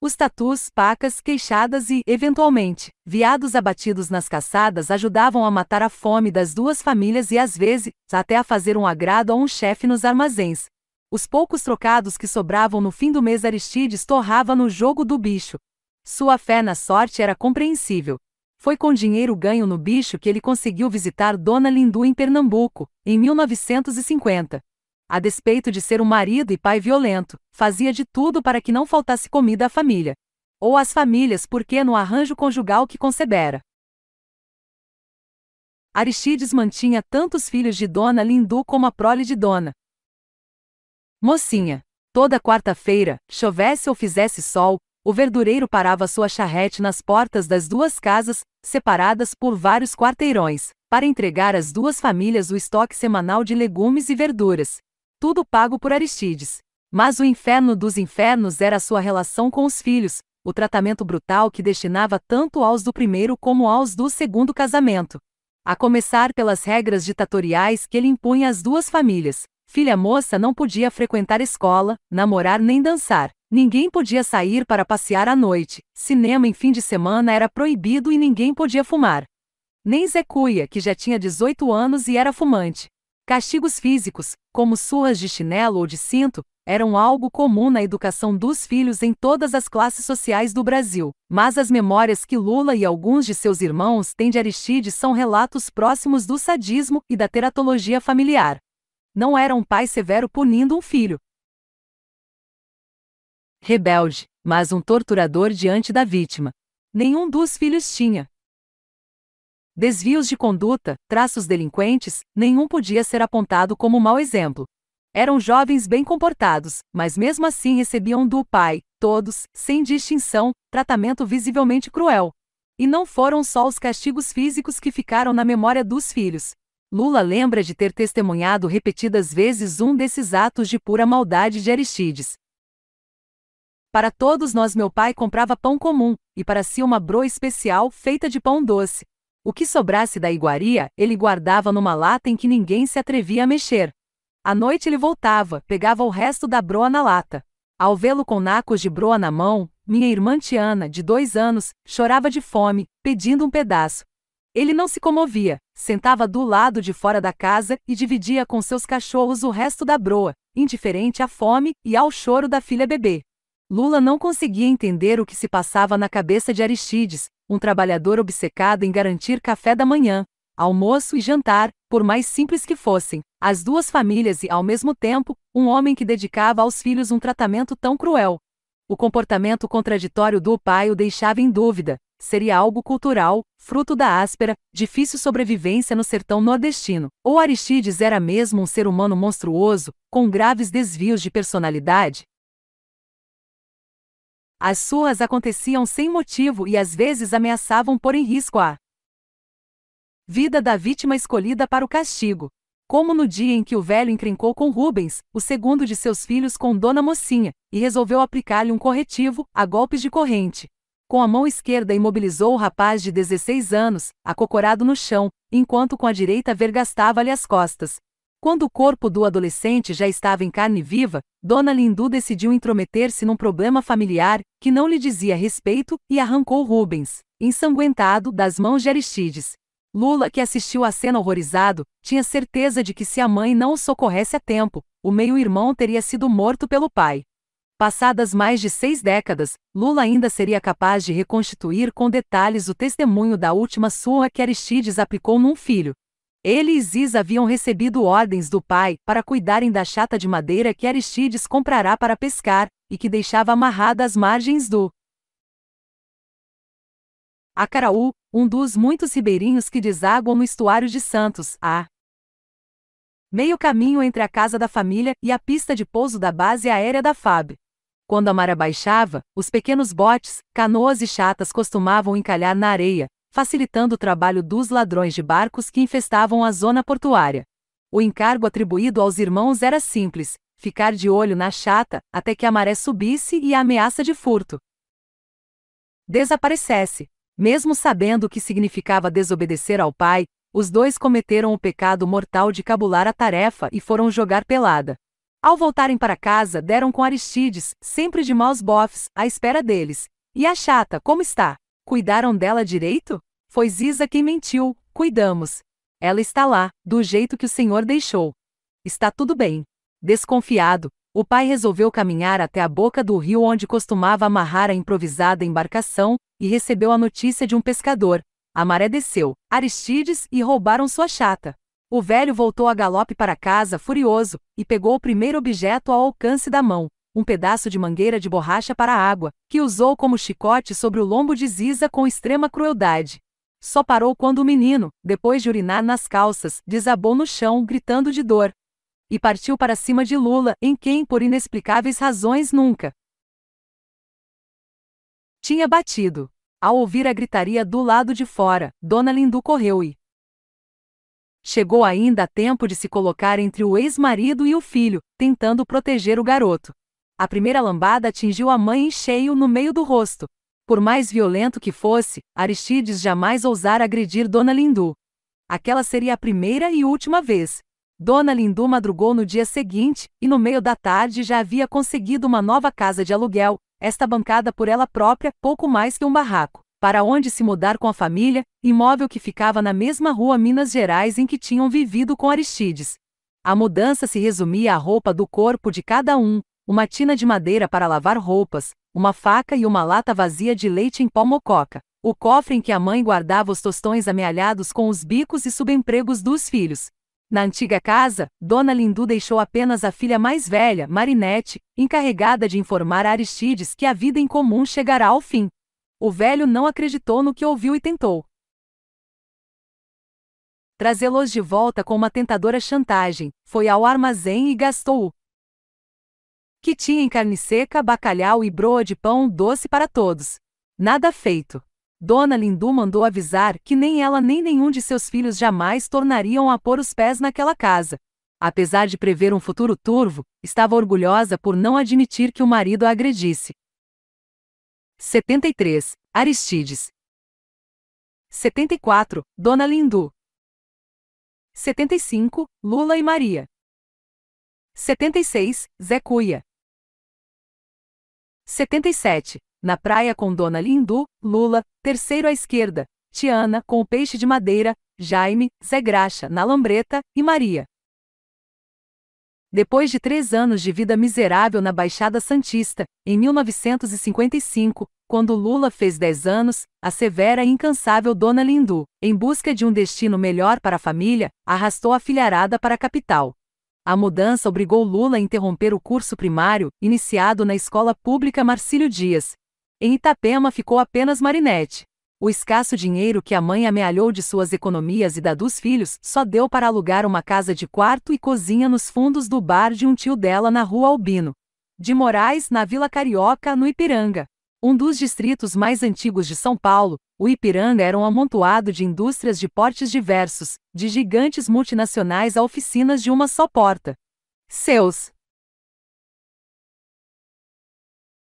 [SPEAKER 1] Os tatus, pacas, queixadas e, eventualmente, viados abatidos nas caçadas ajudavam a matar a fome das duas famílias e às vezes, até a fazer um agrado a um chefe nos armazéns. Os poucos trocados que sobravam no fim do mês Aristides torrava no jogo do bicho. Sua fé na sorte era compreensível. Foi com dinheiro ganho no bicho que ele conseguiu visitar Dona Lindu em Pernambuco, em 1950. A despeito de ser um marido e pai violento, fazia de tudo para que não faltasse comida à família. Ou às famílias, porque no arranjo conjugal que concebera. Aristides mantinha tantos filhos de Dona Lindu como a prole de Dona. Mocinha. Toda quarta-feira, chovesse ou fizesse sol, o verdureiro parava sua charrete nas portas das duas casas, separadas por vários quarteirões, para entregar às duas famílias o estoque semanal de legumes e verduras, tudo pago por Aristides. Mas o inferno dos infernos era a sua relação com os filhos, o tratamento brutal que destinava tanto aos do primeiro como aos do segundo casamento. A começar pelas regras ditatoriais que ele impunha às duas famílias. Filha moça não podia frequentar escola, namorar nem dançar. Ninguém podia sair para passear à noite. Cinema em fim de semana era proibido e ninguém podia fumar. Nem Zecuia, que já tinha 18 anos e era fumante. Castigos físicos, como surras de chinelo ou de cinto, eram algo comum na educação dos filhos em todas as classes sociais do Brasil. Mas as memórias que Lula e alguns de seus irmãos têm de Aristides são relatos próximos do sadismo e da teratologia familiar. Não era um pai severo punindo um filho. Rebelde, mas um torturador diante da vítima. Nenhum dos filhos tinha, desvios de conduta, traços delinquentes, nenhum podia ser apontado como mau exemplo. Eram jovens bem comportados, mas mesmo assim recebiam do pai, todos, sem distinção, tratamento visivelmente cruel. E não foram só os castigos físicos que ficaram na memória dos filhos. Lula lembra de ter testemunhado repetidas vezes um desses atos de pura maldade de Aristides. Para todos nós, meu pai comprava pão comum, e para si uma broa especial feita de pão doce. O que sobrasse da iguaria, ele guardava numa lata em que ninguém se atrevia a mexer. À noite ele voltava, pegava o resto da broa na lata. Ao vê-lo com nacos de broa na mão, minha irmã Tiana, de dois anos, chorava de fome, pedindo um pedaço. Ele não se comovia, sentava do lado de fora da casa e dividia com seus cachorros o resto da broa, indiferente à fome e ao choro da filha bebê. Lula não conseguia entender o que se passava na cabeça de Aristides, um trabalhador obcecado em garantir café da manhã, almoço e jantar, por mais simples que fossem, as duas famílias e, ao mesmo tempo, um homem que dedicava aos filhos um tratamento tão cruel. O comportamento contraditório do pai o deixava em dúvida. Seria algo cultural, fruto da áspera, difícil sobrevivência no sertão nordestino. Ou Aristides era mesmo um ser humano monstruoso, com graves desvios de personalidade? As surras aconteciam sem motivo e às vezes ameaçavam pôr em risco a vida da vítima escolhida para o castigo. Como no dia em que o velho encrencou com Rubens, o segundo de seus filhos com Dona Mocinha, e resolveu aplicar-lhe um corretivo, a golpes de corrente. Com a mão esquerda imobilizou o rapaz de 16 anos, acocorado no chão, enquanto com a direita vergastava-lhe as costas, quando o corpo do adolescente já estava em carne viva, Dona Lindu decidiu intrometer-se num problema familiar que não lhe dizia respeito e arrancou Rubens, ensanguentado, das mãos de Aristides. Lula, que assistiu à cena horrorizado, tinha certeza de que se a mãe não o socorresse a tempo, o meio-irmão teria sido morto pelo pai. Passadas mais de seis décadas, Lula ainda seria capaz de reconstituir com detalhes o testemunho da última surra que Aristides aplicou num filho, ele e Ziz haviam recebido ordens do pai para cuidarem da chata de madeira que Aristides comprará para pescar, e que deixava amarrada às margens do Acaraú, um dos muitos ribeirinhos que desaguam no estuário de Santos, a meio caminho entre a casa da família e a pista de pouso da base aérea da FAB. Quando a maré baixava, os pequenos botes, canoas e chatas costumavam encalhar na areia, facilitando o trabalho dos ladrões de barcos que infestavam a zona portuária. O encargo atribuído aos irmãos era simples: ficar de olho na chata até que a maré subisse e a ameaça de furto desaparecesse. Mesmo sabendo o que significava desobedecer ao pai, os dois cometeram o pecado mortal de cabular a tarefa e foram jogar pelada. Ao voltarem para casa, deram com Aristides, sempre de maus bofes, à espera deles. E a chata, como está? Cuidaram dela direito? Foi Ziza quem mentiu, cuidamos. Ela está lá, do jeito que o senhor deixou. Está tudo bem. Desconfiado, o pai resolveu caminhar até a boca do rio onde costumava amarrar a improvisada embarcação e recebeu a notícia de um pescador. A maré desceu, Aristides e roubaram sua chata. O velho voltou a galope para casa furioso e pegou o primeiro objeto ao alcance da mão, um pedaço de mangueira de borracha para água, que usou como chicote sobre o lombo de Ziza com extrema crueldade. Só parou quando o menino, depois de urinar nas calças, desabou no chão, gritando de dor. E partiu para cima de Lula, em quem, por inexplicáveis razões, nunca tinha batido. Ao ouvir a gritaria do lado de fora, Dona Lindu correu e chegou ainda a tempo de se colocar entre o ex-marido e o filho, tentando proteger o garoto. A primeira lambada atingiu a mãe em cheio no meio do rosto, por mais violento que fosse, Aristides jamais ousara agredir Dona Lindu. Aquela seria a primeira e última vez. Dona Lindu madrugou no dia seguinte, e no meio da tarde já havia conseguido uma nova casa de aluguel, esta bancada por ela própria, pouco mais que um barraco, para onde se mudar com a família, imóvel que ficava na mesma rua Minas Gerais em que tinham vivido com Aristides. A mudança se resumia à roupa do corpo de cada um, uma tina de madeira para lavar roupas, uma faca e uma lata vazia de leite em pó mococa, o cofre em que a mãe guardava os tostões amealhados com os bicos e subempregos dos filhos. Na antiga casa, Dona Lindu deixou apenas a filha mais velha, Marinette, encarregada de informar a Aristides que a vida em comum chegará ao fim. O velho não acreditou no que ouviu e tentou trazê-los de volta com uma tentadora chantagem, foi ao armazém e gastou-o, que tinha carne seca, bacalhau e broa de pão doce para todos. Nada feito. Dona Lindu mandou avisar que nem ela nem nenhum de seus filhos jamais tornariam a pôr os pés naquela casa. Apesar de prever um futuro turvo, estava orgulhosa por não admitir que o marido a agredisse. 73. Aristides. 74. Dona Lindu. 75. Lula e Maria. 76. Zé Cuia. 77. Na praia com Dona Lindu, Lula, terceiro à esquerda, Tiana com o peixe de madeira, Jaime, Zé Graxa na lambreta e Maria. Depois de três anos de vida miserável na Baixada Santista, em 1955, quando Lula fez 10 anos, a severa e incansável Dona Lindu, em busca de um destino melhor para a família, arrastou a filharada para a capital. A mudança obrigou Lula a interromper o curso primário, iniciado na Escola Pública Marcílio Dias. Em Itapema ficou apenas Marinette. O escasso dinheiro que a mãe amealhou de suas economias e da dos filhos só deu para alugar uma casa de quarto e cozinha nos fundos do bar de um tio dela na Rua Albino. De Moraes, na Vila Carioca, no Ipiranga. Um dos distritos mais antigos de São Paulo, o Ipiranga era um amontoado de indústrias de portes diversos, de gigantes multinacionais a oficinas de uma só porta. Seus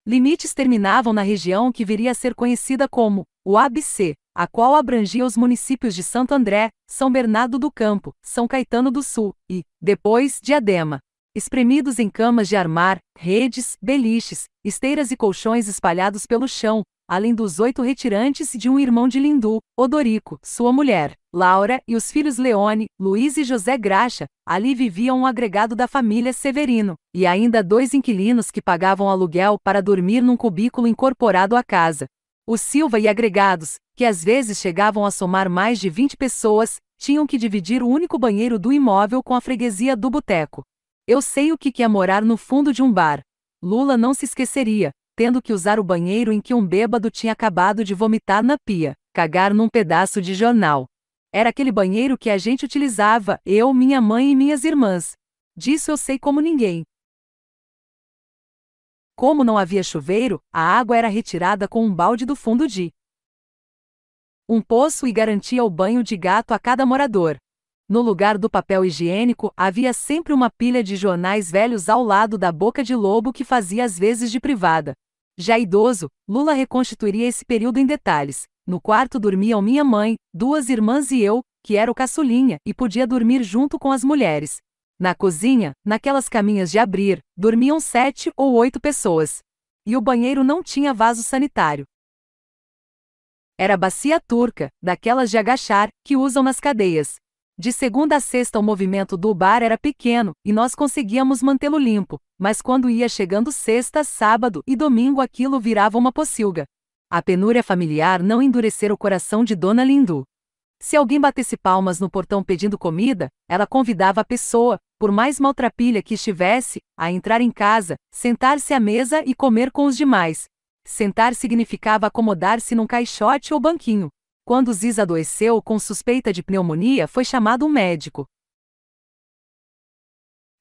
[SPEAKER 1] limites terminavam na região que viria a ser conhecida como o ABC, a qual abrangia os municípios de Santo André, São Bernardo do Campo, São Caetano do Sul e, depois, Diadema espremidos em camas de armar, redes, beliches, esteiras e colchões espalhados pelo chão, além dos oito retirantes e de um irmão de Lindu, Odorico, sua mulher, Laura e os filhos Leone, Luiz e José Graxa, ali vivia um agregado da família Severino, e ainda dois inquilinos que pagavam aluguel para dormir num cubículo incorporado à casa. O Silva e agregados, que às vezes chegavam a somar mais de 20 pessoas, tinham que dividir o único banheiro do imóvel com a freguesia do boteco. Eu sei o que é morar no fundo de um bar. Lula não se esqueceria, tendo que usar o banheiro em que um bêbado tinha acabado de vomitar na pia, cagar num pedaço de jornal. Era aquele banheiro que a gente utilizava, eu, minha mãe e minhas irmãs. Disso eu sei como ninguém. Como não havia chuveiro, a água era retirada com um balde do fundo de um poço e garantia o banho de gato a cada morador. No lugar do papel higiênico, havia sempre uma pilha de jornais velhos ao lado da boca de lobo que fazia às vezes de privada. Já idoso, Lula reconstituiria esse período em detalhes. No quarto dormiam minha mãe, duas irmãs e eu, que era o caçulinha e podia dormir junto com as mulheres. Na cozinha, naquelas caminhas de abrir, dormiam sete ou oito pessoas. E o banheiro não tinha vaso sanitário. Era bacia turca, daquelas de agachar, que usam nas cadeias. De segunda a sexta, o movimento do bar era pequeno e nós conseguíamos mantê-lo limpo, mas quando ia chegando sexta, sábado e domingo aquilo virava uma pocilga. A penúria familiar não endurecera o coração de Dona Lindu. Se alguém batesse palmas no portão pedindo comida, ela convidava a pessoa, por mais maltrapilha que estivesse, a entrar em casa, sentar-se à mesa e comer com os demais. Sentar significava acomodar-se num caixote ou banquinho, quando Ziz adoeceu com suspeita de pneumonia, foi chamado um médico.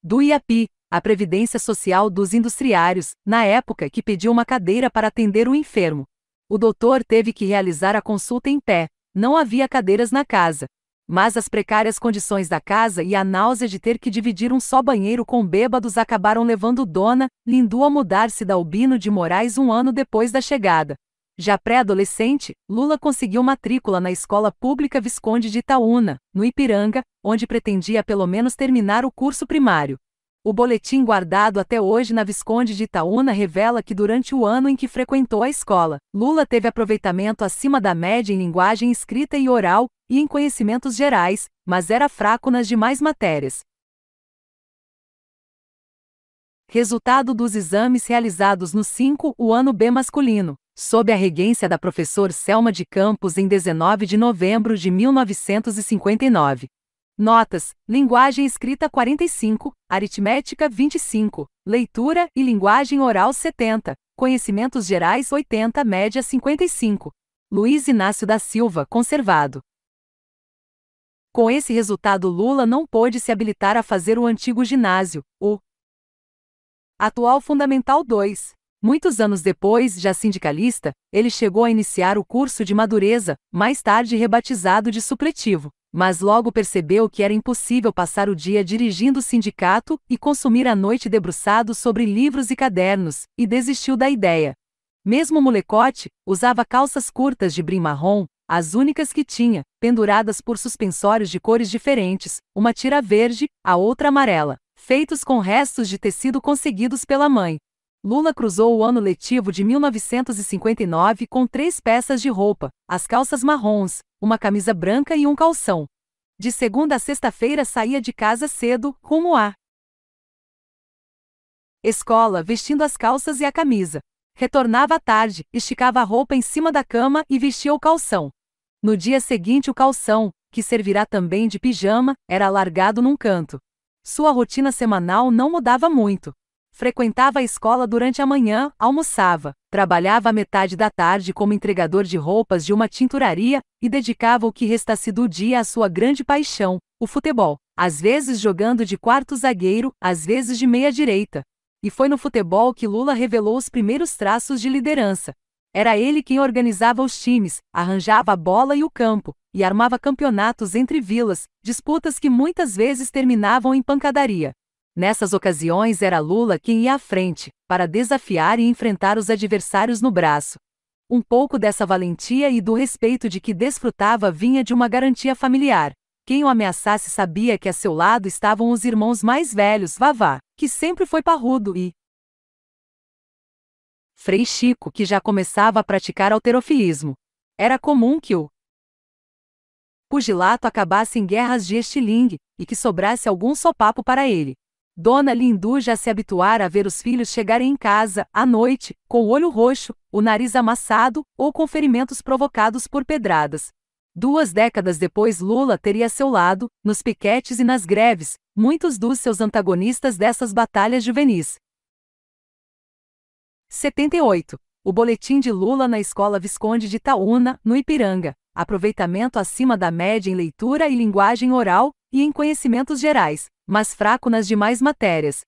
[SPEAKER 1] Do IAPI, a Previdência Social dos Industriários, na época que pediu uma cadeira para atender o enfermo. O doutor teve que realizar a consulta em pé, não havia cadeiras na casa. Mas as precárias condições da casa e a náusea de ter que dividir um só banheiro com bêbados acabaram levando Dona Lindu a mudar-se da Albino de Moraes um ano depois da chegada. Já pré-adolescente, Lula conseguiu matrícula na Escola Pública Visconde de Itaúna, no Ipiranga, onde pretendia pelo menos terminar o curso primário. O boletim guardado até hoje na Visconde de Itaúna revela que durante o ano em que frequentou a escola, Lula teve aproveitamento acima da média em linguagem escrita e oral, e em conhecimentos gerais, mas era fraco nas demais matérias. Resultado dos exames realizados no 5 o ano B masculino sob a regência da professor Selma de Campos em 19 de novembro de 1959. Notas: Linguagem escrita 45, aritmética 25, leitura e linguagem oral 70, conhecimentos gerais 80, média 55. Luiz Inácio da Silva, conservado. Com esse resultado, Lula não pôde se habilitar a fazer o antigo ginásio, o atual Fundamental 2, Muitos anos depois, já sindicalista, ele chegou a iniciar o curso de madureza, mais tarde rebatizado de supletivo, mas logo percebeu que era impossível passar o dia dirigindo o sindicato e consumir a noite debruçado sobre livros e cadernos, e desistiu da ideia. Mesmo molecote, usava calças curtas de brim marrom, as únicas que tinha, penduradas por suspensórios de cores diferentes, uma tira verde, a outra amarela, feitos com restos de tecido conseguidos pela mãe, Lula cruzou o ano letivo de 1959 com três peças de roupa, as calças marrons, uma camisa branca e um calção. De segunda a sexta-feira saía de casa cedo, rumo à escola, vestindo as calças e a camisa. Retornava à tarde, esticava a roupa em cima da cama e vestia o calção. No dia seguinte, o calção, que servirá também de pijama, era largado num canto. Sua rotina semanal não mudava muito. Frequentava a escola durante a manhã, almoçava, trabalhava a metade da tarde como entregador de roupas de uma tinturaria e dedicava o que restasse do dia à sua grande paixão, o futebol, às vezes jogando de quarto zagueiro, às vezes de meia direita. E foi no futebol que Lula revelou os primeiros traços de liderança. Era ele quem organizava os times, arranjava a bola e o campo, e armava campeonatos entre vilas, disputas que muitas vezes terminavam em pancadaria. Nessas ocasiões era Lula quem ia à frente, para desafiar e enfrentar os adversários no braço. Um pouco dessa valentia e do respeito de que desfrutava vinha de uma garantia familiar. Quem o ameaçasse sabia que a seu lado estavam os irmãos mais velhos, Vavá, que sempre foi parrudo, e Frei Chico, que já começava a praticar alterofilismo. Era comum que o pugilato acabasse em guerras de estilingue e que sobrasse algum sopapo para ele. Dona Lindu já se habituara a ver os filhos chegarem em casa, à noite, com o olho roxo, o nariz amassado ou com ferimentos provocados por pedradas. Duas décadas depois, Lula teria a seu lado, nos piquetes e nas greves, muitos dos seus antagonistas dessas batalhas juvenis. 78. O boletim de Lula na Escola Visconde de Itaúna, no Ipiranga. Aproveitamento acima da média em leitura e linguagem oral e em conhecimentos gerais mas fraco nas demais matérias.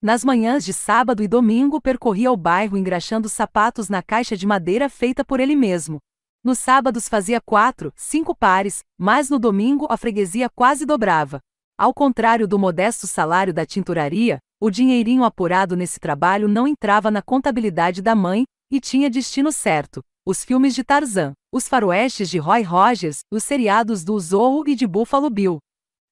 [SPEAKER 1] Nas manhãs de sábado e domingo percorria o bairro engraxando sapatos na caixa de madeira feita por ele mesmo. Nos sábados fazia quatro, cinco pares, mas no domingo a freguesia quase dobrava. Ao contrário do modesto salário da tinturaria, o dinheirinho apurado nesse trabalho não entrava na contabilidade da mãe e tinha destino certo. Os filmes de Tarzan, os faroestes de Roy Rogers, os seriados do Zorro e de Buffalo Bill.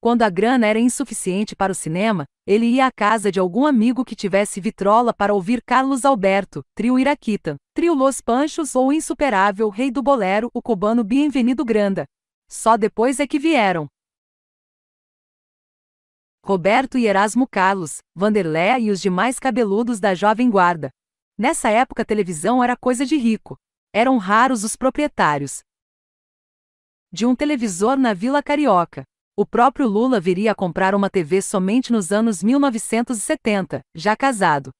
[SPEAKER 1] Quando a grana era insuficiente para o cinema, ele ia à casa de algum amigo que tivesse vitrola para ouvir Carlos Alberto, trio Iraquita, trio Los Panchos ou o insuperável rei do bolero, o cubano Bienvenido Granda. Só depois é que vieram. Roberto e Erasmo Carlos, Vanderlé e os demais cabeludos da Jovem Guarda. Nessa época a televisão era coisa de rico. Eram raros os proprietários de um televisor na Vila Carioca. O próprio Lula viria a comprar uma TV somente nos anos 1970, já casado.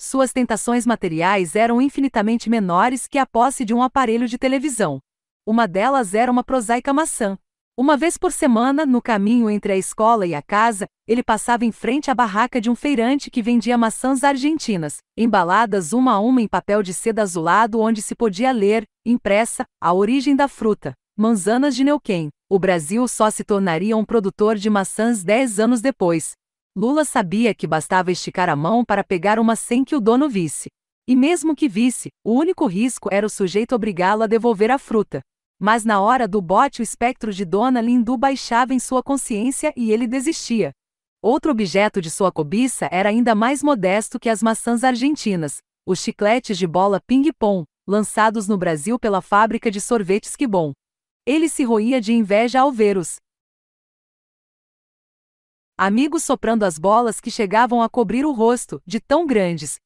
[SPEAKER 1] Suas tentações materiais eram infinitamente menores que a posse de um aparelho de televisão. Uma delas era uma prosaica maçã. Uma vez por semana, no caminho entre a escola e a casa, ele passava em frente à barraca de um feirante que vendia maçãs argentinas, embaladas uma a uma em papel de seda azulado onde se podia ler, impressa, a origem da fruta, manzanas de Neuquén o Brasil só se tornaria um produtor de maçãs 10 anos depois. Lula sabia que bastava esticar a mão para pegar uma sem que o dono visse. E mesmo que visse, o único risco era o sujeito obrigá-lo a devolver a fruta. Mas na hora do bote o espectro de Dona Lindu baixava em sua consciência e ele desistia. Outro objeto de sua cobiça era ainda mais modesto que as maçãs argentinas, os chicletes de bola ping-pong, lançados no Brasil pela fábrica de sorvetes Quibon. Ele se roía de inveja ao ver-os. Amigos soprando as bolas que chegavam a cobrir o rosto, de tão grandes.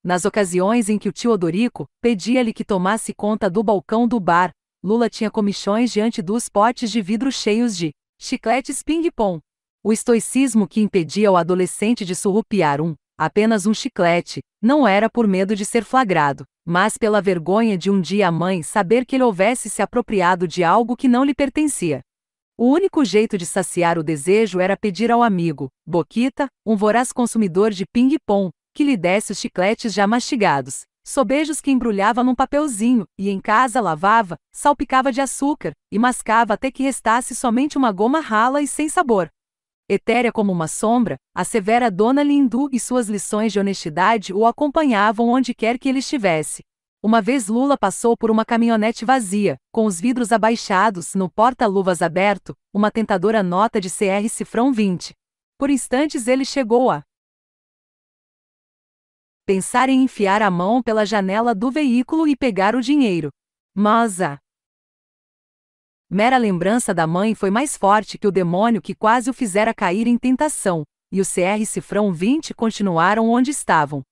[SPEAKER 1] Nas ocasiões em que o tio Odorico pedia-lhe que tomasse conta do balcão do bar, Lula tinha comichões diante dos potes de vidro cheios de chicletes ping-pong. O estoicismo que impedia o adolescente de surrupiar um apenas um chiclete, não era por medo de ser flagrado, mas pela vergonha de um dia a mãe saber que ele houvesse se apropriado de algo que não lhe pertencia. O único jeito de saciar o desejo era pedir ao amigo, Boquita, um voraz consumidor de ping-pong, que lhe desse os chicletes já mastigados, sobejos que embrulhava num papelzinho e em casa lavava, salpicava de açúcar e mascava até que restasse somente uma goma rala e sem sabor etérea como uma sombra, a severa dona Lindu e suas lições de honestidade o acompanhavam onde quer que ele estivesse. Uma vez Lula passou por uma caminhonete vazia, com os vidros abaixados, no porta-luvas aberto, uma tentadora nota de CR Cifrão 20. Por instantes ele chegou a pensar em enfiar a mão pela janela do veículo e pegar o dinheiro. Mas a Mera lembrança da mãe foi mais forte que o demônio que quase o fizera cair em tentação, e o CR Cifrão 20 continuaram onde estavam.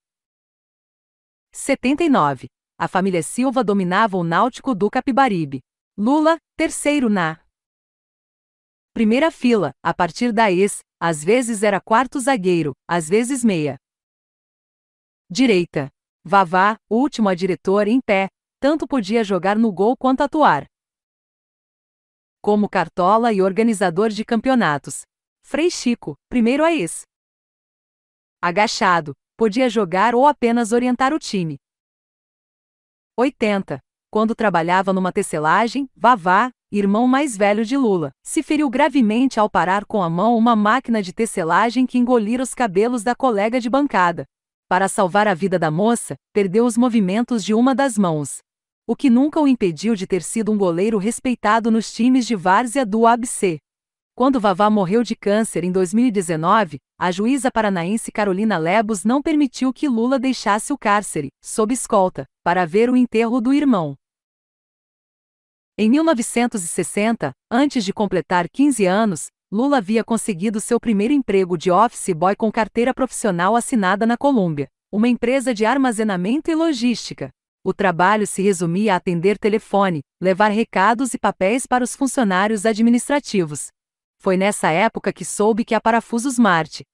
[SPEAKER 1] 79. A família Silva dominava o náutico do Capibaribe. Lula, terceiro na primeira fila, a partir da ex, às vezes era quarto zagueiro, às vezes meia. Direita. Vavá, último a diretor em pé, tanto podia jogar no gol quanto atuar como cartola e organizador de campeonatos. Frei Chico, primeiro a ex. Agachado, podia jogar ou apenas orientar o time. 80. Quando trabalhava numa tecelagem, Vavá, irmão mais velho de Lula, se feriu gravemente ao parar com a mão uma máquina de tecelagem que engolira os cabelos da colega de bancada. Para salvar a vida da moça, perdeu os movimentos de uma das mãos, o que nunca o impediu de ter sido um goleiro respeitado nos times de várzea do ABC. Quando Vavá morreu de câncer em 2019, a juíza paranaense Carolina Lebos não permitiu que Lula deixasse o cárcere, sob escolta, para ver o enterro do irmão. Em 1960, antes de completar 15 anos, Lula havia conseguido seu primeiro emprego de office boy com carteira profissional assinada na Colômbia, uma empresa de armazenamento e logística, o trabalho se resumia a atender telefone, levar recados e papéis para os funcionários administrativos. Foi nessa época que soube que a Parafusos Marte,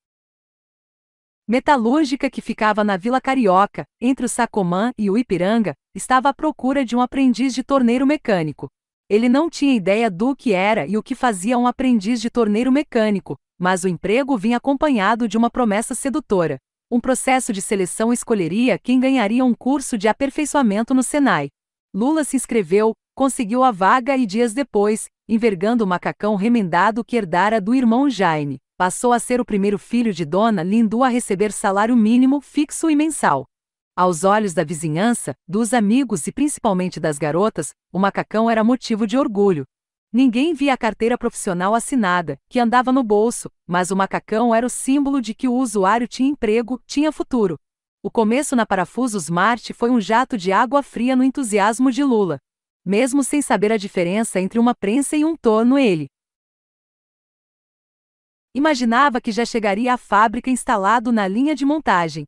[SPEAKER 1] metalúrgica que ficava na Vila Carioca, entre o Sacomã e o Ipiranga, estava à procura de um aprendiz de torneiro mecânico. Ele não tinha ideia do que era e o que fazia um aprendiz de torneiro mecânico, mas o emprego vinha acompanhado de uma promessa sedutora. Um processo de seleção escolheria quem ganharia um curso de aperfeiçoamento no Senai. Lula se inscreveu, conseguiu a vaga e dias depois, envergando o macacão remendado que herdara do irmão Jaime, passou a ser o primeiro filho de Dona Lindu a receber salário mínimo fixo e mensal. Aos olhos da vizinhança, dos amigos e principalmente das garotas, o macacão era motivo de orgulho, Ninguém via a carteira profissional assinada, que andava no bolso, mas o macacão era o símbolo de que o usuário tinha emprego, tinha futuro. O começo na Parafuso Smart foi um jato de água fria no entusiasmo de Lula. Mesmo sem saber a diferença entre uma prensa e um torno, ele imaginava que já chegaria à fábrica instalado na linha de montagem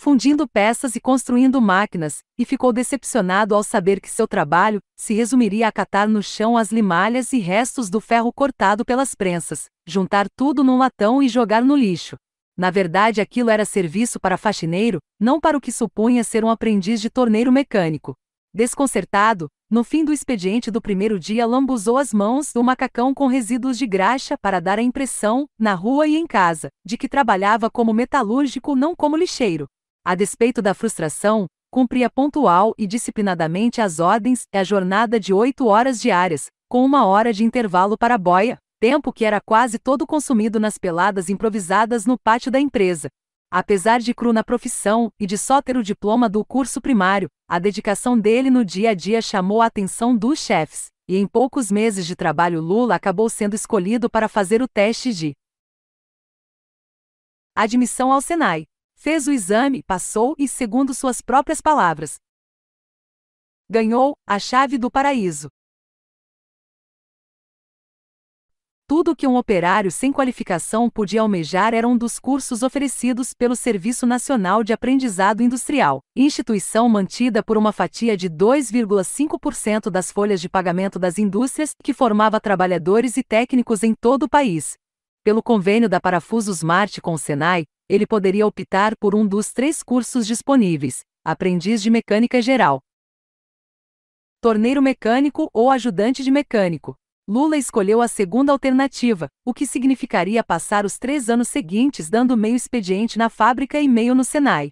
[SPEAKER 1] fundindo peças e construindo máquinas, e ficou decepcionado ao saber que seu trabalho se resumiria a catar no chão as limalhas e restos do ferro cortado pelas prensas, juntar tudo num latão e jogar no lixo. Na verdade, aquilo era serviço para faxineiro, não para o que supunha ser um aprendiz de torneiro mecânico. Desconcertado, no fim do expediente do primeiro dia lambuzou as mãos do macacão com resíduos de graxa para dar a impressão, na rua e em casa, de que trabalhava como metalúrgico não como lixeiro. A despeito da frustração, cumpria pontual e disciplinadamente as ordens e a jornada de oito horas diárias, com uma hora de intervalo para a boia, tempo que era quase todo consumido nas peladas improvisadas no pátio da empresa. Apesar de cru na profissão e de só ter o diploma do curso primário, a dedicação dele no dia a dia chamou a atenção dos chefes, e em poucos meses de trabalho Lula acabou sendo escolhido para fazer o teste de admissão ao Senai. Fez o exame, passou e, segundo suas próprias palavras, ganhou a chave do paraíso. Tudo que um operário sem qualificação podia almejar era um dos cursos oferecidos pelo Serviço Nacional de Aprendizado Industrial, instituição mantida por uma fatia de 2,5% das folhas de pagamento das indústrias, que formava trabalhadores e técnicos em todo o país. Pelo convênio da Parafusos Marte com o Senai, ele poderia optar por um dos três cursos disponíveis: aprendiz de mecânica geral, torneiro mecânico ou ajudante de mecânico. Lula escolheu a segunda alternativa, o que significaria passar os três anos seguintes dando meio expediente na fábrica e meio no Senai.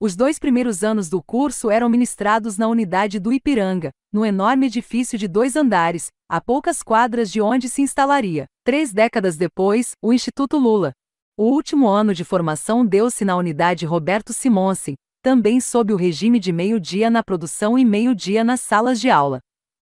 [SPEAKER 1] Os dois primeiros anos do curso eram ministrados na unidade do Ipiranga, num enorme edifício de dois andares, a poucas quadras de onde se instalaria, três décadas depois, o Instituto Lula, o último ano de formação deu-se na unidade Roberto Simonsen, também sob o regime de meio-dia na produção e meio-dia nas salas de aula.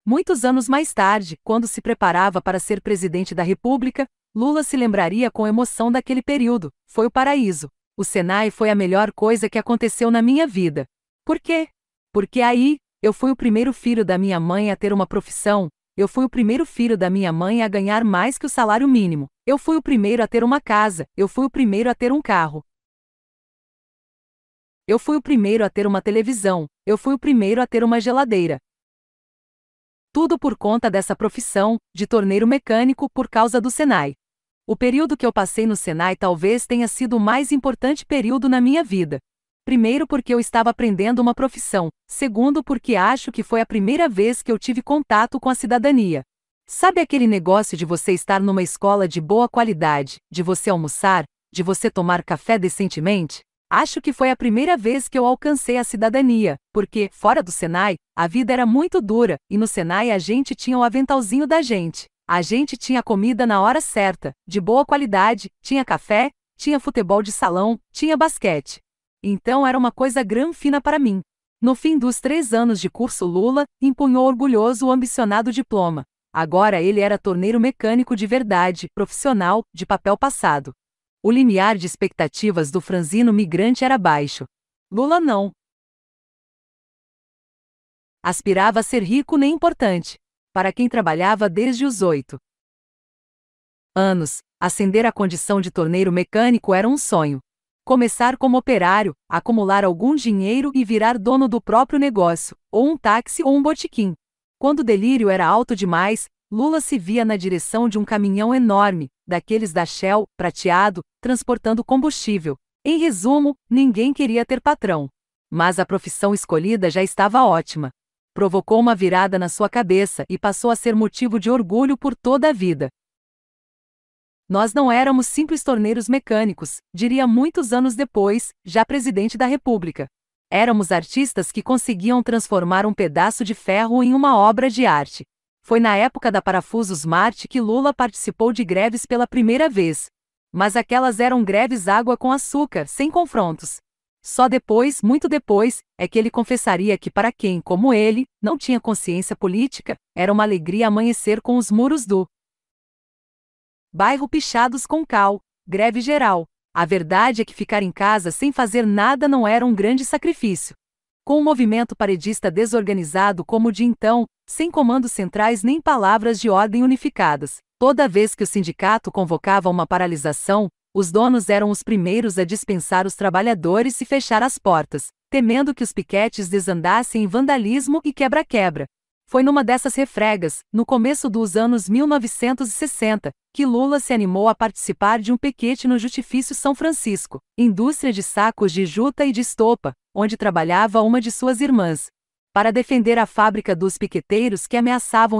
[SPEAKER 1] Muitos anos mais tarde, quando se preparava para ser presidente da República, Lula se lembraria com emoção daquele período. Foi o paraíso. O Senai foi a melhor coisa que aconteceu na minha vida. Por quê? Porque aí, eu fui o primeiro filho da minha mãe a ter uma profissão, eu fui o primeiro filho da minha mãe a ganhar mais que o salário mínimo. Eu fui o primeiro a ter uma casa. Eu fui o primeiro a ter um carro. Eu fui o primeiro a ter uma televisão. Eu fui o primeiro a ter uma geladeira. Tudo por conta dessa profissão, de torneiro mecânico, por causa do Senai. O período que eu passei no Senai talvez tenha sido o mais importante período na minha vida. Primeiro, porque eu estava aprendendo uma profissão. Segundo, porque acho que foi a primeira vez que eu tive contato com a cidadania. Sabe aquele negócio de você estar numa escola de boa qualidade, de você almoçar, de você tomar café decentemente? Acho que foi a primeira vez que eu alcancei a cidadania, porque, fora do Senai, a vida era muito dura, e no Senai a gente tinha o aventalzinho da gente. A gente tinha comida na hora certa, de boa qualidade, tinha café, tinha futebol de salão, tinha basquete. Então era uma coisa fina para mim. No fim dos três anos de curso, Lula empunhou orgulhoso o ambicionado diploma. Agora ele era torneiro mecânico de verdade, profissional, de papel passado. O limiar de expectativas do franzino migrante era baixo. Lula não. Aspirava a ser rico nem importante. Para quem trabalhava desde os oito anos, ascender à condição de torneiro mecânico era um sonho começar como operário, acumular algum dinheiro e virar dono do próprio negócio, ou um táxi ou um botiquim. Quando o delírio era alto demais, Lula se via na direção de um caminhão enorme, daqueles da Shell, prateado, transportando combustível. Em resumo, ninguém queria ter patrão. Mas a profissão escolhida já estava ótima. Provocou uma virada na sua cabeça e passou a ser motivo de orgulho por toda a vida. Nós não éramos simples torneiros mecânicos, diria muitos anos depois, já presidente da República. Éramos artistas que conseguiam transformar um pedaço de ferro em uma obra de arte. Foi na época da Parafusos Marte que Lula participou de greves pela primeira vez. Mas aquelas eram greves água com açúcar, sem confrontos. Só depois, muito depois, é que ele confessaria que para quem, como ele, não tinha consciência política, era uma alegria amanhecer com os muros do Bairro Pichados com Cal, greve geral. A verdade é que ficar em casa sem fazer nada não era um grande sacrifício. Com o movimento paredista desorganizado como o de então, sem comandos centrais nem palavras de ordem unificadas, toda vez que o sindicato convocava uma paralisação, os donos eram os primeiros a dispensar os trabalhadores e fechar as portas, temendo que os piquetes desandassem em vandalismo e quebra-quebra, foi numa dessas refregas, no começo dos anos 1960, que Lula se animou a participar de um piquete no Justifício São Francisco, indústria de sacos de juta e de estopa, onde trabalhava uma de suas irmãs, para defender a fábrica dos piqueteiros que ameaçavam